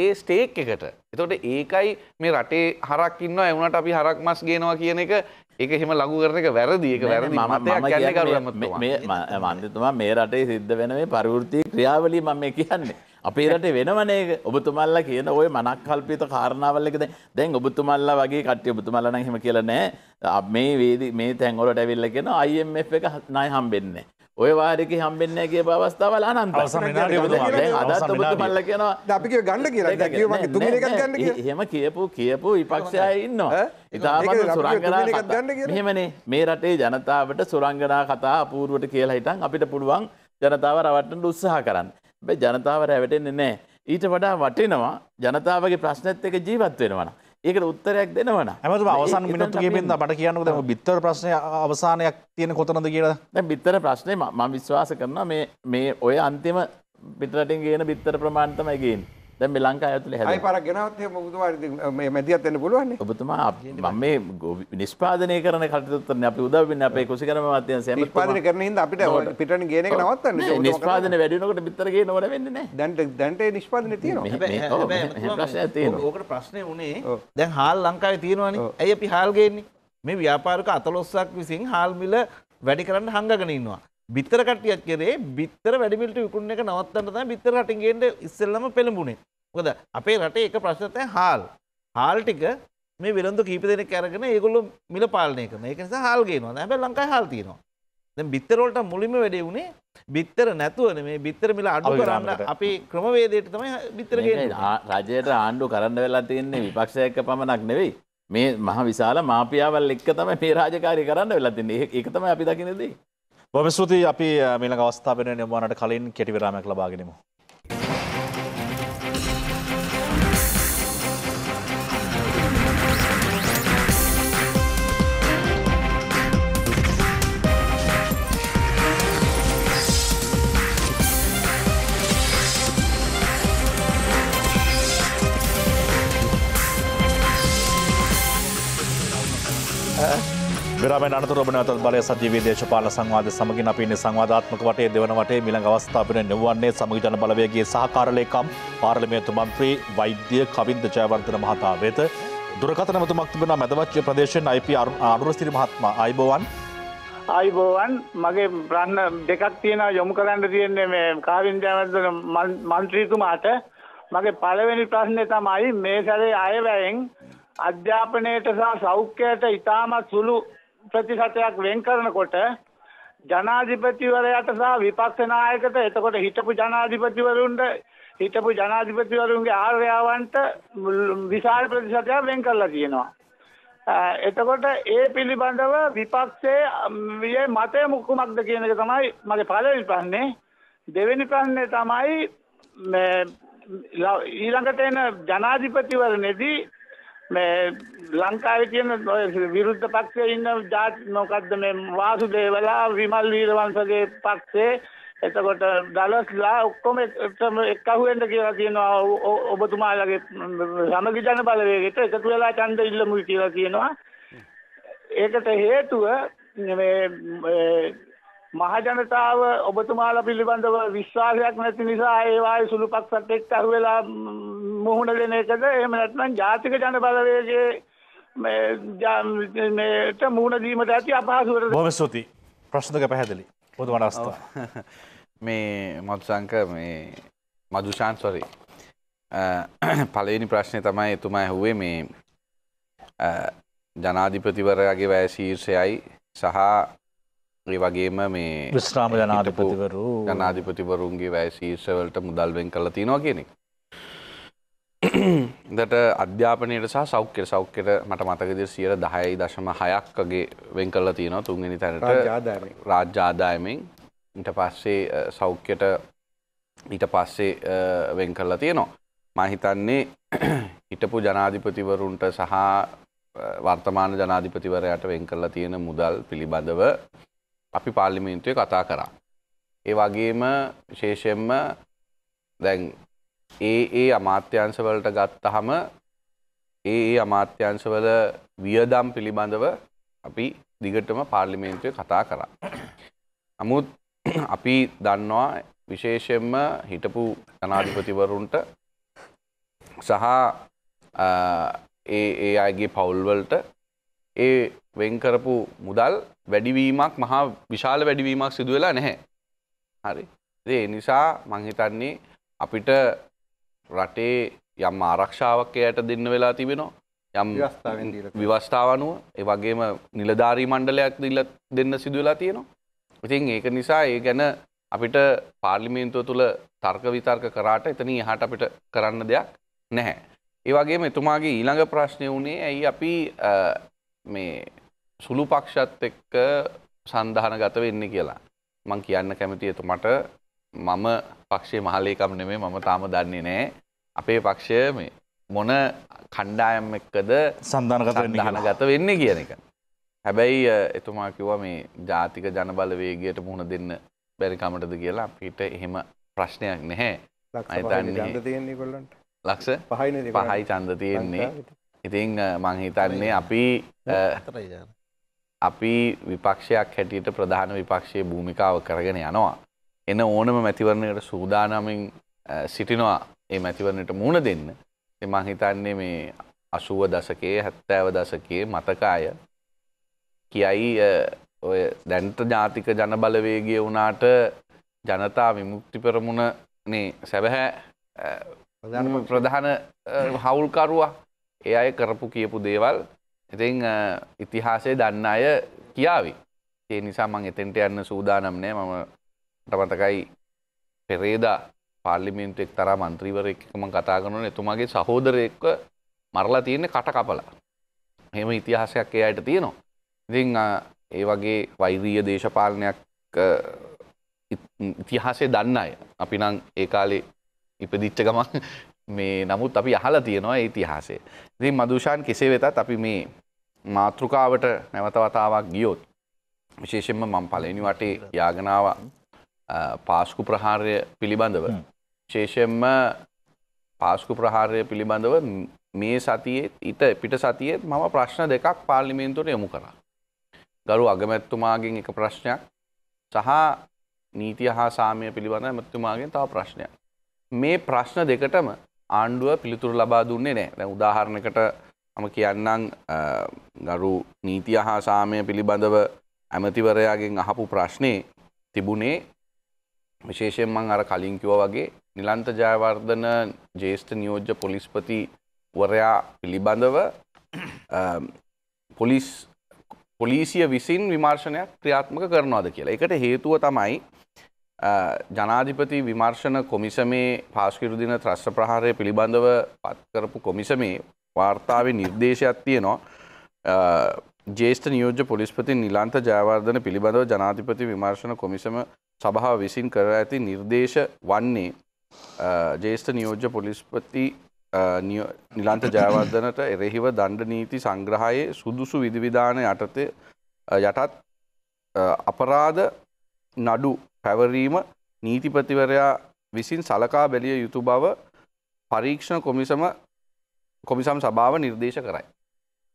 ඒ ස්ටේක් එකට එතොට ඒකයි මේ රටේ හරක් ඉන්න ඇවුනට අපි හරක් මස් ගේනවා කියන එක ඒක එහෙම ලඟු කරන එක වැරදික වැරදි මතයක් මන්දතුමා මේ රටේ සිද්ධ වෙන මේ පරවෘතිය ක්‍රියාවලි මම කියන්නේ. අපේ රට වෙනවනේක ඔබතුමල්ලා කියන ඔය මනක් කල්පිත කාරණාවල්ලකද දැන් ඔබතුමල්ලා වගේ කට්ය ඔබතුමල්ලන හෙම කියලනෑ මේ වේදි මේ තැන්වලට ඇවිල්ලගෙන අයිF එක නය හම්බෙන්නේ. ඔය වාරක හම්බෙන්නේ කිය අවස්ථාවල අනන්ත අදත්මල්ල කියනවා අපි ගණඩ කියලා හෙම කියපු කියපු විපක්ෂය ඉන්නවා. ඉතාමත් සුරංගනා මෙහෙමනේ මේ රටේ ජනතාවට සුරංගනා කතා අපූරුවට කියලා හිටන් අපිට පුළුවන් ජනතාව රවට්ටට උත්සාහ කරන්න. බැ ජනතාව රැවටෙන්නේ නෑ. ඊට වඩා වටිනවා ජනතාවගේ ප්‍රශ්නත් එක ජීවත් වෙනවන. ඒකට උත්තරයක් දෙනවන ඇමතු අවසන් මිනතුගේ බෙන්ද මට කියන්නක ම බිත්තර ප්‍රශ්නය අවසානයක් තියෙන කොතනද කියලා දැ බිත්තර ප්‍රශ්නය ම විශ්වාස කරන මේ ඔය අන්තිම පිටරටින් ගේන බිත්තර ප්‍රමාණතමයිගෙන් දැන් මේ ලංකාව ඇතුලේ හැදෙන. අයි පාරක් ගෙනවත් එහෙම ඔබතුමා මේ මැදිහත් වෙන්න පුළුවන් නේ. ඔබතුමා මම මේ නිෂ්පාදනය කරන කටයුත්තනේ අපි උදව් වෙන්නේ අපේ කුසිකරම මාධ්‍යංශය. නිෂ්පාදනය කරන හින්දා අපිට පිටරණ ගේන එක නවත්තන්න ඕනේ. නිෂ්පාදනය වැඩි වෙනකොට පිටර ගේන වල වෙන්නේ නැහැ. දැන් දැන් ඒ නිෂ්පාදනය තියෙනවා. හැබැයි ප්‍රශ්නයක් තියෙනවා. ඕකට ප්‍රශ්නේ උනේ දැන් හාල් ලංකාවේ තියෙනවනේ. ඇයි අපි හාල් ගේන්නේ? මේ ව්‍යාපාරික අතලොස්සක් විසින් හාල් මිල වැඩි කරන්න හංගගෙන ඉන්නවා. බිත්තර කටියක් කරේ බිත්තර වැඩිමිට විකුණ එක නවත්තන්න තම බිත්තර කටින්ගේට ඉස්සල්ලම පෙළඹුණේ කොද අපේ රටේ එක ප්‍රශ්නතය හාල් හාල් ටික මේ වෙළඳු කීප දෙනෙ කැරගෙන ඒගොල්ලු මිල පාලනය කරන ඒක නිසා හාල් ගේනවා හැබැයි ලංකාවේ හාල් තියෙනවා දැන් බිත්තරවලට මුලින්ම වැඩේ උනේ බිත්තර නැතුවන මේ බිත්තර මිල අඩු කරන්න අපේ ක්‍රමවේදයට තමයි බිත්තර ගේන්නේ රජයට ආණ්ඩු කරන්න වෙලා තියෙන්නේ විපක්ෂයක පමණක් නෙවෙයි මේ මහ විශාල මාපියාවල් එක්ක තමයි මේ රාජකාරී කරන්න වෙලා තියෙන්නේ ඒක තමයි අපි දකින්නේ බොමස්තුති අපි මේල අවස්ථාපන නිර්මාණට කලින් කෙටිවිරාමයක් ලබාගෙනමු විරාමෙන් අනතුරු ඔබ නැවතත් බලය සජීවී දේශපාලන සංවාද සමගින් අපි ඉන්නේ සංවාදාත්මක වටේ දෙවන වටේ මිලඟ අවස්ථාව පිරෙන නෙවුවන්නේ සමගි ජන බලවේගයේ සහකාරලේකම් පාර්ලිමේන්තු මන්ත්‍රී වෛද්‍ය කවින්ද ජයවර්ධන මහතා වෙත දුරකථන මතුමක් තිබෙනවා මැදවච්ච ප්‍රදේශයෙන් අයිපී අනුරසිරි මහත්මයා අයිබෝවන් අයිබෝවන් මගේ ප්‍රන්න දෙකක් තියෙනවා යොමු කරන්න තියෙන්නේ මේ කාවින්දයවර්ධන මන්ත්‍රීතුමාට මගේ පළවෙනි ප්‍රශ්නේ තමයි මේ සැරේ අයවැයෙන් අධ්‍යාපනයට සහ සෞඛ්‍යයට ඉතාමත් සුළු ප්‍රතිශතයක් වෙන් කරනකොට ජනාධිපතිවරයාට සහ විපක්ෂ නායකට එතකොට හිටපු ජනාධිපතිවරුන්ට හිටපු ජනාධිපතිවරුන්ගේ ආර්යවන්ට විශාල ප්‍රතිශතයක් වෙන් කරලා තියෙනවා. එතකොට ඒ පිළිබඳව විපක්ෂයේ මතය මුකුමක්ද කියන එක තමයි මගේ පළවෙනි ප්‍රශ්නේ. දෙවෙනි ප්‍රශ්නේ තමයි ඊළඟට එන ජනාධිපතිවරණේදී මේ ලංකාවේ තියෙන ඔය විරුද්ධ පක්ෂයේ ඉන්න ජාති මොකද්ද මේ වාසුදේවලා විමල් වීරවංශගේ පක්ෂේ එතකොට දලස්ලා ඔක්කොම එකම එකහුවෙන්ද කියලා තියෙනවා ඔබතුමාලගේ සමගි ජන බලවේගයට එකතු වෙලා ඡන්ද ඉල්ලමුයි කියලා කියනවා ඒකට හේතුව මේ මහජනතාව ඔබතුමාලා පිළිබඳව විශ්වාසයක් නැති නිසා ඒ වායේ සුළු පක්ෂත් එක්ක අහුවෙලා මුහුණ දෙන එකද එහෙම නැත්නම් ජාතික ජන බලවේගයේ මේ මේට මුහුණ දීමට ඇති අපහසුවටද බොහොම ස්තුතියි ප්‍රශ්න දෙක පැහැදිලි ඔබතුමාට අවස්ථාව [LAUGHS] මේ මදුසංක මේ මදුෂාන් සෝරි [CLEARS THROAT] පළවෙනි ප්‍රශ්නේ තමයි එතුමා ඇහුවේ මේ ජනාධිපතිවරයාගේ වැය ශීර්ෂයයි සහ වගේම මේ විශ්‍රාම ජනාධිපතිවරු ජනාධිපතිවරුන්ගේ වැය ශීර්ෂවලට මුදල් වෙන් කරලා තියෙනවා කියන එක. දට [COUGHS] අධ්‍යාපනයට සහ සෞඛ්‍ය සෞඛ්‍යයට මට මතක විදිහට 10.6ක් වගේ වෙන් කරලා තියෙනවා තුන්වෙනි තැනට රාජ්‍ය ආදායමෙන් ඊට පස්සේ සෞඛ්‍යයට ඊට පස්සේ වෙන් කරලා තියෙනවා. මම හිතන්නේ [COUGHS] හිටපු ජනාධිපතිවරුන්ට සහ වර්තමාන ජනාධිපතිවරයාට වෙන් කරලා තියෙන මුදල් පිළිබඳව අපි පාර්ලිමේන්තුවේ කතා කරා. ඒ වගේම විශේෂයෙන්ම දැන් ඒ ඒ අමාත්‍යංශවලට ගත්තහම ඒ ඒ අමාත්‍යංශවල වියදම් පිළිබඳව අපි දිගටම පාර්ලිමේන්තුවේ කතා කරා. නමුත් අපි දන්නවා විශේෂයෙන්ම හිටපු ජනාධිපතිවරුන්ට සහ ඒ ඒ අයගේ පවුල්වලට ඒ වෙන් කරපු මුදල් වැඩිවීමක් මහා විශාල වැඩිවීමක් සිදු වෙලා නැහැ. හරි. ඒ නිසා මං හිතන්නේ අපිට රටේ යම් ආරක්ෂාවක් එයට දෙන්න වෙලා තිබෙනවා. යම් විවස්ථාව අනුව ඒ වගේම නිලධාරී මණ්ඩලයක් දීලා දෙන්න සිදු වෙලා තියෙනවා. ඉතින් ඒක නිසා ඒ ගැන අපිට පාර්ලිමේන්තුව තුළ තර්ක විතර්ක කරාට එතනින් එහාට අපිට කරන්න දෙයක් නැහැ. ඒ වගේම එතුමාගේ ඊළඟ ප්‍රශ්නය වුණේ ඇයි අපි මේ සුළු පක්ෂත් එක්ක සන්ධාන ගත වෙන්න කියලා. මං කියන්න කැමති එතුමට මම පක්ෂේ මහලේකම් නෙමේ මම තාම දන්නේ නෑ අපේ පක්ෂය මේ මොන කණ්ඩායම් එක්කද සන්ධාන ගත වෙන්නේ කියන එක. හැබැයි එතුමා කිව්වා මේ ජාතික ජනබල වේගයට මුහුණ දෙන්න බැරිකමටද කියලා අපිට එහෙම ප්‍රශ්නයක් නැහැ. ලක්ෂ පහයි පහයි චන්ද තියෙන්නේ. ඉතින් මං හිතන්නේ අපි අපි විපක්ෂයක් හැටියට ප්‍රධාන විපක්ෂයේ භූමිකාව කරගෙන යනවා. එන ඕනම මැතිවරණයකට සූදානමින් සිටිනවා ඒ මැතිවරණයට මුහුණ දෙන්න. මං හිතන්නේ මේ අසුව දසකයේ හැත්තෑව දසකයේ මතකාය කියයි ඔය දැන්ට ජාතික ජනබලවේගය වුණාට ජනතා විමුක්ති පෙරමුණ නේ සැබහැ ප්‍රධාන හවුල්කරුවා ඒ අය කරපු කියපු දේවල් ඉතින් ඉතිහාසය දන්න අය කියාවි. ඒ නිසා මං එතෙන්ට යන්න සූදානම් නෑ මම මතකයි පෙරේදා පාර්ලිමෙන්ටෙක් තරා මන්ත්‍රීවරයක්ම කතා කරනන එතුමාගේ සහෝදරයෙක්ව මරලා තියෙන කට කපලා. හෙම ඉතිහාසයක් ඒ අයට තියෙනවා. ඉතිං ඒ වගේ වෛරීය දේශපාලනයක් ඉතිහාසේ දන්න අය අපි නං ඒ කාලේ ඉපදිච්ච ගමන් [LAUGHS] මේ නමුත් අපි අහලා තියෙනවා ඒ ඉතිහාසේ. ඉතින් මදුෂාන් කෙසේ වෙතත් අපි මේ මාතෘකාවට නැවතවතාවක් ගියොත් විශේෂෙන්ම මං පලනි වටේ යාගනාව පාස්කු ප්‍රහාරය පිළිබඳව ශේෂෙන්ම පාස්කු ප්‍රහාරය පිළිබඳව මේ සතියේත් ඉට පිට සතියේත් මම ප්‍රශ්න දෙකක් පාර්ලිමේන්තුවට යොමු කරා. ගරු අගමැත්තුමාගෙන් එක ප්‍රශ්නයක් සහ නීතිය හා සාමය පිළිබඳ ඇමැත්තුමාගෙන් තව ප්‍රශ්නයක්. මේ ප්‍රශ්න දෙකටම ආණ්ඩුව පිළිතුරු ලබා දුන්නේ නෑ දැ උදාහරණකට මම කියන්නම් ගරු නීතිය හා සාමය පිළිබඳව ඇමතිවරයාගෙන් අහපු ප්‍රශ්නය තිබුණේ විශේෂයෙන් මං අර කලින් කිව්ව වගේ නිලන්ත ජයවර්ධන ජේෂ්ඨ නියෝජ්‍ය පොලිස්පති වරයා පිළිබඳව පොලිස් පොලිසිය විසින් විමර්ශනයක් ක්‍රියාත්මක කරනවාද කියලා. එකට හේතුව තමයි ජනාධිපති විමර්ශන කොමිසමේ පාස්කිරුදින ත්‍රස්ස ප්‍රහාරය පිළිබඳව පත්කරපු කොමිසමේ වාර්තාවේ නිර්දේශයක් තියෙනවා ජේෂ්ඨ නියෝජ්‍ය පොලිස්පති නිලන්ත ජයවර්ධන පිළිබඳව ජනාධිපති විමර්ශන කොමිසම සභාව විසින් කර ඇති නිර්දේශ වන්නේ ජේෂ්ඨ නියෝජ්‍ය පොලිස්පති නිලන්ත ජයවර්ධනට එරෙහිව දණ්ඩ නීති සංග්‍රහයේ සුදුසු විධවිධාන යටතේ යටත් අපරාධ නඩු පැවරීම නීතිපතිවරයා විසින් සලකා බැලිය යුතු බව පරීක්ෂණ කොමිසම කොමිසම් සභාව නිර්දේශ කරයි.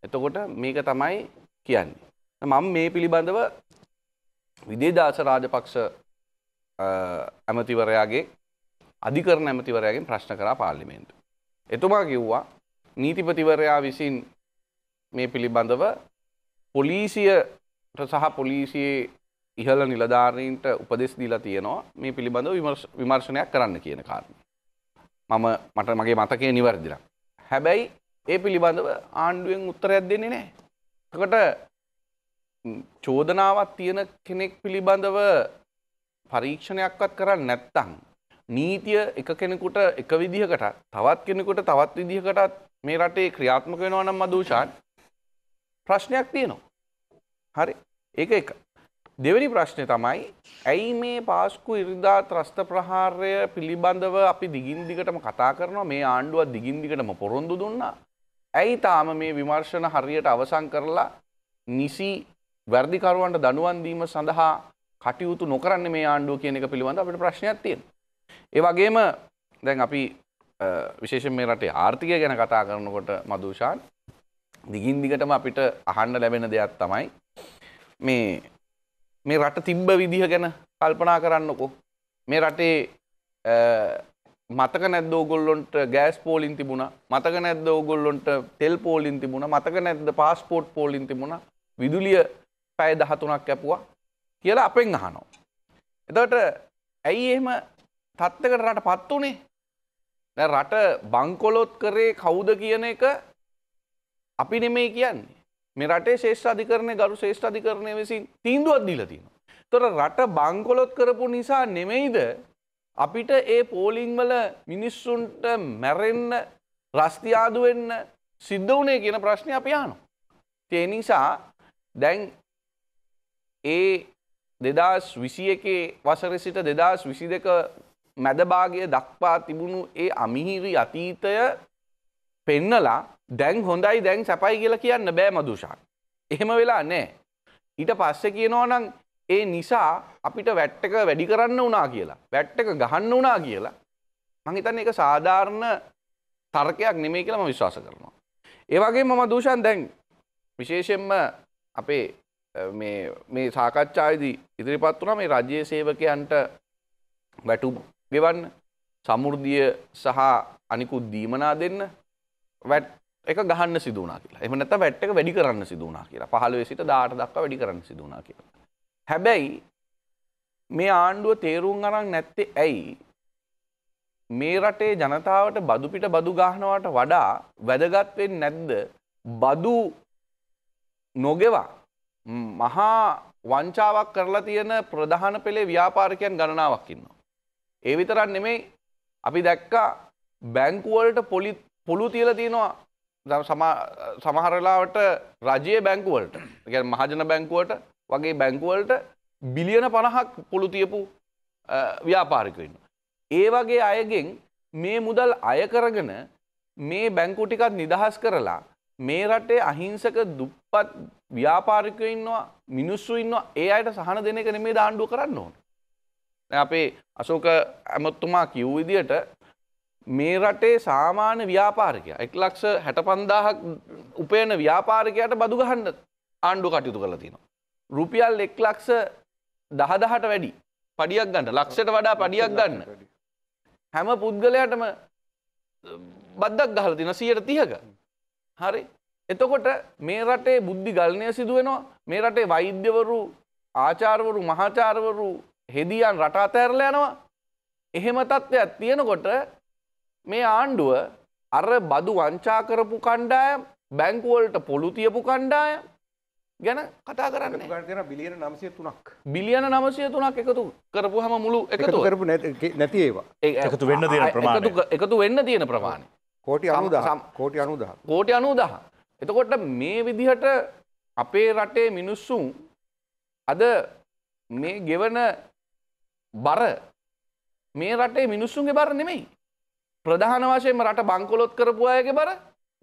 එතකොට මේක තමයි කියන්නේ. මම මේ පිළිබඳව විදේදාස රාජපක්ෂ ඇමතිවරයාගේ අධිකරණ ඇමතිවරයාගෙන් ප්‍රශ්න කරා පාර්ලිමේන්තු. එතුමා කිව්වා නීතිපතිවරයා විසින් මේ පිළිබඳව පොලිසියට සහ පොලිසියේ ඉහළ නිලධාරීන්ට උපදෙස් දීලා තියෙනවා මේ පිළිබඳව විමර්ශනයක් කරන්න කියන කාරණේ. මම මට මගේ මතකය නිවැරදිලා. හැබැයි ඒ පිළිබඳව ආණ්ඩුවෙන් උත්තරයක් දෙන්නේ නෑ. එකට චෝදනාවක් තියෙන කෙනෙක් පිළිබඳව පරීක්ෂණයක්වත් කරන්න නැත්තං. නීතිය එක කෙනෙකුට එක විදිහකට තවත් කෙනෙකුට තවත් විදිහකටත් මේ රටේ ක්‍රියාත්මක වෙනවා නම් මදූෂාන් ප්‍රශ්නයක් තියෙනවා. හරි ඒක එක දෙවැනි ප්‍රශ්නය තමයි ඇයි මේ පාස්කු ඉරිදා ත්‍රස්ත ප්‍රහාරය පිළිබඳව අපි දිගින් දිගටම කතා කරනවා මේ ආණ්ඩුව දිගින් දිගටම පොරොන්දු දුන්නා. ඇයි තාම මේ විමර්ශන හරියට අවසන් කරලා නිසි වැරදිකරුවන්ට දනුවන් දීම සඳහා කටයුතු නොකරන්නේ මේ ආණ්ඩුව කියන එක පිළිබඳ අපිට ප්‍රශ්නයක් තියෙනවා. ඒ වගේම දැන් අපි විශේෂයෙන් මේ රටේ ආර්ථිකය ගැන කතා කරනකොට මදුෂාන් දිගින් දිගටම අපිට අහන්න ලැබෙන දෙයක් තමයි මේ මේ රට තිබ්බ විදිහ ගැන කල්පනා කරන්නකෝ මේ රටේ මතක නැද්ද ඕගොල්ලොන්ට ගෑස් පෝලින් තිබුණ මතක නැද්ද ඕගොල්ලොන්ට තෙල් පෝලින් තිබුණ මතක නැද්ද පාස්පෝට් පෝලින් තිබුණ විදුලිය පැය දහතුනක් ඇපුවා කියලා අපෙන් අහනෝ. එතට ඇයි එහෙම තත්ත්කට රට පත් වනේ රට බංකොලොත් කරේ කවුද කියන එක අපි නෙමේ කියන්නේ මේ රටේ ශේෂ්ඨාධිකරණය ගරු ශේෂ්ඨාධිකරණය විසින් තීන්දුවක් දීලා තියෙනවා. තොර රට බංකොලොත් කරපු නිසා නෙමෙයිද අපිට ඒ පෝලිං වල මිනිස්සුන්ට මැරෙන්න රස්තියාදු වෙන්න සිද්ධ වුණේ කියන ප්‍රශ්නේ අපි අහනවා. ඒ නිසා දැන් ඒ 2021 වසරේ සිට 2022 මැද භාගය දක්වා තිබුණු ඒ අමිහිරි අතීතය පෙන්නලා දැන් හොඳයි දැන් සැපයි කියලා කියන්න බෑ මදුෂාන්. එහෙම වෙලා නෑ. ඊට පස්සේ කියනවා නම් ඒ නිසා අපිට වැට් එක වැඩි කරන්න වුණා කියලා. වැට් එක ගහන්න වුණා කියලා. මං හිතන්නේ ඒක සාධාරණ තර්කයක් නෙමෙයි කියලා මම විශ්වාස කරනවා. ඒ වගේම මම දූෂන් දැන් විශේෂයෙන්ම අපේ මේ මේ සාකච්ඡාවේදී ඉදිරිපත් වුණා මේ රජයේ සේවකයන්ට වැටුම් ගෙවන්න සමෘද්ධිය සහ අනිකුත් දීමනා දෙන්න වැට් එක ගහන්න සිදුවනා කියලා එම නැත වැට් එක වැඩි කරන්න සිදුවනා කියලා පහළුවේ සිට දාට දක්වා වැඩි කරන්න සිදුවනා කියලා. හැබැයි මේ ආණ්ඩුව තේරුම් අරන් නැත්තේ ඇයි මේ රටේ ජනතාවට බදුපිට බදු ගාහනවට වඩා වැදගත්වෙන් නැද්ද බදු නොගෙවා මහා වංචාවක් කරලා තියෙන ප්‍රධාන පෙළේ ව්‍යාපාරිකයන් ගණනාවක් ඉන්නවා. ඒ විතරක් නෙමෙයි අපි දැක්කා බැංකුවලට පොලි පොළු තියලා තියෙනවා සමහරලාවට රජයේ බැංකුවලට ගැන මහජන බැංකුවට වගේ බැංකුවලට බිලියන පණහක් පොළු තියපු ව්‍යාපාරිකන්න. ඒ වගේ අයගෙන් මේ මුදල් අයකරගෙන මේ බැංකු ටිකත් නිදහස් කරලා මේ රටේ අහිංසක දුප්පත් ව්‍යාපාරිකය ඉන්නවා මිනිස්සු ඉන්නවා ඒ අයට සහන දෙන එක නෙමේ දාණ්ඩුව කරන්න ඕන. අපේ අසෝක ඇමත්තුමා කිව් විදියට මේ රටේ සාමාන්‍ය ව්‍යාපාරිකය එක් ලක්ෂ හැට පන්දාහක් උපයන ව්‍යාපාරිකයට බදු ගහන්න ආණ්ඩු කටයුතු කළ තියෙනවා. රුපියල් එක් ලක්ෂ දහදහට වැඩි පඩියක් ගන්න ලක්ෂට වඩා පඩියක් ගන්න. හැම පුද්ගලයටම බද්දක් ගහල තින සියයට තියක. හරි එතකොට මේ රටේ බුද්ධි ගල්නය සිදුවෙනවා මේ රටේ වෛද්‍යවරු ආචාර්වරු මහාචාර්වරු හෙදියන් රටාතෑරල යනවා එහෙම තත්ත්වයක් තියෙනකොට මේ ආණ්ඩුව අර බදු වංචා කරපු කණ්ඩායම් බැංකුවලට පොළු තියපු කණ්ඩායම් ගැන කතා කරන්න ගන බිලියන නමසය තුනක් බිලියන නමසය තුනක් එකතු කරපු හම මුළු එකතු කරපු නැති ඒවා එකතු වෙන්න තියෙන එකතු වෙන්න තියෙන ප්‍රමාණය කෝටි අනුදහම් කෝටි අනුදහ කෝටි අනුදහ එතකොට මේ විදිහට අපේ රටේ මිනිස්සුන් අද මේ ගෙවන බර මේ රටේ මිනිස්සුන්ගේ බර නෙමෙයි ප්‍රධාන වශයෙන් රට බංකොලොත් කරපු අයගේ බර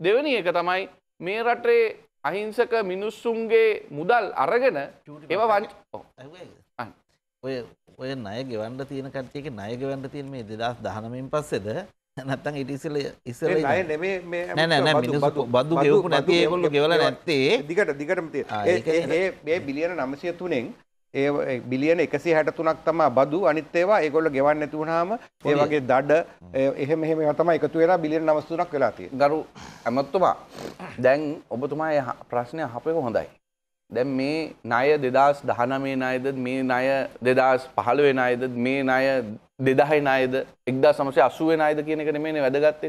දෙවනි එක තමයි මේ රටේ අහිංසක මිනිස්සුන්ගේ මුදල් අරගෙන ඒව වංච ඔය ඔය ණය ගෙවන්න තියෙන කට්ටියක ණය ගෙවන්න තියෙන මේ 2019න් පස්සේද නැත්තම් ඊට ඉස්සෙල්ල ඉස්සෙල්ල ණය නෙමේ මේ නෑ නෑ නෑ මිනිස්සු බද්දු ගෙවපු නැති ඒගොල්ලෝ ගෙවලා නැත්තේ දිගට දිගටම තියෙන ඒ ඒ මේ බිලියන 903න් ඒ බිලියන එකසි හැටතුනක් තමා බදු අනිත් ඒවා ඒගොල්ල ගෙවන්න ඇතුවුණාම ඒ වගේ දඩ එහෙ මෙහෙම තම එකතු වෙලා බිලියන නවස්තුනක් වෙලා තියෙන ගරු ඇමත්තුමා දැන් ඔබතුමා ප්‍රශ්නය හපය හොඳයි දැන් මේ ණය දෙදස් දහනමේ ණයද මේ ණය දෙදස් පහළවේ ණයද මේ ණය දෙදහයි ණයද එක්දා සමසය අසුවේ ණයද කියන එක නෙමෙයිනේ වැදගත්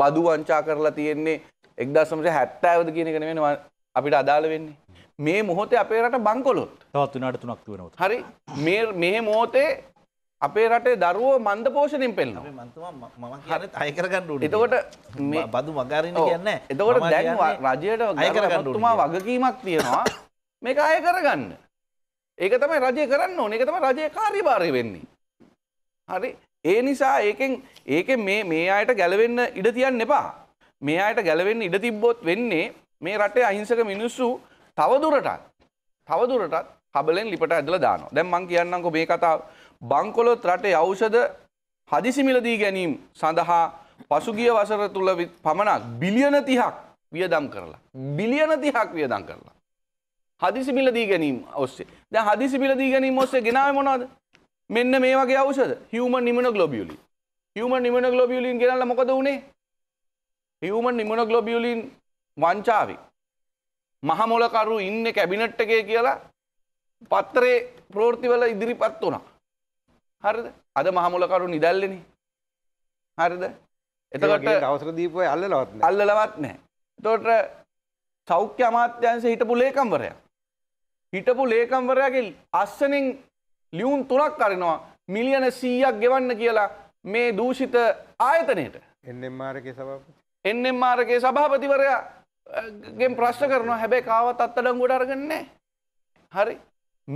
බදු වංචා කරලා තියෙන්නේ එක්දා සමසය හැත්තෑවද කියන එක නෙමෙයිනේ අපිට අදාළ වෙන්නේ මේ මොහොතේ අපේ රට බංකොලොත් තවත් විනාඩි තුනක් වෙනවද හරි මේ මේ මොහොතේ අපේ රටේ දරුවෝ මන්ද පෝෂණයෙන් පෙළනවා මම කියන්නේ අය කරගන්න ඕනේ එතකොට මේ බදු මගාරින්න කියන්නේ එතකොට දැන් රජයට අය කරගන්න ඕනේ වගකීමක් තියෙනවා මේක අය කරගන්න ඒක තමයි රජය කරන්න ඕනේ ඒක තමයි රජයේ කාර්යභාරය වෙන්නේ හරි ඒ නිසා ඒකෙන් ඒකෙන් මේ මේ අයට ගැලවෙන්න ඉඩ තියන්න එපා මේ අයට ගැලවෙන්න ඉඩ තිබ්බොත් වෙන්නේ මේ රටේ අහිංසක මිනිස්සු තවදුරටත් තවදුරටත් හබලෙන් ලිපට ඇදල දානවා දැන් මං කියන්නකො මේ කතාව බංකොලොත් රටේ ඖෂධ හදිසිමිලදී ගැනීම සඳහා පසුගිය වසර තුළ පමණක් බිලියන තිහක් වියදම් කරලා බිලියන තිහක් වියදම් කරලා හදිසිමිලදී ගැනීම ඔස්සේ දැන් හදිසිමිලදී ගැනීම ඔස්සේ ගෙනාවේ මොනවද මෙන්න මේ වගේ ඖෂධ හියුමන් ඉමුනොග්ලොබියුලින් හියුමන් ඉමුනොග්ලොබියුලින් ගෙනල්ලා මොකද වුනේ හියුමන් ඉමුනොග්ලොබියුලින් වංචාවේ මහමොලකරු ඉන්න කැබිනට් එකේ කියලා පත්තරේ ප්‍රෝෘතිවල ඉදිරිපත් වුණා. හරිද? අද මහමොලකරු නිදැල්ලෙනේ. හරිද? එතකොට අවසර දීපු අය අල්ලලවත් නැහැ. අල්ලලවත් නැහැ. එතකොට සෞඛ්‍ය අමාත්‍යාංශයේ හිටපු ලේකම්වරයා හිටපු ලේකම්වරයාගේ අස්සනෙන් ලියුම් තුනක් අරිනවා මිලියන 100ක් ගෙවන්න කියලා මේ දූෂිත ආයතනයට. එන්එම්ආර් එකේ සභාපති. එන්එම්ආර් එකේ සභාපතිවරයා ගෙන් ප්‍රශ්න කරනවා හැබැයි කාවත් අත්තඩම් ගොඩ අරගන්නේ හරි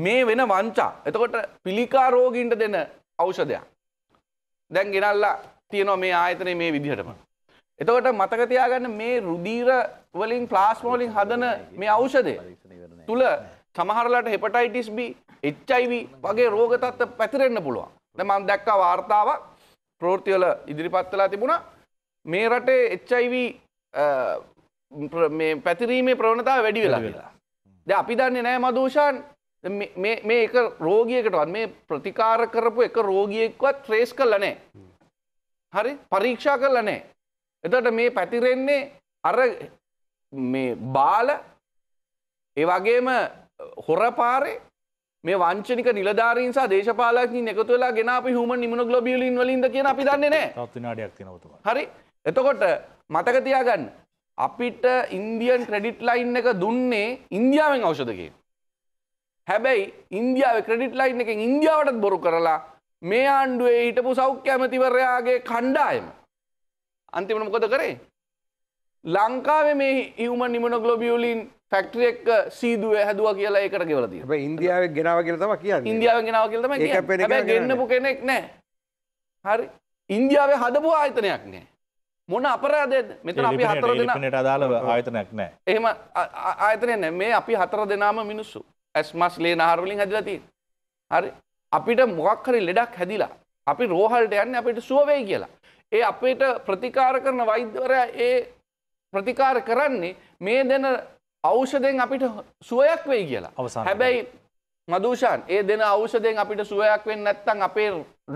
මේ වෙන වංචා එතකොට පිළිකා රෝගීන්ට දෙන ඖෂධයක් දැන් ගෙනල්ලා තියෙනවා මේ ආයතනය මේ විදිහටම එතකොට මතක තියාගන්න මේ රුධීර වලින් ප්ලාස්මා වලින් හදන මේ ඖෂධය තුල සමහරලාට හෙපටයිටිස් B HIV වගේ රෝග තත්ත්ව පැතිරෙන්න පුළුවන් දැන් මම දැක්කා වාර්තාවක් ප්‍රවෘත්ති වල ඉදිරිපත් වෙලා තිබුණා මේ රටේ HIV පැතිරීමේ ප්‍රවණතාව වැඩි වෙලා කියලා. ද අපි දන්නේ නෑ මදූෂාන් මේ එක රෝගියකටවත් මේ ප්‍රතිකාර කරපු එක රෝගියෙක්වත් ත්‍රේස් කල්ල නෑ. හරි පරීක්ෂා කරල නෑ. එතට මේ පැතිරෙන්නේ අර මේ බාල ඒවගේම හොරපාරේ මේ වංචනික නිලධාරීන් සහ දේශපාලකින් එකතු වෙලා ගෙන අපි හුම නිමුණ ග්ලොබියලින් වලින්ද කියන අපි දන්නේ නෑ හරි එතකොට මතක තියාගන්න අපිට ඉන්දියන් ක්‍රඩිට් ලයින් එක දුන්නේ ඉන්දියාවෙන් අවෂදකේ. හැබැයි ඉන්දියාව ක්‍රඩිට් ලයින් එක ඉන්දියාවටත් බොරු කරලා මේ ආණ්ඩුවේ හිටපු සෞඛ්‍ය ඇමතිවරයාගේ කණ්ඩායම. අන්තිමට මොකද කරේ. ලංකාවේ මේ ඉවම නිමන ගලොබියලින් ෆැක්ටරියක් සීදුව හැදුව කියලා එකට ගෙවලද ඉන්දියාව ගෙනාව කියලතම කිය ඉදියාව ගෙනාව කියලම ගන්නපු කෙනෙක් නෑ. හරි ඉන්දියාවේ හදපු ආයතනයක් නෑ. මොන අපරාදෙන් මෙතන අපි හතර දෙනට අදාළව ආයතනයක් නෑ එහෙම ආයතනය නෑ මේ අපි හතර දෙනාම මිනිස්සු ඇස් මස් ලේ නහරවලින් හැදිලා තියෙන හරි අපිට මොකක් හරි ලෙඩක් හැදිලා අපි රෝහල්ට යන්න අපිට සුවවෙයි කියලා ඒ අපිට ප්‍රතිකාර කරන වෛද්‍යවරයා ඒ ප්‍රතිකාර කරන්නේ මේ දෙන ඖෂධයෙන් අපිට සුවයක් වෙයි කියලා අවසන් හැබැයි මදූෂාන් ඒ දෙන ඖෂධයෙන් අපිට සුවයක් වෙන්නේ නැත්නම් අපේ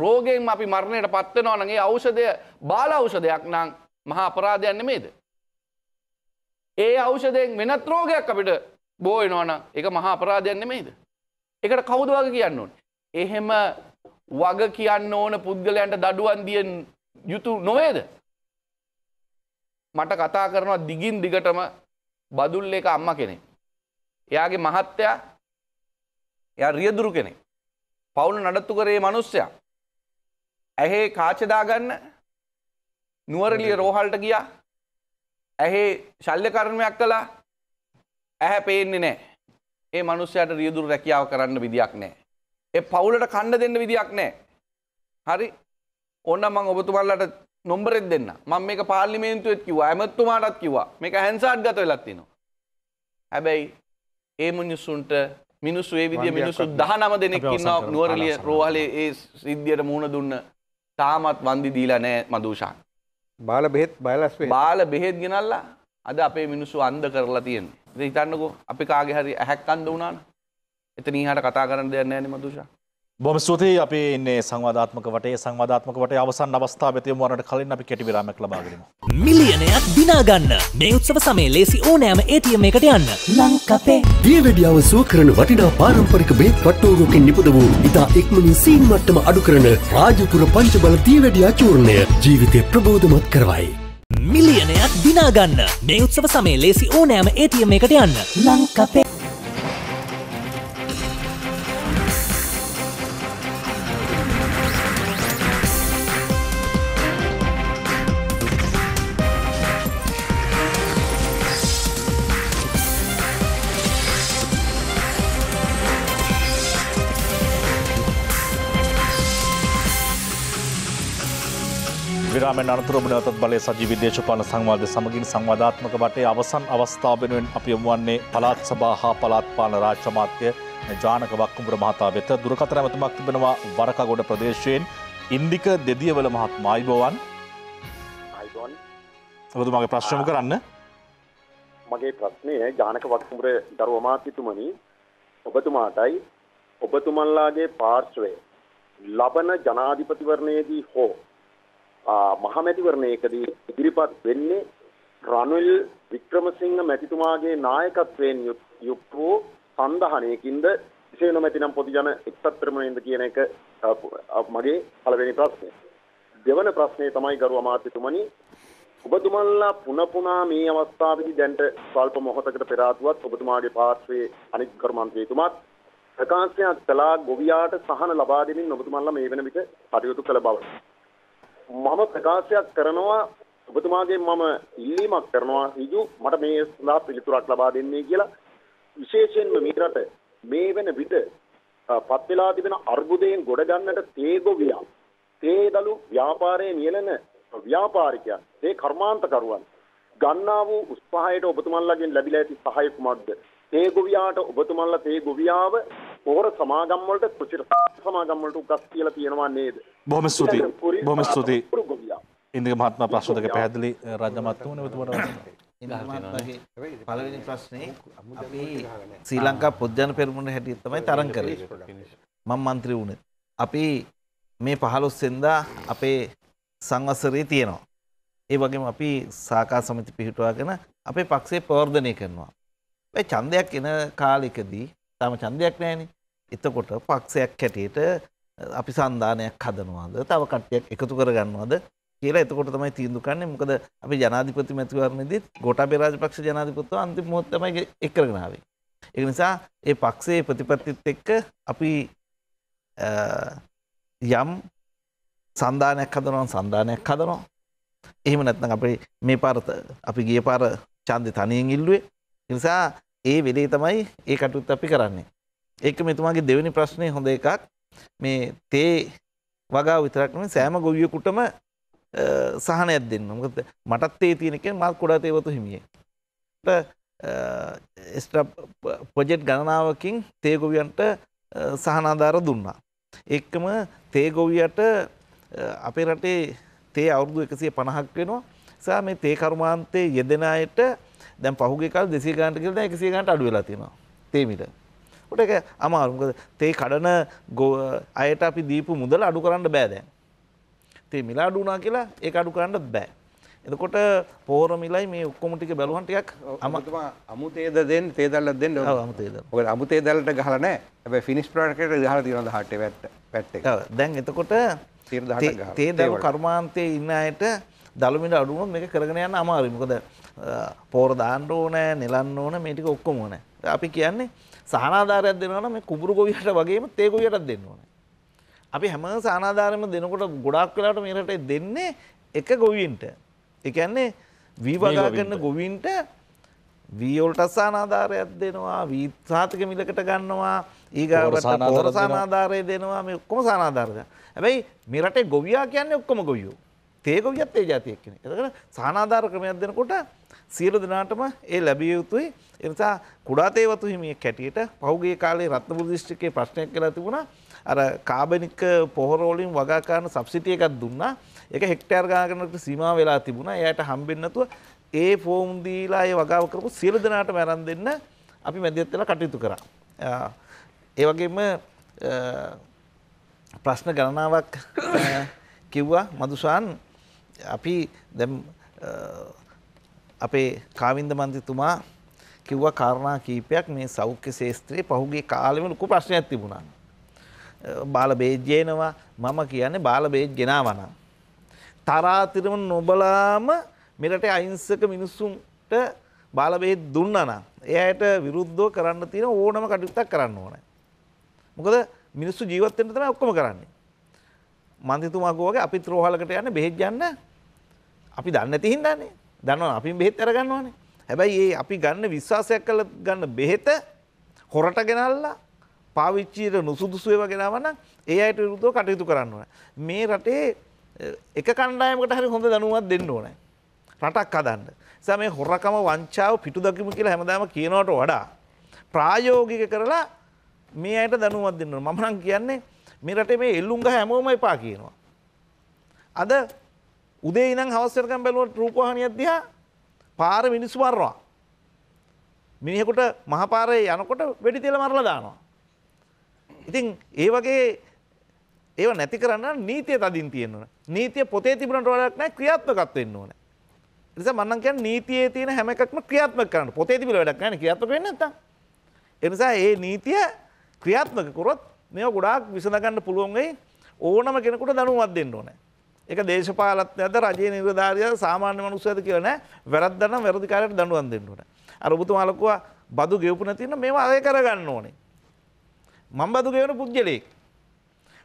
රෝගයෙන් අපි මරණයට පත් වෙනවා නම් ඒ ඖෂධය බාල ඖෂධයක් නම් මහා අපරාධයක් නෙමෙයිද? ඒ ඖෂධයෙන් වෙනත් රෝගයක් අපිට බෝ වෙනවා නම් ඒක මහා අපරාධයක් නෙමෙයිද? ඒකට කවුද වග කියන්න ඕනේ? එහෙම වග කියන්න ඕන පුද්ගලයන්ට දඩුවම් දිය යුතු නොවේද? මට කතා කරනවා දිගින් දිගටම බදුල් එක අම්මා කෙනෙක්. එයාගේ මහත්තයා එයා රියදුරු කෙනෙක්. පවුල නඩත්තු කරේ මිනිස්සයා. ඇහි කාච දාගන්න නුවරලිය රෝහල්ට ගියා ඇහේ ශල්්‍ය කරමයක් කළා ඇහැ පේන්නේ නෑ ඒ මනුස්සයට රියදුරු රැකියාව කරන්න විදික් නෑ ඒ පවුලට කණ්ඩ දෙන්න විදික් නෑ හරි ඔන්න මං ඔබතුමල්ලට නොම්බරෙත් දෙන්න මං මේක පාර්ලිමේන්තුවත් කිවවා ඇමත්තුමාටත් කිවවා මේක හැන්සාට් ගත වෙලත්තිනවා හැබැයි ඒ මිනිස්සුන්ට මිනිස්සු ඒ විදිිය මිනිසු දහ නම දෙනෙක් ඉන්නවා නුවරලිය රෝහලේ ඒ සිද්ධියට මුහුණ දුන්න තාමත් වන්දි දීලා නෑ මදූෂාන් බාල බෙහෙත් බයලස් බාල බෙහෙත් ගෙනල්ලා අද අපේ මිනිස්සු අන්ද කරලා තියෙන ඉතින් හිතන්නකෝ අපි කාගේ හරි ඇහැක් අන්ද වුණාන එතන ඊහාට කතා කරන්න දෙයක් නැහැ නේ මදුෂා බොම ස්තුතියි අපි ඉන්නේ සංවාධාත්මක වටේ සංවාධාත්මක වටේ අවසන් අවස්ථාව වෙත යොමුවන්නට කලින් අපි කෙටි විරාමයක් ලබා ගනිමු. මිලියනයක් දිනා ගන්න. මේ උත්සව සමයේ ලේසි ඕනෑම ATM එකට යන්න. ලංකපේ. දියවැඩියාව සුව කරන වටිනා පාරම්පරික බේත් කට්ටෝරුවකින් නිපුද වූ ඉතා ඉක්මනින් සීන් මට්ටම අඩු කරන රාජපුර පංචබල දියවැඩියා චූර්ණය ජීවිතය ප්‍රබෝධමත් කරවයි. මිලියනයක් දිනා ගන්න. මේ උත්සව සමයේ ලේසි ඕනෑම ATM එකට යන්න. ලංකපේ. මෙන් අනතුරබ නැවතත් බලය සජීවී දේශපාලන සංවාදය සමගින් සංවාධාත්මක වටේ අවසන් අවස්ථාව වෙනුවෙන් අපි යොමු වන්නේ පළාත් සභා හා පළාත් පාලන රාජ්‍ය අමාත්‍ය ජානක වක්කුඹුර මහතා වෙත දුරකථන ඇමතුමක් තිබෙනවා වරකගොඩ ප්‍රදේශයෙන් ඉන්දික දෙදියවල මහත්මා අයිබෝවන් ඔබතුමාගේ ප්‍රශ්නම කරන්න මගේ ප්‍රශ්නය ජානක වක්කුඹුර දරුව අමාත්‍යතුමනි ඔබතුමාටයි ඔබතුමන්ලාගේ පාර්ශ්වය ලබන ජනාධිපතිවරණයේදී හෝ මහමැතිවරණයකදී ඉදිරිපත් වෙන්නේ රනිල් වික්‍රමසිංහ මැතිතුමාගේ නායකත්වයෙන් යුක්ත වූ සඳහනයකින්ද එසේ නොමැතිනම් පොදුජන එක්සත් පෙරමුණෙන්ද කියන එක මගේ පළවෙනි ප්‍රශ්නය. දෙවන ප්‍රශ්නේ තමයි ගරු අමාත්‍යතුමනි ඔබතුමන්ලා පුන පුනා මේ අවස්ථාවේදී දැන්ට ස්වල්ප මොහොතකට පෙර ආතුවත් ඔබතුමාගේ පාර්ශ්වයේ අනිත් කර්මාන්තේතුමත් ප්‍රකාශනයක් කළා ගොවියාට සහන ලබා දෙමින් ඔබතුමන්ලා මේ වෙන විට කටයුතු කළ බව. මම ප්‍රකාශයක් කරනවා ඔබතුමාගේ මම ඉල්ලීමක් කරනවා ඍජු මට මේ සඳහා පිළිතුරක් ලබා දෙන්නේ කියලා විශේෂයෙන්ම මේ රට මේ වෙන විට පත් වෙලා තිබෙන අර්බුදයෙන් ගොඩ ගන්නට තේගොවියා තේදලු ව්‍යාපාරයේ නියැලෙන ව්‍යාපාරිකයන් ඒ කර්මාන්තකරුවන් ගන්නා වූ උත්සාහයට ඔබතුමන්ලාගෙන් ලැබිලා ඇති සහාය කුමක්ද තේගොවියාට ඔබතුමන්ලා තේගොවියාව පොහොර සමාගම් වලට කුචිර සමාගම් වලට උගස් කියලා තියෙනවා නේද බොහොම ස්තුතියි බොහොම ස්තුතියි ඉන්දික මහත්මයා ප්‍රශ්න දෙක පැහැදිලි රජමත්තුමනි ඔබතුමාට පලවෙනි ප්‍රශ්නේ ශ්‍රී ලංකා පොද්ජන පෙරමුණ හැටියට තමයි තරම් කරේ මම മന്ത്രി වුණේ අපි මේ 15 වෙනිදා අපේ සංවසරයේ තියෙනවා ඒ වගේම අපි සාකා සමිති පිහිටුවාගෙන අපේ පක්ෂේ ප්‍රවර්ධනය කරනවා ඒ ඡන්දයක් එන කාලෙකදී තාම ඡන්දයක් නැහැනේ. එතකොට පක්ෂයක් හැටියට අපි සන්ධානයක් හදනවාද තව කට්ටියක් එකතු කරගන්නවාද කියලා එතකොට තමයි තීන්දු කරන්නේ මොකද අපි ජනාධිපති මැතිවරණයේදී ගෝඨාභය රාජපක්ෂ ජනාධිපතිව අන්තිම මොහොත තමයි එක් කරගෙන ආවේ. ඒ නිසා ඒ පක්ෂයේ ප්‍රතිපත්තිත් එක්ක අපි යම් සන්ධානයක් හදනවා සන්ධානයක් හදනවා. එහෙම නැත්නම් අපි මේ පාර අපි ගිය පාර ඡන්දේ තනියෙන් ඉල්ලුවේ. ඒ නිසා ඒ වෙලේ තමයි ඒ කටුත් අපි කරන්නේ. ඒක මෙතුමාගේ දෙවෙනි ප්‍රශ්නය හොඳ එකක් මේ තේ වගා විතරක්ම සෑම ගොවියකුටම සහනයක් දෙන්න. මොකද මටත් තේ තියෙන එක මාත් කොඩා තේවතු හිමියේ. ස්ට්‍රා ප්‍රොජෙක්ට් ගණනාවකින් තේ ගොවියන්ට සහනාධාර දුන්නා. එක්කම තේ ගොවියට අපේ රටේ තේ අවුරුදු එකසිය පණහක් වෙනවා. සහ මේ තේ කර්මාන්තයේ යෙදෙන අයට දැන් පහුගේ කල් දෙසේ ගන්නට කියලා දැන් 100 ගන්නට අඩු වෙලා තියෙනවා තේ මිල. උට ඒක අමාරු මොකද තේ කඩන අයට අපි දීපු මුදල අඩු කරන්න බෑ දැන්. තේ මිල අඩු වුණා කියලා ඒක අඩු කරන්න බෑ. එතකොට පෝර මිලයි මේ ඔක්කොම ටික බැලුවම ටිකක් අමුතුමා අමු තේද දෙන්න තේ දැල්ලක් දෙන්න ඕන. ඔව් අමු තේද. මොකද අමු තේ දැල්ලට ගහලා නැහැ. හැබැයි ෆිනිෂ් ප්‍රොඩක්ට් එකට ගහලා තියෙනවා 18 වැට් පැට් එක. ඔව් දැන් එතකොට තේ දැල්ල කර්මාන්තයේ ඉන්න අයට දළු මිල අඩු වුණොත් මේක කරගෙන යන්න අමාරුයි. මොකද පෝර දාන්න ඕනෑ නෙලන්න ඕන මේටික ඔක්කොම ඕන අපි කියන්නේ සහනාධාරයක් දෙනවන මේ කුබුරු ගොවියට වගේම තේකොවියටත් දෙන්න ඕන. අපි හැම සානාධාරම දෙනකොට ගොඩක් කලාට මේරට දෙන්නේ එක ගොවීන්ට එකන්නේ වීවගා කරන්න ගොවින්ට වීවෝල්ට සානාධාරයක් දෙනවා වීත්සාතික මිලකට ගන්නවා ඒගවට තොර සානාධාරය දෙනවා මේ ඔක්කොම සානාධාරය ඇැබයි මෙරටේ ගොවියා කියන්නේ ඔක්කොම ගොයෝ තේකවියත් ඒ ජාතියක් කෙනෙක්. එතකොට සානාධාර ක්‍රමයක් දෙනකොට සියලු දෙනාටම ඒ ලැබිය යුතුයි. ඒ නිසා කුඩාතේවතු හිමියෙක් හැටියට පහුගිය කාලේ රත්නපුර දිස්ත්‍රික්කයේ ප්‍රශ්නයක් කියලා තිබුණා. අර කාබනික පොහොර වලින් වගා කරන සබ්සිඩි එකක් දුන්නා. ඒක හෙක්ටයර් ගානකට සීමා වෙලා තිබුණා. එයාට හම්බෙන්නේ නැතුව ඒ ෆෝම් දීලා ඒ වගාව කරපු සියලු දෙනාටම අරන් දෙන්න අපි මැදිහත් වෙලා කටයුතු කරා. ඒ වගේම ප්‍රශ්න ගණනාවක් කිව්වා මදුසාන් අපි දැම් අපේ කාවින්ද මන්තිතුමා කිව්ව කාරණා කීපයක් මේ සෞඛ්‍ය ශේස්ත්‍රයේ පහුගේ කාලෙම ලොකු ප්‍රශ්නයක් තිබුණා. බාල බේජ්ජයනවා මම කියන්නේ බාල බේජ් ගෙනවනම්. තරාතිරම නොබලාම මෙරට අයිංසක මිනිස්සුන්ට බාලබෙහෙත් දුන්නනම් එයට විරුද්ධෝ කරන්න තියෙන ඕනම කටයුත්තක් කරන්න ඕන. මොකද මිනිස්සු ජීවත්තෙන්ට තම ඔක්කොම කරන්නේ. මන්තිතුමාකෝගේ අපි ත්‍රෝහලකට යන්න බෙහෙත් ගන්න අපි දන්න ඇති හින්දානේ දන්නවා අපි බෙහෙත් අරගන්නවානේ හැබැයි ඒ අපි ගන්න විශ්වාසයක් කළ ගන්න බෙහෙත හොරට ගෙනල්ලා පාවිච්චියට නුසුදුසු ඒවා ගෙනාවනම් ඒ අයට විරුද්ධව කටයුතු කරන්න ඕන. මේ රටේ එක කණ්ඩායමකට හරි හොඳ දැනුමක් දෙන්න ඕනේ. රටක් හදන්න. නිසා මේ හොරකම වංචාව පිටු දකිමු කියලා හැමදාම කියනවට වඩා ප්‍රායෝගික කරලා මේ අයට දැනුමක් දෙන්න ඕන. මම නම් කියන්නේ මේ රටේ මේ එල්ලුම් ගහ හැමෝම එපා කියනවා. අද උදේ ඉනම් හවස්සරකම් බැලුවට රූපවාහනියක් දිහා පාර මිනිස්සු මරනවා. මිනිහෙකුට මහපාරේ යනකොට වෙඩි තියලා මරලා දානවා. ඉතින් ඒ වගේ ඒව නැති කරන්න නීතිය තදින් තියෙන්න ඕන. නීතිය පොතේ තිබුණට වඩාක් නැහැ ක්‍රියාත්මකත් වෙන්න ඕන. ඒ නිසා මම නම් කියන්නේ නීතියේ තියෙන හැම එකක්ම ක්‍රියාත්මක කරන්න. පොතේ තිබිලා වැඩක් නැහැ නේ ක්‍රියාත්මක වෙන්නේ නැත්තම්. ඒ නිසා ඒ නීතිය ක්‍රියාත්මක කරොත් මේවා ගොඩාක් විසඳගන්න පුළුවන් වෙයි. ඕනම කෙනෙකුට දැනුමක් දෙන්න ඕනේ. එක දේශපාලත්නයද රජය නිර්ධාරය සාමාන්‍ය මනුස්සයද කියන වැරද්දන්න වැරදිකාරයට දඩුවන් දෙන්නට. අරබුතු මලකුව බදු ගෙවපු නැතින්න මේ අය කරගන්න ඕනේ. මං බදු ගෙවන පුද්ගලෙක්.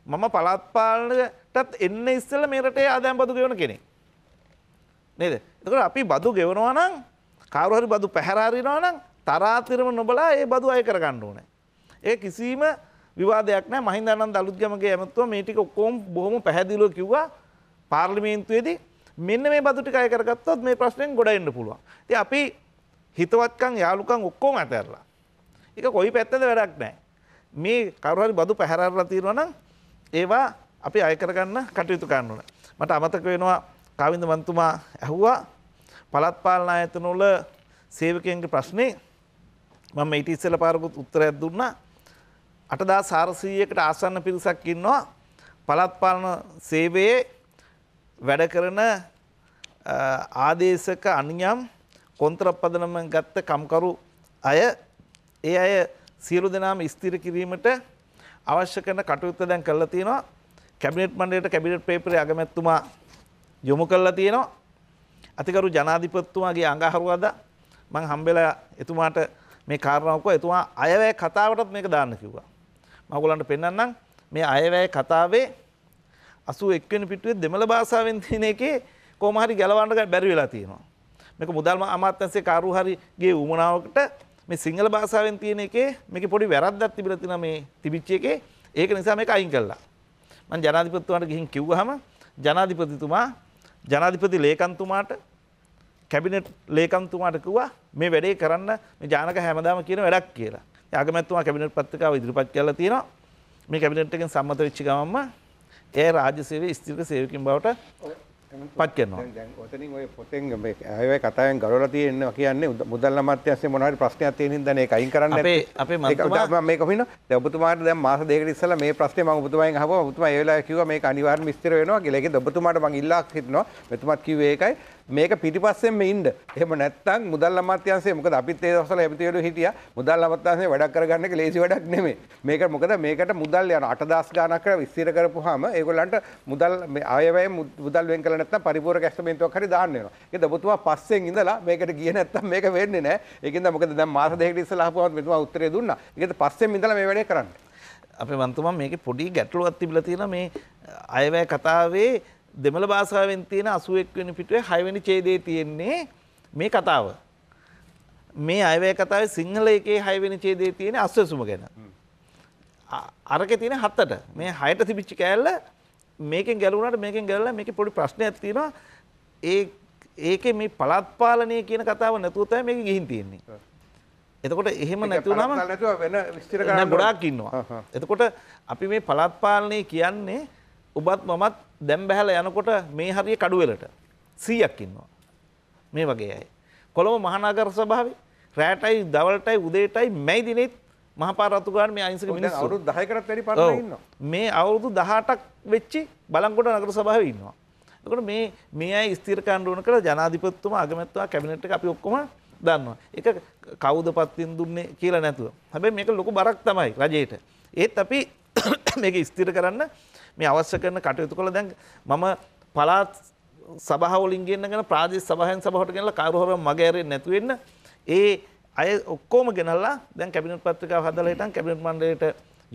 මම පළත්පාලනටත් එන්න ඉස්සල මේරටේ ආදෑම් බදු ගෙවන කෙනෙක්. නේද එතකට අපි බදු ගෙවනවා නම් කාරුහරි බදු පැහැරාරිනවා නම් තරාතිරම නොබලා ඒ බදු අය කරගන්න ඕනෑ. ඒ කිසිීම විවාදයක් නෑ මහින්දන්න දළුද්ගමගේ ඇමත්ව මේටික ඔක්කෝම් බොහොම පැහැදිලෝ කිව්වා පාර්ලිමේන්තුවේදී මෙන්න මේ බදුටි කය කරගත්තොත් මේ ප්‍රශ්නයෙන් ගොඩ එන්න පුළුවන්. ඉතින් අපි හිතවත්කම් යාළුකම් ඔක්කොම අතහැරලා. ඒක කොයි පැත්තද වැඩක් නැහැ. මේ කවුරු හරි බදු පැහැරලා තියෙනවා නම් ඒවා අපි අය කරගන්න කටයුතු කරන්න ඕනේ. මට අමතක වෙනවා කවින්ද මන්තුමා ඇහුවා පළාත් පාලන ආයතන වල සේවකයන්ගේ ප්‍රශ්නේ මම ඊට ඉස්සෙල්ලා පාරකුත් උත්තරයක් දුන්නා. 8400කට ආසන්න පිරිසක් ඉන්නවා පළාත් පාලන සේවයේ වැඩ කරන ආදේශක අනියම් කොන්ත්‍රපදනම ගත්ත කම්කරු අය ඒ අය සියලු දෙනාම ස්තිර කිරීමට අවශ්‍ය කරන කටයුත්ත දැන් කරලා තියෙනවා කැබිනට් මණ්ඩලයට කැබිනට් පේපරේ අගමැතිතුමා යොමු කරලා තියෙනවා අතිකරු ජනාධිපතිතුමාගේ අඟහරුවාද මං හම්බෙලා එතුමාට මේ කාරණාව කිව්වා එතුමා අයවැය කතාවටත් මේක දාන්න කිව්වා මම ඔයගලන්ට පෙන්නන්නම් මේ අයවැය කතාවේ අසු එක්වෙන පිටුවේ දෙමළ භාෂාවෙන් තියෙන එකේ කොහොම හරි ගැලවන්නට බැරි වෙලා තියෙනවා. මේක මුදල් අමාත්‍යංශයේ කාරු හරිගේ උමනාවකට මේ සිංහල භාෂාවෙන් තියෙන එකේ මේක පොඩි වැරද්දක් තිබිලා තියෙනවා මේ තිබිච්ච එකේ. ඒක නිසා මේක අයින් කළා. මම ජනාධිපතිතුමාට ගිහින් කිව්වහම ජනාධිපතිතුමා ජනාධිපති ලේකම්තුමාට කැබිනට් ලේකම්තුමාට කිව්වා මේ වැඩේ කරන්න මේ ජානක හැමදාම කියන වැඩක් කියලා. අගමැතිතුමා කැබිනට් පත්‍රිකාව ඉදිරිපත් කරලා තියෙනවා. මේ කැබිනට් එකෙන් සම්මත වෙච්ච ගමන්ම ඒ රාජ්‍ය සේවයේ ස්ථිර සේවකින් බවට පත් කරනවා පොතෙන් ඇය කතායෙන් ගලවලා තියෙනවා කියන්නේ මුදල් අමාත්‍යස්සේ මොනවා හරි ප්‍රශ්නයක් තියෙන හින්දා මේක අයින් කරන්න අපේ අපේ මන්ත්‍රතුමා මම මේක හොයන දැන් ඔබතුමාට දැන් මාස දෙකකට ඉස්සෙල්ලා මේ ප්‍රශ්නේ මම ඔබතුමාගෙන් අහුවා ඔබතුමා ඒ වෙලාවේ කිව්වා මේක අනිවාර්යයෙන්ම ඉස්තර වෙනවා කියලා ඒකෙන් ඔබතුමාට මම ඉල්ලා හිටිනවා මෙතුමාත් කිව්වේ ඒකයි මේක පිටිපස්සෙන්ම ඉන්න එහම නැත්තං මුදල් අමාත්‍යන්සේ මොකද අපිත් ඒ දවසල ඇමතිවරු හිටිය මුදල් අමාත්‍යන්සේ වැඩක් කරගන්න ලේසි වැඩක් නෙමේ මේක මොකද මේකට මුදල් යන අටදස් ගානක් කර විස්තර කරපුවාම ඒගොල්ලන්ට මුදල් ආයවැය මුදල් වෙන් කළ නැත්නම් පරිපූර්ණ ඇස්තමේන්තුවක් හරි දාන්න වෙනවා ඒක දබතුමා පස්සෙන් ඉඳලා මේකට ගියේ නැත්තම් මේක වෙන්නේ නැහැ ඒකින්ද මොකද දැන් මාස දෙකකට ඉස්සලා ආපුවාම මෙතුමා උත්තරේ දුන්නා ඒකද පස්සෙන් ඉඳලා මේ වැඩේ කරන්නේ අපේ මන්තුමා මේක පොඩි ගැටලුවක් තිබිලා තියෙනවා මේ අයවැය කතාවේ දෙමළ භාෂාවෙන් තියෙන 81 වෙනි පිටුවේ 6 වෙනි ඡේදයේ තියෙන්නේ මේ කතාව. මේ අයවැය කතාවේ සිංහල එකේ 6 වෙනි ඡේදයේ තියෙන අස්වැසුම ගැන. අරකේ තියෙන 7ට මේ 6ට තිබිච්ච කෑල්ල මේකෙන් ගැලවුණාට මේකෙන් ගැලවලා මේකේ පොඩි ප්‍රශ්නයක් තියෙනවා. ඒ ඒකේ මේ පළාත් පාලනය කියන කතාව නැතුව තමයි මේක ගිහින් තියෙන්නේ. එතකොට එහෙම නැතුවනම වෙන විස්තර කරන්න ගොඩාක් ඉන්නවා. එතකොට අපි මේ පළාත් පාලනය කියන්නේ ඔබත් මමත් දැම් බැහැල යනකොට මේ හරිය කඩුවෙලට සීයක් ඉන්නවා. මේ වගේ අයි. කොළොම මහනාගර සභාව රෑටයි දවලටයි උදේටයි මැයි දිනෙත් මහපාරත්තුකාන් මේ අයින්සක මිනි අවුරු දහයකරත් වැඩි පරන්න මේ අවුරුදු දහටක් වෙච්චි බලංකොට නගර සභාව ඉන්නවා. එකට මේ මේ අයි ස්තීර කණ්ඩුවන කළ ජනාධිපත්තුම අගමැත්තුවා කැමිනට් අපි ඔක්කොම දන්නවා. එක කවුද පත්තින් දුන්නේ කියලා නැතුව. හැබැයි මේක ලොකු බරක් තමයි රජයට. ඒත් අපි [COUGHS] මේක ස්තිර කරන්න මේ අවශ්‍ය කරන කටයුතු කළ දැන් මම පලාත් සභහවලින් ගෙන්න්න ගෙන ප්‍රාදි සභහන් සබහට ගෙනල කරුහව මගේරෙන් නැතිවෙන්න ඒ අය ඔක්කෝම ගෙනල්ලා දැන් කැබිනට පත්්‍රිකා හදල හිටන් කැබිනට මන්ඩට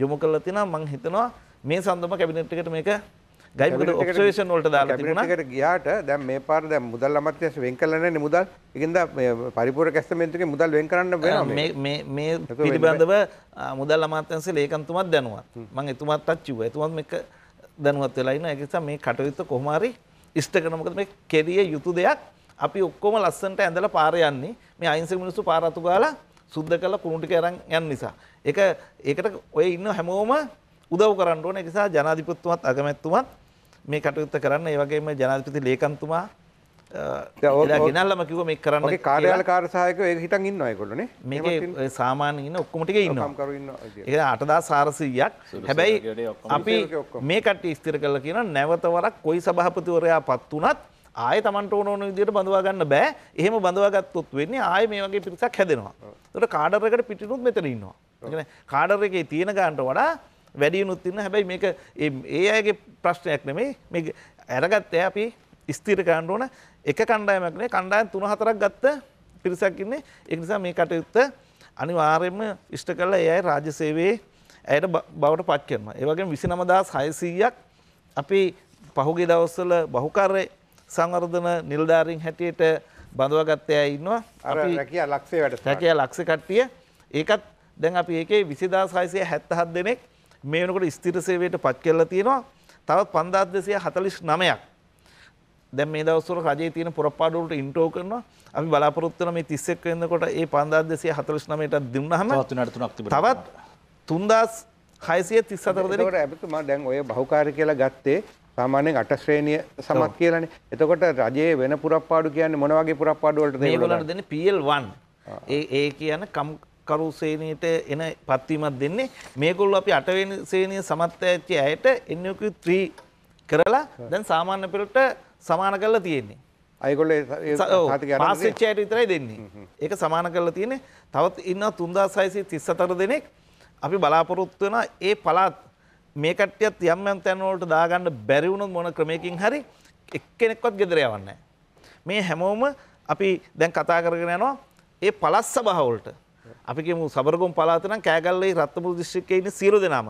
යොමු කල්ල තින මං හිතනවා මේ සඳම කැබිනට් එකට මේක ගයිෂන් වලට දාලාට ගියාට දැම් මේ පාර දැ මුදල් අමත්‍ය වෙන් කලන මුදල් ඉගද පරිපුර කැස්තමේන්තුක මුදල් වෙන් කරන්න මේ පිළිබඳව මුදල් අමාත්‍යන්සේ ලේකන්තුමත් දැනුවත් මං එතුමත් අච්චුව ඇතුවත් එක දැනුවත් වෙලා ඉන්න ඒක නිසා මේ කටයුත්ත කොහොම හරි ඉෂ්ට කරන මොකද මේ කෙරිය යුතු දෙයක් අපි ඔක්කොම ලස්සනට ඇඳලා පාර යන්නේ මේ අයින්සක මිනිස්සු පාර අතු ගාලා සුද්ධ කරලා කුණු ටික අරන් යන නිසා ඒක ඒකට ඔය ඉන්න හැමෝම උදව් කරන්න ඕන ඒ නිසා ජනාධිපතිතුමත් අගමැතිතුමත් මේ කටයුත්ත කරන්න ඒ වගේම ජනාධිපති ලේකම්තුමා Uh, ගෙනල්ලම කිව මේ කරන්න කාරයාල කාරසායක හිතන් ඉන්න අයකොලන මේක සාමාන්‍ය ඉන්න ඔක්කොමටික ඉන්න ඒ අටදා සාරසීයක් හැබැයි අපි මේකට ස්තිර කල කියන නැවතවරක් කොයි සභහපතිවරයා පත් වනත් ආය තමන්ට ඕන විදියට බඳවාගන්න බෑ එහෙම බඳවාගත්තුත් වෙන්නේ ආය මේ වගේ පිරිසක් හැදෙනවා තොට කාඩරකට පිටිනුත් මෙතර ඉන්නවා කාඩර එකේ තියෙන ගාන්ට වඩා වැඩියනුත් ඉන්න හැබැයි මේක ඒ අයගේ ප්‍රශ්නයක් නෙමේ මේ ඇරගත්තය අපි ස්තීර කරන්න ඕන එක කණ්ඩායමක්නේ කණ්ඩායම් තුන හතරක් ගත්ත පිරිසක් ඉන්නේ ඒ නිසා මේ කටයුත්ත අනිවාර්යයෙන්ම ඉෂ්ට කරලා ඒ අය රාජ්‍ය සේවයේ ඇයට බවට පත් කරනවා. ඒ වගේම 29600ක් අපි පහුගිය දවස්වල බහුකාර්ය සංවර්ධන නිලධාරීන් හැටියට බඳවාගත්තේ අය ඉන්නවා. අපි රැකියා ලක්ෂය වැඩ රැකියා ලක්ෂ කට්ටිය ඒකත් දැන් අපි ඒකේ 20677 දෙනෙක් මේ වෙනකොට ස්ථිර සේවයට පත් කරලා තියෙනවා. තවත් 5249ක් දැන් මේ දවස්වල රජයේ තියෙන පොරපාඩු වලට ඉන්ට්‍රෝ කරනවා. අපි බලාපොරොත්තු වෙන මේ 31 වෙනිදාට ඒ 5249ටත් දුන්නාම තවත් 3ක් තිබුණා. තවත් 3634 දෙනෙක්. ඒකට අපිතුමා දැන් ඔය බහුකාර්ය කියලා ගත්තේ සාමාන්‍යයෙන් අට ශ්‍රේණිය සමත් කියලානේ. එතකොට රජයේ වෙන පුරප්පාඩු කියන්නේ මොන වගේ පුරප්පාඩු වලටද ඒගොල්ලෝ? මේගොල්ලන්ට දෙන්නේ PL1. ඒ ඒ කියන කම් කරු ශ්‍රේණියට එන පත්වීමක් දෙන්නේ. මේගොල්ලෝ අපි 8 වෙනි ශ්‍රේණිය සමත් වෙච්ච අයට NUQ3 කරලා දැන් සාමාන්‍ය පෙළට සමාන කරලා තියෙන්නේ. අයගොල්ල පාසිච්චයට විතරයි දෙන්නේ. ඒක සමාන කරලා තියෙන්නේ තවත් ඉන්න තුන්දා සයිසි තිස්සතර දෙනෙක් අපි බලාපොරොත්තු වෙන ඒ පළාත් මේ කට්ටියත් යම් යම් තැන්වලට දාගන්න බැරි වුණොත් මොන ක්‍රමයකින් හරි එක්කෙනෙක්වත් ගෙදර යවන්නේ මේ හැමෝම අපි දැන් කතා කරගෙන යනවා ඒ පළාත් සභාවලට. අපි කියමු සබරගොම් පළාත නම් කෑගල්ලේ රත්නපුර දිස්ත්‍රික්කයේ ඉන්න සියලු දෙනාම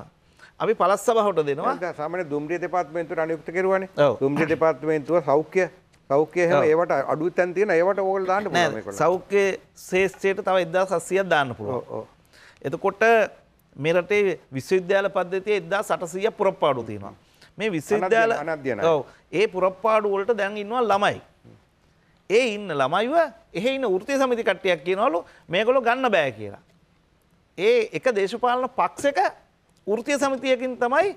අපි පලස් සභහට දෙනවා සාමන දුම්රිය දෙපාත්මේන්තුර අනුයුක්ත කරුවන දුම්රිය දෙපාත්මේන්තුව සෞඛ්‍ය සෞඛ්‍යය ඒවට අඩු තැන් තියෙන ඒවට ඕල් දාන්න සෞඛ්‍ය ශේෂ්ත්‍රයට තව එදදා සස්සියක් දාන්න පුළුව එතකොට මෙරටේ විශ්වවිද්‍යාල පද්ධතිය එදදා සටසය පුරප්පාඩු තියෙනවා මේ විශ්වවිද්‍යාල අනධ්‍යන ඒ පුරප්පාඩු වලට දැන් ඉන්නවා ළමයි ඒ ඉන්න ළමයිව එහෙ ඉන්න ෘතිය සමිති කට්ටියක් කියනවලු මේගොල්ලෝ ගන්න බෑ කියලා ඒ එක දේශපාලන පක්ෂක වෘත්තීය සමිතියකින් තමයි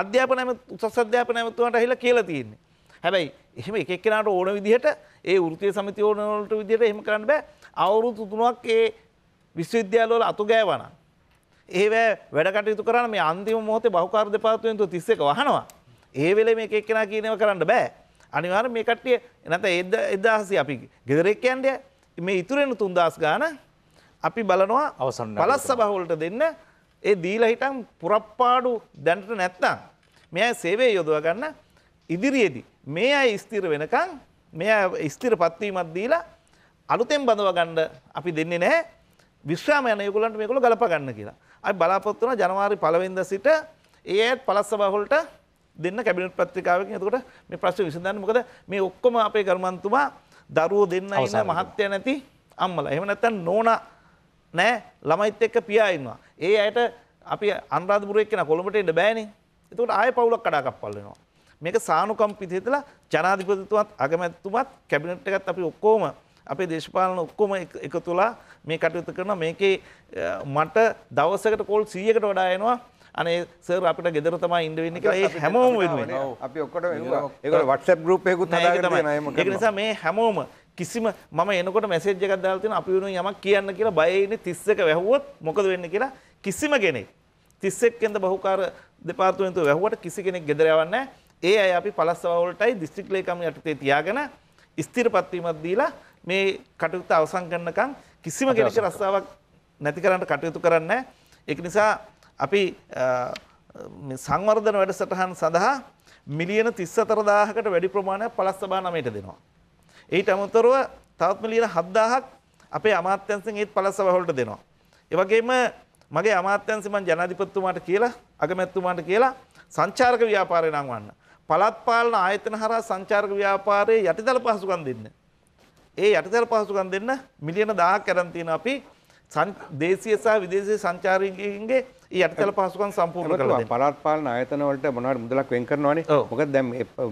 අධ්‍යාපන උසස් අධ්‍යාපන ඇමතුමට ඇහිලා කියලා තියෙන්නේ. හැබැයි එහෙම එක එක්කෙනාට ඕන විදිහට ඒ වෘත්තීය සමිතිය ඕන වලට විදිහට එහෙම කරන්න බෑ. අවුරුදු තුනක් ඒ විශ්වවිද්‍යාලවල අතු ගෑවනම් ඒව වැඩ කටයුතු කරන්න මේ අන්තිම මොහොතේ බහුකාර්ය දෙපාර්තමේන්තුව 31 වහනවා. ඒ වෙලේ මේක එක්කෙනා කියන ඒවා කරන්න බෑ. අනිවාර්යෙන් මේ කට්ටිය නැත්නම් 1000 අපි ගෙදර එක්ක යන්නේ මේ ඉතුරු වෙන 3000 ගාන අපි බලනවා අවසන් පළාත් සභාව වලට දෙන්න ඒ දීලා හිටන් පුරප්පාඩු දැනට නැත්නම් මෙයා සේවය යොදවා ගන්න ඉදිරියේදී මේ අය ස්ථිර වෙනකන් මෙයා ස්ථිර පත්වීමක් දීලා අලුතෙන් බඳවා ගන්න අපි දෙන්නේ නැහැ විශ්‍රාම යන ඒගොල්ලන්ට මේගොල්ලෝ ගලප ගන්න කියලා. අපි බලාපොරොත්තු වෙනවා ජනවාරි 1 වෙනිදා සිට ඒ ඇත් පළාත් සභාව වලට දෙන්න කැබිනට් පත්‍රිකාවකින්. එතකොට මේ ප්‍රශ්නේ විසඳන්න මොකද මේ ඔක්කොම අපේ කර්මන්තුමා දරුවෝ දෙන්න ඉන්න මහත්ය නැති අම්මලා. එහෙම නැත්නම් නෝනා නෑ ළමයිත් එක්ක පියා ඉන්නවා. ඒ අයට අපි අන්රාධපුරයක් කෙන කොළඹට එන්න බෑනේ. එතකොට ආය පවුලක් කඩාකප්පල් වෙනවා. මේක සානුකම්පිත හිතලා ජනාධිපතිතුමත් අගමැතිතුමත් කැබිනට් එකත් අපි ඔක්කොම අපේ දේශපාලන ඔක්කොම එකතු වෙලා මේ කටයුතු කරනවා. මේකේ මට දවසකට කෝල් 100කට වඩා එනවා. අනේ සර් අපිට ගෙදර තමයි ඉන්න වෙන්නේ කියලා ඒ හැමෝම වෙනුවෙන්. අපි ඔක්කොම ඒගොල්ලෝ WhatsApp group එකකුත් හදාගෙන තියෙනවා. ඒක නිසා මේ හැමෝම කිසිම මම එනකොට මැසේජ් එකක් දාලා තියෙනවා අපි වෙනුවෙන් යමක් කියන්න කියලා බය ඉන්නේ 31 වැහුවොත් මොකද වෙන්නේ කියලා කිසිම කෙනෙක් 31 කෙන්ද බහුකාර දෙපාර්තමේන්තුව වැහුවට කිසි කෙනෙක් ගෙදර යවන්නේ ඒ අය අපි පළාත් සභාව වලටයි දිස්ත්‍රික් ලේකම් යටතේ තියාගෙන ස්ථිරපත්වීමක් දීලා මේ කටයුත්ත අවසන් කරනකම් කිසිම කෙනෙක් රස්සාවක් නැති කරන්න කටයුතු කරන්නේ ඒක නිසා අපි සංවර්ධන වැඩසටහන් සඳහා මිලියන 34000කට වැඩි ප්‍රමාණයක් පළාත් සභා නමයට දෙනවා ඊට අමතරව තවත්ම ලියන 7000ක් අපේ අමාත්‍යංශෙන් ඒත් පළාත් සභාවලට දෙනවා. ඒ වගේම මගේ අමාත්‍යංශය මම ජනාධිපතිතුමාට කියලා අගමැතිතුමාට කියලා සංචාරක ව්‍යාපාරය නංවන්න. පළාත් පාලන ආයතන හරහා සංචාරක ව්‍යාපාරයේ යටිතල පහසුකම් දෙන්න. ඒ යටිතල පහසුකම් දෙන්න මිලියන 1000ක් කරන් තියෙනවා අපි දේශීය සහ විදේශීය සංචාරකයන්ගේ යටතල පහසුකම් සම්පූර්ණ කළා. පළාත් පාලන ආයතන වලට මොනවාරි මුදලක් වෙන් කරනවානේ. මොකද දැන්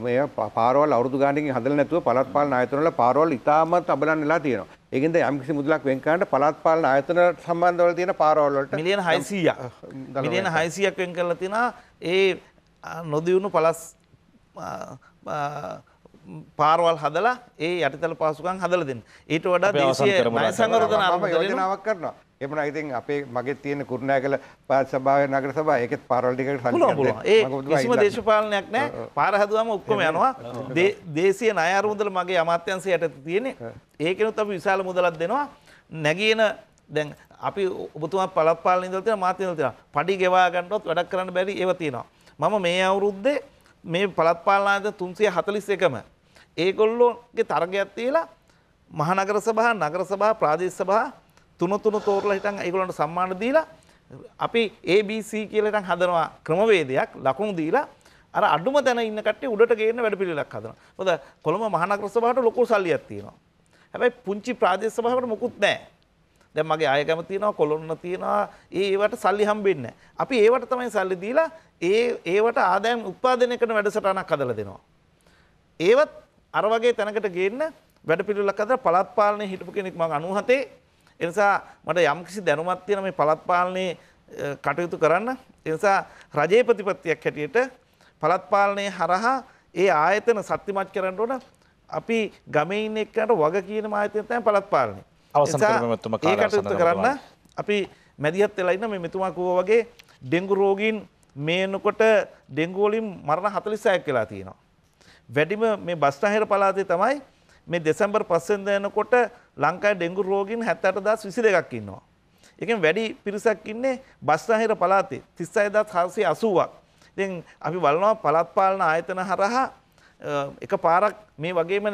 මේ පාරවල් අවුරුදු ගානකින් හදලා නැතුව පළාත් පාලන ආයතන වල පාරවල් ඉතාමත් අබලන් වෙලා තියෙනවා. ඒකෙන්ද යම්කිසි මුදලක් වෙන් කරන්න පළාත් පාලන ආයතන සම්බන්ධවල තියෙන පාරවල් වලට මිලියන 600ක් මිලියන 600ක් වෙන් කරලා තිනා ඒ නොදියුණු පළාත් පාරවල් හදලා ඒ යටිතල පාසුකම් හදලා දෙන්න. ඊට වඩා දේශීය ණය සංවර්ධන යෝජනාවක් කරනවා. එමන ඉතින් අපේ මගේ තියෙන කුරුණෑ කළ පාත් සභාවේ නගර සභාව ඒකෙත් පාරවල් ටිකට සල්ලි පුළුවන්. ඒ කිසිම දේශපාලනයක් නැහැ. පාර හදුවම ඔක්කොම යනවා. දේශීය ණය අරමුදල මගේ අමාත්‍යංශය යටතේ තියෙන්නේ. ඒකිනුත් අපි විශාල මුදලක් දෙනවා. නැගින දැන් අපි ඔබතුමා පළත් පාලන ඉඳලා තියෙන මාත් ඉඳලා තියෙනවා. පඩි ගෙවා ගන්නවත් වැඩක් කරන්න බැරි ඒවා තියෙනවා. මම මේ අවුරුද්දේ මේ පළත් පාලන ආයතන 341ම ඒගොල්ලෝගේ තරගයක් තියලා මහනගර සභා නගර සභා ප්‍රාදේශ සභා තුන තුන තෝරලා හිටන් ඒගොල්ලන්ට සම්මාන දීලා අපි ABC කියලා හිටන් හදනවා ක්‍රමවේදයක් ලකුණු දීලා අර අඩුම තැන ඉන්න කට්ටිය උඩට ගේන්න වැඩපිළිවෙලක් හදනවා. මොකද කොළඹ මහනගර සභාවට ලොකු සල්ලියක් තියෙනවා. හැබැයි පුංචි ප්‍රාදේශ සභාවකට මොකුත් නැහැ. දැන් මගේ ආයකම තියෙනවා කොළොන්න තියෙනවා ඒ ඒවට සල්ලි හම්බෙන්නේ අපි ඒවට තමයි සල්ලි දීලා ඒ ඒවට ආදායම් උත්පාදනය කරන වැඩසටහනක් හදලා දෙනවා ඒවත් අර වගේ තැනකට ගේන්න වැඩ පිළිවෙලක් අතර පළාත් පාලනය හිටපු කෙනෙක් මම 97 ඒ නිසා මට යම්කිසි දැනුමක් තියෙන මේ පළාත් පාලනයේ කටයුතු කරන්න ඒ නිසා රජයේ ප්‍රතිපත්තියක් හැටියට පළාත් පාලනය හරහා ඒ ආයතන සත්‍යමත් කරන්න ඕන අපි ගමේ ඉන්න එක්කන්ට වග කියන ආයතන තමයි පළාත් පාලනය. අවසන් කරගමතුම කටයුතු කරන්න අපි මැදිහත් වෙලා ඉන්න මේ මෙතුමා වගේ ඩෙංගු රෝගීන් මේනකොට ඩෙංගු වලින් මරණ 46ක් වෙලා තියෙනවා. වැඩිම මේ බස්ටහිර පලාතේ තමයි මේ දෙසැම්බර් පස්සෙන් දෙනකොට ලංකායි ඩෙංගු රෝගීන් 78000 22ක් ඉන්නවා. ඒකෙන් වැඩි පිරිසක් ඉන්නේ බස්ටහිර පලාතේ 36780ක්. ඉතින් අපි බලනවා පළාත් පාලන ආයතන හරහා එක පාරක් මේ වගේම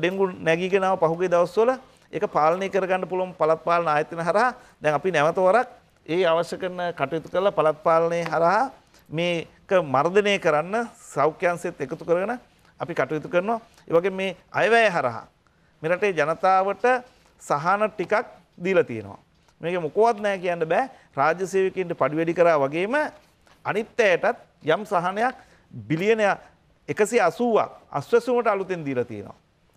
ඩෙංගු නැගීගෙන ආව පහුගිය දවස්වල ඒක පාලනය කරගන්න පුළුවන් පළාත් පාලන ආයතන හරහා දැන් අපි නැවත වරක් ඒ අවශ්‍ය කරන කටයුතු කරලා පළාත් පාලනය හරහා මේක මර්ධනය කරන්න සෞඛ්‍යංශෙත් එකතු කරගෙන අපි කටයුතු කරනවා. ඒ වගේ මේ අයවැය හරහා මේ රටේ ජනතාවට සහන ටිකක් දීලා තියෙනවා. මේක මොකවත් නැහැ කියන්න බෑ. රාජ්‍ය සේවකයන්ට පඩි වැඩි කරා වගේම අනිත් අයටත් යම් සහනයක් බිලියන 180ක් අස්වැසුමට අලුතෙන් දීලා තියෙනවා.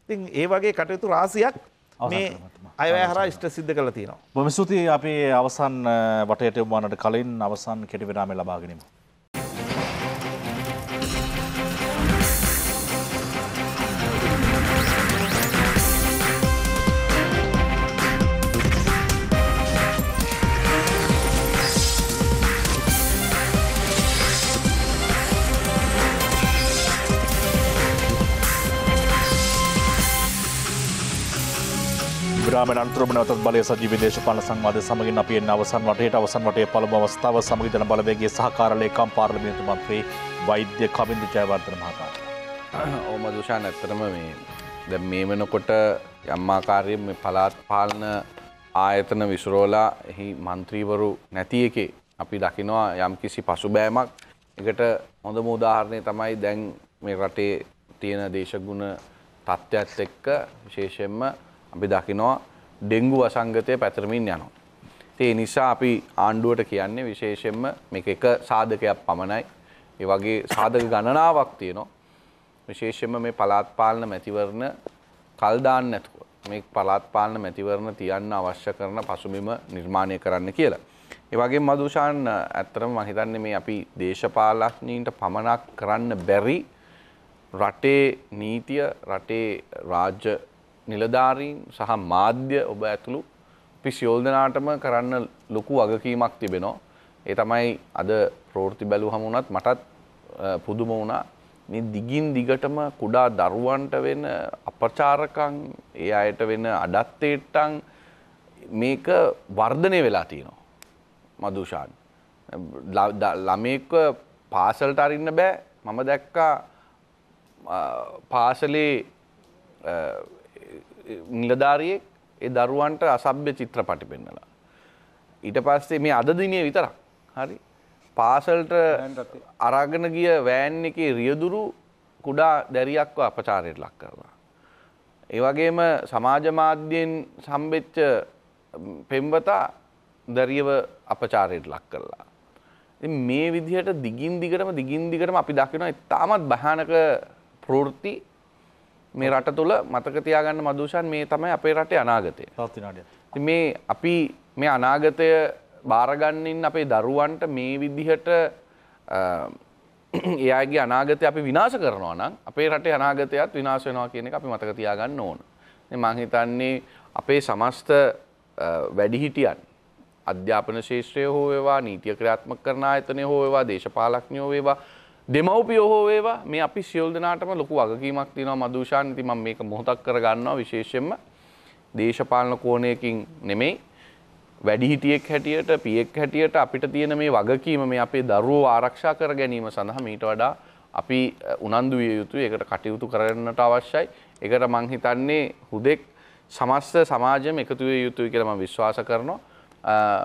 ඉතින් ඒ වගේ කටයුතු රාශියක් මේ අයවැය හරහා ඉෂ්ට සිද්ධ කරලා තියෙනවා. බොහොම ස්තුතියි අපේ අවසන් වටයට යොමු වන්නට කලින් අවසන් කෙටි විරාමය ලබා ගැනීම. යාමෙන් අන්තරම නැවතත් බලය සජීවී දේශපාලන සංවාදය සමගින් අපි එන්නේ අවසන් වටේට අවසන් වටේ පළමු අවස්ථාව සමග ජන බලවේගයේ සහකාර ලේකම් පාර්ලිමේන්තු මන්ත්‍රී වෛද්‍ය කවින්ද ජයවර්ධන මහතා. [CLEARS THROAT] ඔව් මදුෂාන් ඇත්තටම මේ දැන් මේ වෙනකොට යම් ආකාරයෙන් මේ පළාත් පාලන ආයතන විසිරෝලා එහි මන්ත්‍රීවරු නැති එකේ අපි දකිනවා යම්කිසි පසුබෑමක්. ඒකට හොඳම උදාහරණය තමයි දැන් මේ රටේ තියෙන දේශගුණ තත්ත්වයක්ත් එක්ක විශේෂයෙන්ම අපි දකිනවා ඩෙංගු වසංගතය පැතරමින් යනවා. ඒ නිසා අපි ආණ්ඩුවට කියන්නේ විශේෂයෙන්ම මේ එක සාධකයක් පමණයි. ඒ වගේ සාධක ගණනාවක් තියෙනවා. විශේෂයෙන්ම මේ පළාත් පාලන මැතිවරණ කල් දාන්න නැතුව මේ පළාත් පාලන මැතිවරණ තියන්න අවශ්‍ය කරන පසුබිම නිර්මාණය කරන්න කියලා. ඒ වගේම මදුෂාන් ඇත්තටම මම හිතන්නේ මේ අපි දේශපාලඥයින්ට පමණක් කරන්න බැරි රටේ නීතිය රටේ රාජ්‍ය නිලධාරීන් සහ මාධ්‍ය ඔබ ඇතුළු අපි සියෝල්දනාටම කරන්න ලොකු වගකීමක් තිබෙනවා. ඒ තමයි අද ප්‍රෝෘති බැලු හමුණත් මටත් පුදුම වුණා මේ දිගින් දිගටම කුඩා දරුවන්ට වෙන අපචාරකං ඒ අයට වෙන අඩත්තේට්ටං මේක වර්ධනය වෙලා තියෙනවා. මදුෂාන්. ළමයෙක්ව පාසල්ට අරින්න බෑ මම දැක්කා පාසලේ නිලධාරියෙක් ඒ දරුවන්ට අසභ්‍ය චිත්‍රපටි පෙන්නලා. ඊට පස්සේ මේ අද දිනේ විතරක්. හරි. පාසල්ට අරගෙන ගිය වෑන් එකේ රියදුරු කුඩා දැරියක්ව අපචාරයට ලක් කරනවා. ඒ වගේම සමාජ මාධ්‍යයෙන් සම්බෙච්ච පෙම්වතා දැරියව අපචාරයට ලක් කරලා. ඉතින් මේ විදිහට දිගින් දිගටම දිගින් දිගටම අපි දකිනවා ඉතාමත් භයානක ප්‍රවෘත්ති මේ රට තුළ මතක තියාගන්න මදූෂන් මේ තමයි අපේ රටේ අනාගතය ති මේ අපි මේ අනාගතය භාරගන්නින් අපේ දරුවන්ට මේ විදිහට එයාගේ අනාගතය අපි විනාශ කරනවා නම් අපේ රටේ අනාගතයත් විනාශ වෙනවා කියන එක අපි මතක තියාගන්න ඕන මංහිතන්නේ අපේ සමස්ත වැඩිහිටියන් අධ්‍යාපන ශේෂත්‍රය හෝ වේවා නීතිය ක්‍රියාත්මක කරන ආයතනය හෝ වේවා දේශපාලක්ඥයෝ වේවා දෙමව්පියෝ හෝ ඒවා මේ අපි සියල් දෙනාටම ලොකු වගකීමක් තියෙනවා මදුෂාන් ඉතින් මම මේක මොහොතක් කරගන්නවා විශේෂයෙන්ම දේශපාලන කෝණයකින් නෙමෙයි වැඩිහිටියෙක් හැටියට පියෙක් හැටියට අපිට තියෙන මේ වගකීම මේ අපේ දරුවෝ ආරක්ෂා කර ගැනීම සඳහා මීට වඩා අපි උනන්දු විය යුතුයි ඒකට කටයුතු කරන්නට අවශ්‍යයි ඒකට මං හිතන්නේ හුදෙක් සමස්ත සමාජයම එකතු විය යුතුයි කියලා මම විශ්වාස කරනවා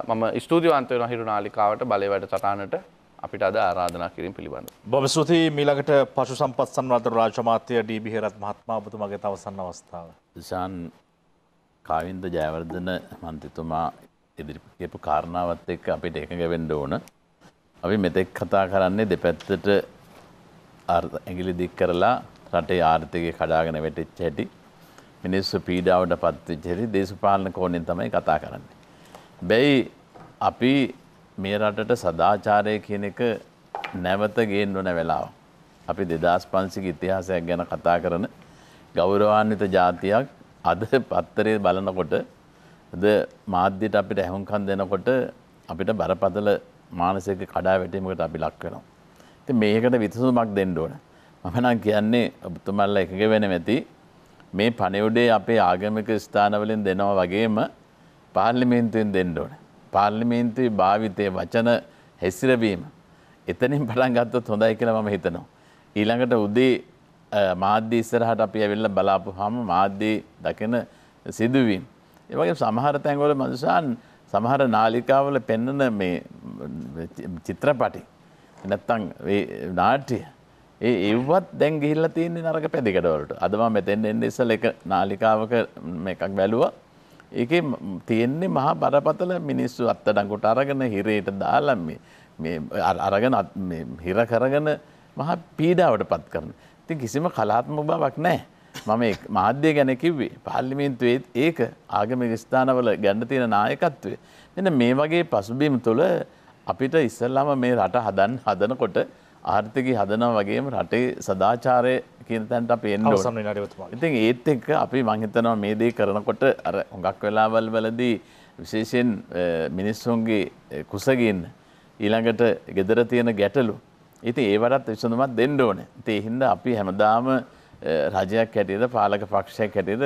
මම ස්තුතිවන්ත වෙනවා හිරුනාලිකාවට බලේ වැඩසටහනට අපිට අද ආරාධනා කිරීම පිළිබඳ. බොම ස්තුතියි මීළඟට පශු සම්පත් සංවර්ධන රාජ්‍යමාත්‍ය ඩී.බි. හේරත් මහත්මයා ඔබතුමාගේ අවසන් අවස්ථාව. දිසාන් කාවින්ද ජයවර්ධන මන්ත්‍රීතුමා ඉදිරිපත් කරපු කාරණාවත් එක්ක අපිට එකඟ වෙන්න ඕන. අපි මෙතෙක් කතා කරන්නේ දෙපැත්තට ඇඟිලි දික් කරලා රටේ ආර්ථිකය කඩාගෙන වැටිච්ච හැටි මිනිස්සු පීඩාවට පත්වෙච්ච හැටි දේශපාලන කෝණයෙන් තමයි කතා කරන්නේ. බැයි අපි මේ රටට සදාචාරය කියන එක නැවත ගේන්න ඕන වෙලාව. අපි දෙදස් පන්සික ඉතිහාසයක් ගැන කතා කරන ගෞරවාන්විත ජාතියක් අද පත්තරේ බලනකොට ද මාධ්‍යයට අපිට ඇහුම්කන් දෙනකොට අපිට බරපතල මානසික කඩා වැටීමකට අපි ලක් වෙනවා. ඉතින් මේකට විසඳුමක් දෙන්න ඕන. මම නම් කියන්නේ ඔබතුමාලා එකග වෙන ඇති මේ පණිවුඩේ අපේ ආගමික ස්ථානවලින් දෙනවා වගේම පාර්ලිමේන්තුවෙන් දෙන්න ඕනේ. පාර්ලිමේන්තුවේ භාවිතය වචන හැසිරවීම. එතනින් පටන් ගත්තොත් හොඳයි කියලා මම හිතනවා. ඊළඟට උදේ මාධ්‍ය ඉස්සරහට අපි ඇවිල්ලා බලාපුවාම මාධ්‍ය දකින සිදුවීම්. ඒ වගේ සමහර තැන්වල මනුෂ්‍යයන් සමහර නාලිකාවල පෙන්වන මේ චිත්‍රපටි නැත්තම් මේ නාට්‍ය ඒ ඒවත් දැන් ගිහිල්ලා තියෙන්නේ නරක පැදිකඩවලට. අද මම මෙතෙන් එන්නේ ඉස්සෙල්ලා එක නාලිකාවක මේකක් බැලුවා. ඒක තියෙන්නේ මහා බරපතල මිනිස්සු අත්තඩකුට අරගෙන හිරයට දාලම් අරගෙන හිර කරගන මහා පීඩාවට පත් කරන. ති කිසිම කලාත්ම බවක් නෑ. මම මාධ්‍ය ගැන කිව්වේ පාල්ලිමින්තුවේත් ඒක ආගමික ස්ථානවල ගැන්න තියෙන නායකත්වය. එන මේ වගේ පසුබිම් තුළ අපිට ඉස්සල්ලාම මේ රට හදන් හදනකොට ආර්ථිකය හදනවා වගේම රටේ සදාචාරය කියන තැන්ට අපි එන්න ඕනේ. ඉතින් ඒත් එක්ක අපි මං හිතනවා මේ දේ කරනකොට අර හුඟක් වෙලාවල් වලදී විශේෂයෙන් මිනිස්සුන්ගේ කුසගින්න ඊළඟට gedara තියෙන ගැටලු. ඉතින් ඒවටත් විසඳුමක් දෙන්න ඕනේ. ඉතින් ඒ හින්දා අපි හැමදාම රජයක් හැටියට පාලක පක්ෂයක් හැටියට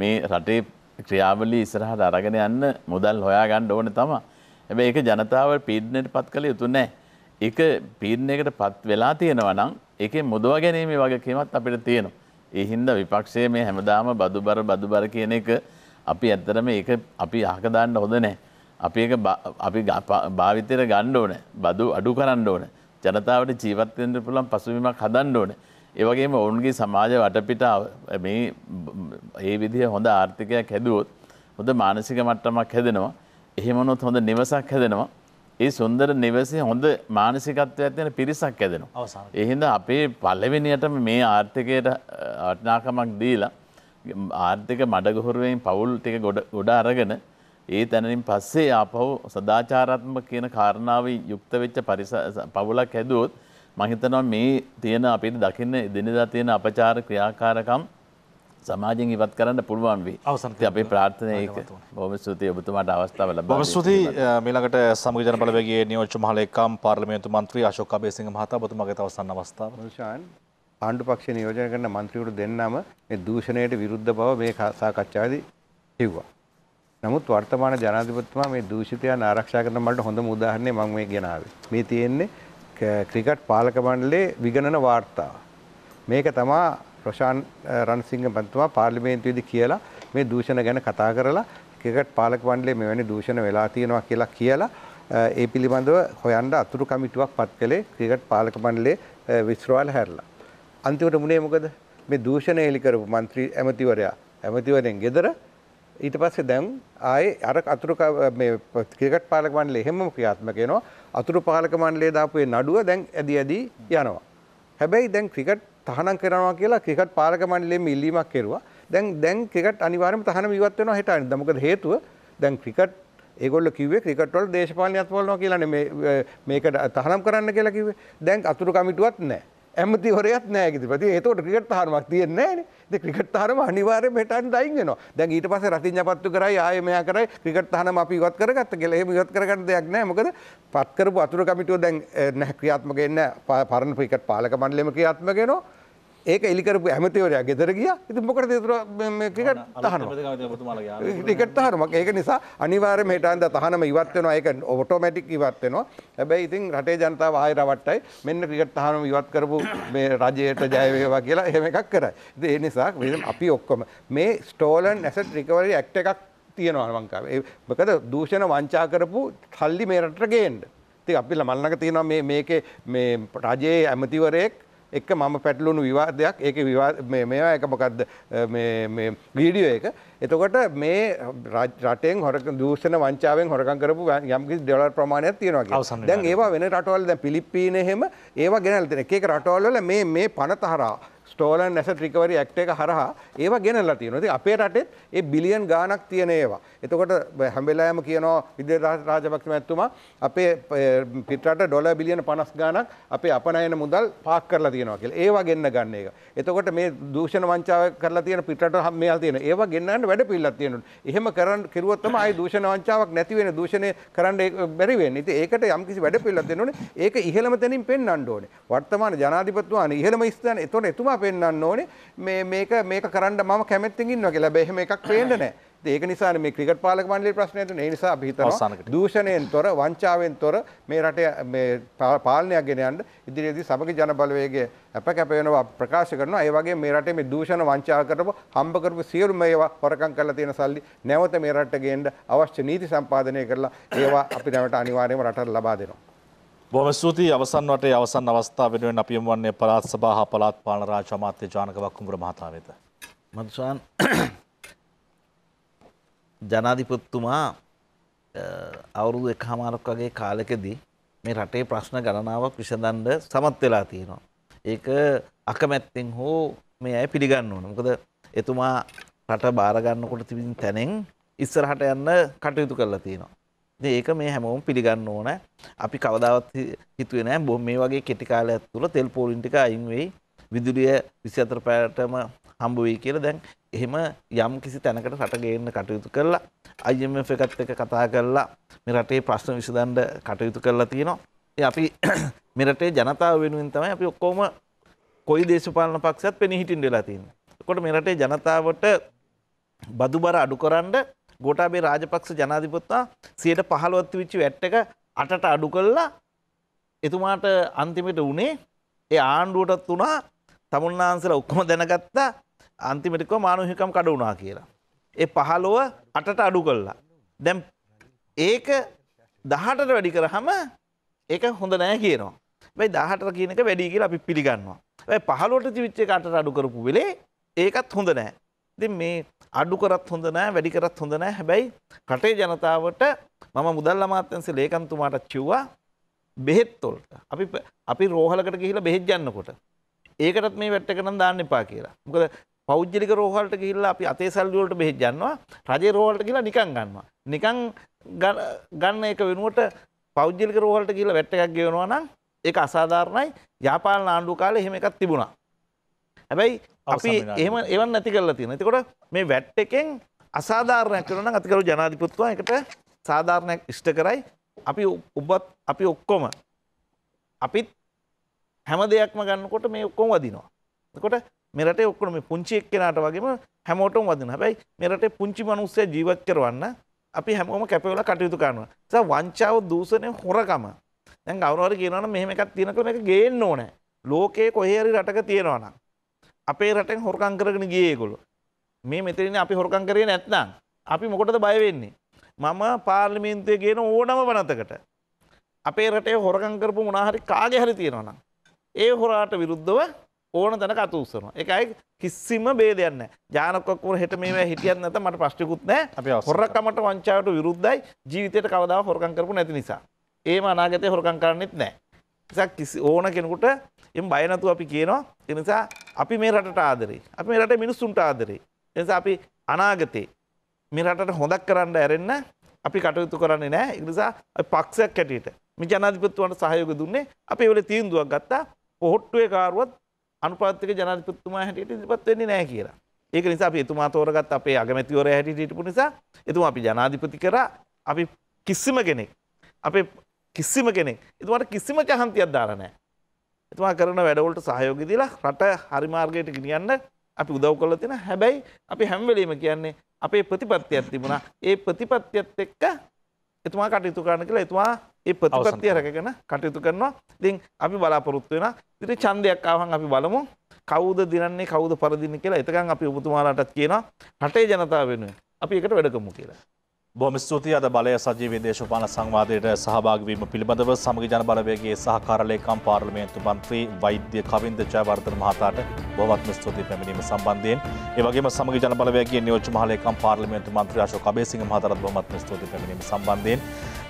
මේ රටේ ක්‍රියාවලි ඉස්සරහට අරගෙන යන්න මුදල් හොයා ගන්න ඕනේ තමයි. හැබැයි ඒක ජනතාව පීඩනයට පත් කළ යුතු නැහැ. එක පීරණයකට පත් වෙලා තියෙනවා නම් ඒකේ මුදවා ගැනීම වගකීමත් අපිට තියෙනවා. ඒ හින්දා විපක්ෂයේ මේ හැමදාම බදුබර බදුබර කියන එක අපි ඇත්තටම ඒක අපි අහක දාන්න හොඳ නැහැ. අපි ඒක අපි භාවිතයට ගන්න ඕනේ. බදු අඩු කරන්න ඕනේ. ජනතාවට ජීවත් වෙන්න පුළුවන් පසුබිමක් හදන්න ඕනේ. ඒ වගේම ඔවුන්ගේ සමාජ වටපිටාව මේ ඒ විදිහ හොඳ ආර්ථිකයක් හැදුවොත් හොඳ මානසික මට්ටමක් හැදෙනවා. එහෙම වුණොත් හොඳ නිවසක් හැදෙනවා. ඒ සුන්දර නිවසේ හොඳ මානසිකත්වය ඇතින පිරිසක් ඇදෙනවා. එහින්ද අපේ පල්ලවෙනියට මේ ආර්ථිකයට අටනාකමක් දීලා ආර්ථික මඩගොහරුවෙන් පවුල් ටික ගොඩ අරගෙන ඒ තැනින් පස්සේ ආපහු සදාචාරාත්මක කියන කාරණාව යුක්ත වෙච්ච පරිස පවුලක් හැදුවොත් මම හිතනවා මේ තියෙන අපිට දකින්න එදිනෙදා තියෙන අපචාර ක්‍රියාකාරකම් සමාජෙන් ඉවත් කරන්න පුළුවන් වේ අවසන්ති අපේ ප්‍රාර්ථනයක බොම සූති ඔබතුමාට අවස්ථාව ලබ ස්තුති මිලකට සමග ජනපලවගේ නියෝච්ච මහලෙකම් පාර්ලමේන්තු මන්ත්‍රී අශෝක අබේසිංහ මහතා ඔබතුමාගේ අවසන් අවස්ථාව ශාන් ආණ්ඩු පක්ෂ නියෝජනය කරන මන්ත්‍රීවරු දෙන්නම මේ දූෂණයට විරුද්ධ බව මේ සාකච්ඡාවේදී කිව්වා. නමුත් වර්තමාන ජනාධිපතිතුමා මේ දූෂිතයන් ආරක්ෂා කරන මට හොඳම උදාහරණය මම මේ ගෙන ආවේ. මේ තියෙන්නේ ක්‍රිකට් පාලක මණ්ඩලයේ විගණන වාර්තාව. මේක තමා ප්‍රශාන් රණසිංහ මන්තුමා පාර්ලිමේන්තුවේදී කියලා මේ දූෂණ ගැන කතා කරලා ක්‍රිකට් පාලක මණ්ඩලය මෙවැනි දූෂණ වෙලා තියෙනවා කියලා කියලා ඒ පිළිබඳව හොයන්න අතුරු කමිටුවක් පත් කළේ ක්‍රිකට් පාලක මණ්ඩලයේ විස්රාවල් හැරලා. අන්තිමට මුනේ මොකද? මේ දූෂණ එලි කරපු മന്ത്രി ඇමතිවරයා ඇමතිවරෙන් ගෙදර ඊට පස්සේ දැන් ආයේ අර අතුරු මේ ක්‍රිකට් පාලක මණ්ඩලය හැමම ක්‍රියාත්මක වෙනවා. අතුරු පාලක මණ්ඩලය දාපු ඒ නඩුව දැන් ඇදි ඇදි යනවා. හැබැයි දැන් ක්‍රිකට් තහනම් කරනවා කියලා ක්‍රිකට් පාරක මණ්ඩලයෙන් ඉල්ලීමක් කෙරුවා. දැන් දැන් ක්‍රිකට් අනිවාර්යයෙන්ම තහනම් ඉවත් වෙනවා හෙට අනිද්දා. මොකද හේතුව දැන් ක්‍රිකට් ඒගොල්ලෝ කිව්වේ ක්‍රිකට් වල දේශපාලනයත් වලනවා කියලානේ මේ මේක තහනම් කරන්න කියලා කිව්වේ. දැන් අතුරු කමිටුවක් නැහැ. ඇමතිවරයත් නෑගතිපති ඒතෝට ක්‍රිකට් හරමක් තියන්නේ ද ක්‍රිකට් හරම අනිවාරය මටන් දයින් වෙන දැන් ඊට පස රතින් පත්තු කරයි ආයමයා කරයි ක්‍රිකට් හනම අපි ගත් කරගත්ත කෙලෙම ගත් කරට දෙයක් නෑ මොකද පත්කර පතුර කමිටුව දැන් නැ ක්‍රියාත්මකෙන්න පරණ ප්‍රිකට් පාලක මණ්ඩලම ක්‍රියාත්මකෙනවා ඒක එලිකරපු ඇමතිවරයා ගෙදර ගිය ඉති මොකට තර ක්‍රිකට තහන ටිකට තහරමක් ඒක නිසා අනිවාර මටන්ද තහනම ඉවත්වෙනවා ඒක ඔටෝමැටික් ඉවත්වෙනවා හැබැයි ඉතින් රටේ ජනතාව ආය රවට්ටයි මෙන්න ක්‍රිකට තහනම ඉවත් කරපු මේ රජයට ජයවේවා කියලා එහෙම එකක් කරයි ඒ නිසා අපි ඔක්කොම මේ ස්ටෝලන් ඇසට රිකවරි ඇක්ට එකක් තියෙනවා ලංකාව මොකද දූෂණ වංචා කරපු සල්ලි මේ රටට ගේන්ඩ ති අපි ලමල්ලක තියෙනවා මේකේ මේ රජයේ ඇමතිවරයෙක් එක්ක මම පැටලුණු විවාදයක් ඒක මේවා එක මොකක්ද වීඩියෝ එක එතකොට මේ රටෙන් හොර දූෂණ වංචාවෙන් හොරකම් කරපු යම්කි ඩොලර් ප්‍රමාණයක් තියෙනවා දැන් ඒවා වෙන රටවල් දැන් පිලිප්පීන එහෙම ඒවා ගෙනල්ලා තියෙන එක එක රටවල් වල මේ මේ පනත හරහා ස්ටෝලන් ඇසට රිකවරි ඇක්ට එක හරහා ඒව ගෙනල්ලා තියෙනති අපේ රටෙත් ඒ බිලියන් ගානක් තියෙන ඒවා. එතකොට හැම්බෙලාෑම කියනවා විදේ රාජපක්ෂ ඇත්තුමා අපේ පිටට ඩොල බිලියන පනස් ගානක් අපේ අපනයන මුදල් පාක් කරලා තියෙනවා කියල ඒවා ගන්න ගන්න එක. එතකොට මේ දූෂණ වංචාව කරලා තියෙන පිටට හම්මයා තියෙන ඒවා ගන්නට වැඩ පිල්ලත් තියෙනට එහෙම කරන්න කිරුවත්තම අයි දූෂණ වංචාවක් නැතිවෙන දූෂණය කරන්න බැරිවෙන් ඉති ඒකට යම්කිසි වැඩ පිල්ලත් දෙනන ඒක ඉහළම තැනින් පෙන් අන්ඩෝනේ වර්තමාන ජනාධිපත්තුවාන ඉහළම ස්ථාන එතොට එතුමා පෙන් වෙන්නන්න ඕනේ මේ මේක මේක කරන්න මම කැමැත්තෙන් ඉන්නවා කියලා. හැබැයි එහෙම එකක් වෙන්න නැහැ. ඒක නිසා මේ ක්‍රිකට් පාලක මණ්ඩලයේ ප්‍රශ්නය තුනේ. ඒ නිසා අපි හිතනවා දූෂණයෙන් තොර, වංචාවෙන් තොර මේ රටේ මේ පාලනයක් ගෙන යන්න ඉදිරියේදී සමග ජනබලවේගය අප කැප වෙනවා ප්‍රකාශ කරනවා. ඒ වගේ මේ රටේ මේ දූෂණ වංචා කරපු, හම්බ කරපු සියලුම ඒවා හොරකම් කරලා තියෙන සල්ලි නැවත මේ රටට ගේන්න අවශ්‍ය නීති සම්පාදනය කරලා ඒවා අපි නැවත අනිවාර්යයෙන්ම රටට ලබා දෙනවා. බොහොම ස්තුතියි අවසන් වටේ අවසන් අවස්ථාව වෙනුවෙන් අපි යමු වන්නේ පළාත් සභා හා පළාත් පාලන රාජ්‍ය අමාත්‍ය ජානක වක්කුඹර මහතා වෙත. මදුසාන් ජනාධිපතිතුමා අවුරුදු එකහමාරක් වගේ කාලෙකදී මේ රටේ ප්‍රශ්න ගණනාවක් විසඳන්න සමත් වෙලා තියෙනවා. ඒක අකමැත්තෙන් හෝ මේ ඇය පිළිගන්න ඕන. මොකද එතුමා රට බාරගන්නකොට තිබින් තැනෙන් ඉස්සරහට යන්න කටයුතු කරලා තියෙනවා. ඒක මේ හැමෝම පිළිගන්න ඕන අපි කවදාවත් හිතුවේ නෑ බොහොම මේ වගේ කෙටි කාලයක් තුළ තෙල් පෝලින් ටික අයින් වෙයි විදුලිය 24 පැයටම හම්බ වෙයි කියලා දැන් එහෙම යම් කිසි තැනකට රට ගේන්න කටයුතු කරලා IMF එකත් එක්ක කතා කරලා මේ රටේ ප්‍රශ්න විසඳන්න කටයුතු කරලා තියෙනවා. අපි [CLEARS THROAT] මේ රටේ ජනතාව වෙනුවෙන් තමයි අපි ඔක්කොම කොයි දේශපාලන පක්ෂයත් පෙනී හිටින්න වෙලා තියෙන්නේ. එතකොට මේ රටේ ජනතාවට බදුබර අඩු කරන්න ගෝටාබේ රාජපක්ෂ ජනාධිපත්වා සයට පහළුවත් විච්චි වැට්ට එක අටට අඩු කල්ලා එතුමාට අන්තිමට වනේ ඒ ආණ්ඩුවටත් වනා තමුන්නාන්සල ඔක්කොම දැනගත්තා අන්තිමටිකව මානුහිකම් කඩ වුණා කියලා. ඒ පහලොව අටට අඩු කල්ලා. දැම් ඒක දහටට වැඩි කරහම ඒක හොඳ නෑ කියනවා. වැයි දහට කියනක වැඩි කියලා අපි පිළිගන්නවා. ඇයි පහලොට ජිවිච්චේ කටට අඩු කරපු වෙලේ ඒකත් හොඳ නෑ. දෙ මේ අඩු කරත් හොඳ නෑ වැඩි කරත් හොඳ නෑ හැබැයි රටේ ජනතාවට මම මුදල් අමාත්‍යංශේ ලේකම්තුමාට කිව්වා බෙහෙත් තොල්ට අපි අපි රෝහලකට ගිහිලා බෙහෙත් යන්නකොට ඒකටත් මේ වැට් එක නම් දාන්න එපා කියලා. මොකද පෞද්ගලික රෝහලට ගිහිල්ලා අපි අතේ සල්ලි වලට බෙහෙත් ගන්නවා. රජේ රෝහලට ගිහිල්ලා නිකන් ගන්නවා. නිකන් ගන්න එක වෙනුවට පෞද්ගලික රෝහලට ගිහිල්ලා වැට් එකක් ගෙවනවා නම් ඒක අසාධාරණයි. යාපාලන ආණ්ඩුව කාලේ එහෙම එකක් තිබුණා. හැබැයි අපි එහම එවන් නැති කරලා තියෙන තිකොට මේ වැට් එකෙන් අසාධාරණයක් කරන අතිකරු ජනාධිපත්තුව එකට සාධාරණයක් ඉෂ්ට කරයි අපි ඔබත් අපි ඔක්කොම අපිත් හැම දෙයක්ම ගන්නකොට මේ ඔක්කොම වදිනවා. එතකොට මෙරට ඔක්කොම මේ පුංචි එක්කෙනාට වගේම හැමෝටම වදිනවා. හැබැයි මෙරට පුංචි මිනිස්සු ජීවත් කරවන්න අපි හැමෝම කැපවෙලා කටයුතු කරනවා. ඒ වංචාව දූෂණය හොරකම. දැන් කවුරු හරි කියනවනම් මෙහෙම එකක් තියෙනකොට මේක ගේන්න ඕනේ. ලෝකයේ කොහේ හරි රටක තියෙනවා නම් අපේ රටෙන් හොරකං කරගෙන ගියකොළු. මේ මෙතරින අපි හොරකං කරේ නැත්නම්. අපි මොකටද බයවෙන්නේ. මම පාර්ලිමේන්තුවය ගේන ඕනම වනතකට. අපේ රටේ හොරකං කරපු මොනාහරි කාගෙ හරි තියෙනවනම්. ඒ හොරාට විරුද්ධව ඕන තැන කතුස්සන එකයි කිසිම බේදයන්න ජානකොක්කර හට මේ හිටියන්න ඇත මට ප්‍රශ්ිකුත් නෑ අප හොරකමට වංචාවට විරුද්ධයි ජීවිතයට කවදාව හොරකං කරපු නැති නිසා. ඒ අනාගතය හොරකං කරන්නෙත් නෑ. කිසි ඕන කෙනෙකුට එම් බය නැතුව අපි කියනවා ඒ නිසා අපි මේ රටට ආදරේ. අපි මේ රටේ මිනිස්සුන්ට ආදරේ. ඒ නිසා අපි අනාගතේ මේ රටට හොඳක් කරන්න ඇරෙන්න අපි කටයුතු කරන්නේ නැහැ. ඒ නිසා අපි පක්ෂයක් හැටියට මේ ජනාධිපතිතුමාට සහයෝගය දුන්නේ අපි ඒ වෙලේ තීන්දුවක් ගත්තා. කොහොට්ටුවේ කාරුවත් අනුපාතික ජනාධිපතිතුමා හැටියට ඉදිරිපත් වෙන්නේ නැහැ කියලා. ඒක නිසා අපි එතුමා තෝරගත් අපේ අගමැතිවරයා හැටියට හිටපු නිසා එතුමා අපි ජනාධිපති කරා අපි කිසිම කෙනෙක් අපේ කිසිම කෙනෙක් එතුමාට කිසිම චහන්තියක් දාලා නැහැ. එතුමා කරන වැඩවලට සහයෝගය දීලා රට හරි මාර්ගයට ගෙනියන්න අපි උදව් කරලා තියෙනවා. හැබැයි අපි හැම වෙලෙම කියන්නේ අපේ ප්‍රතිපත්තියක් තිබුණා. ඒ ප්‍රතිපත්තියත් එක්ක එතුමා කටයුතු කරන්න කියලා එතුමා ඒ ප්‍රතිපත්තිය රැකගෙන කටයුතු කරනවා. ඉතින් අපි බලාපොරොත්තු වෙනවා. ඉතින් ඡන්දයක් ආවම අපි බලමු. කවුද දිනන්නේ කවුද පරදින්නේ කියලා එතකන් අපි ඔබතුමාලාටත් කියනවා. රටේ ජනතාව වෙනුවෙන් අපි එකට වැඩ කරමු කියලා. බොහොම ස්තුතියි අද බලය සජීවී දේශපාලන සංවාදයට සහභාගී වීම පිළිබඳව සමගි ජනබලවේගයේ සහකාරලේකම් පාර්ලිමේන්තු මන්ත්‍රී වෛද්‍ය කවින්ද ජයවර්ධන මහතාට බොහොමත්ම ස්තුතියි පැමිණීම සම්බන්ධයෙන් ඒ වගේම සමගි ජනබලවේගයේ නියෝජ්‍ය මහලේකම් පාර්ලිමේන්තු මන්ත්‍රී අශෝක් අබේසිංහ මහතාට බොහොමත්ම ස්තුතියි පැමිණීම සම්බන්ධයෙන්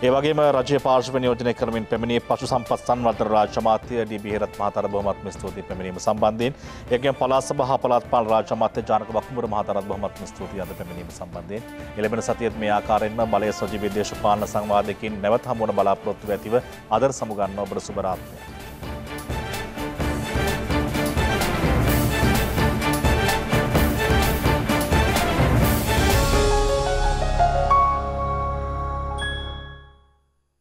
ඒවගේ රජ පාර්ශව නියෝජනය කරමින් පැමිණි පශු සම්පත් සංවර්ධන රාජමාතය ඩිබිහිරත් මහතර බොහොමත්ම ස්තුතියි පැමිණීම සම්බන්ධයෙන් ඒකෙන් පළාත් සභා පළාත් පාල රාජමාත්‍ය ජානක වකුඹුර මහතරත් බොහොමත්ම ස්තුතියි අද පැමිණීම සම්බන්ධයෙන් එළඹෙන සතියේත් මේ ආකාරයෙන්ම බලය සජීවී දේශපාලන සංවාදයකින් නැවත හමුවන බලාපොරොත්තු ඇතිව අදර සමුගන්නවා ඔබට සුබ රාත්‍රියක්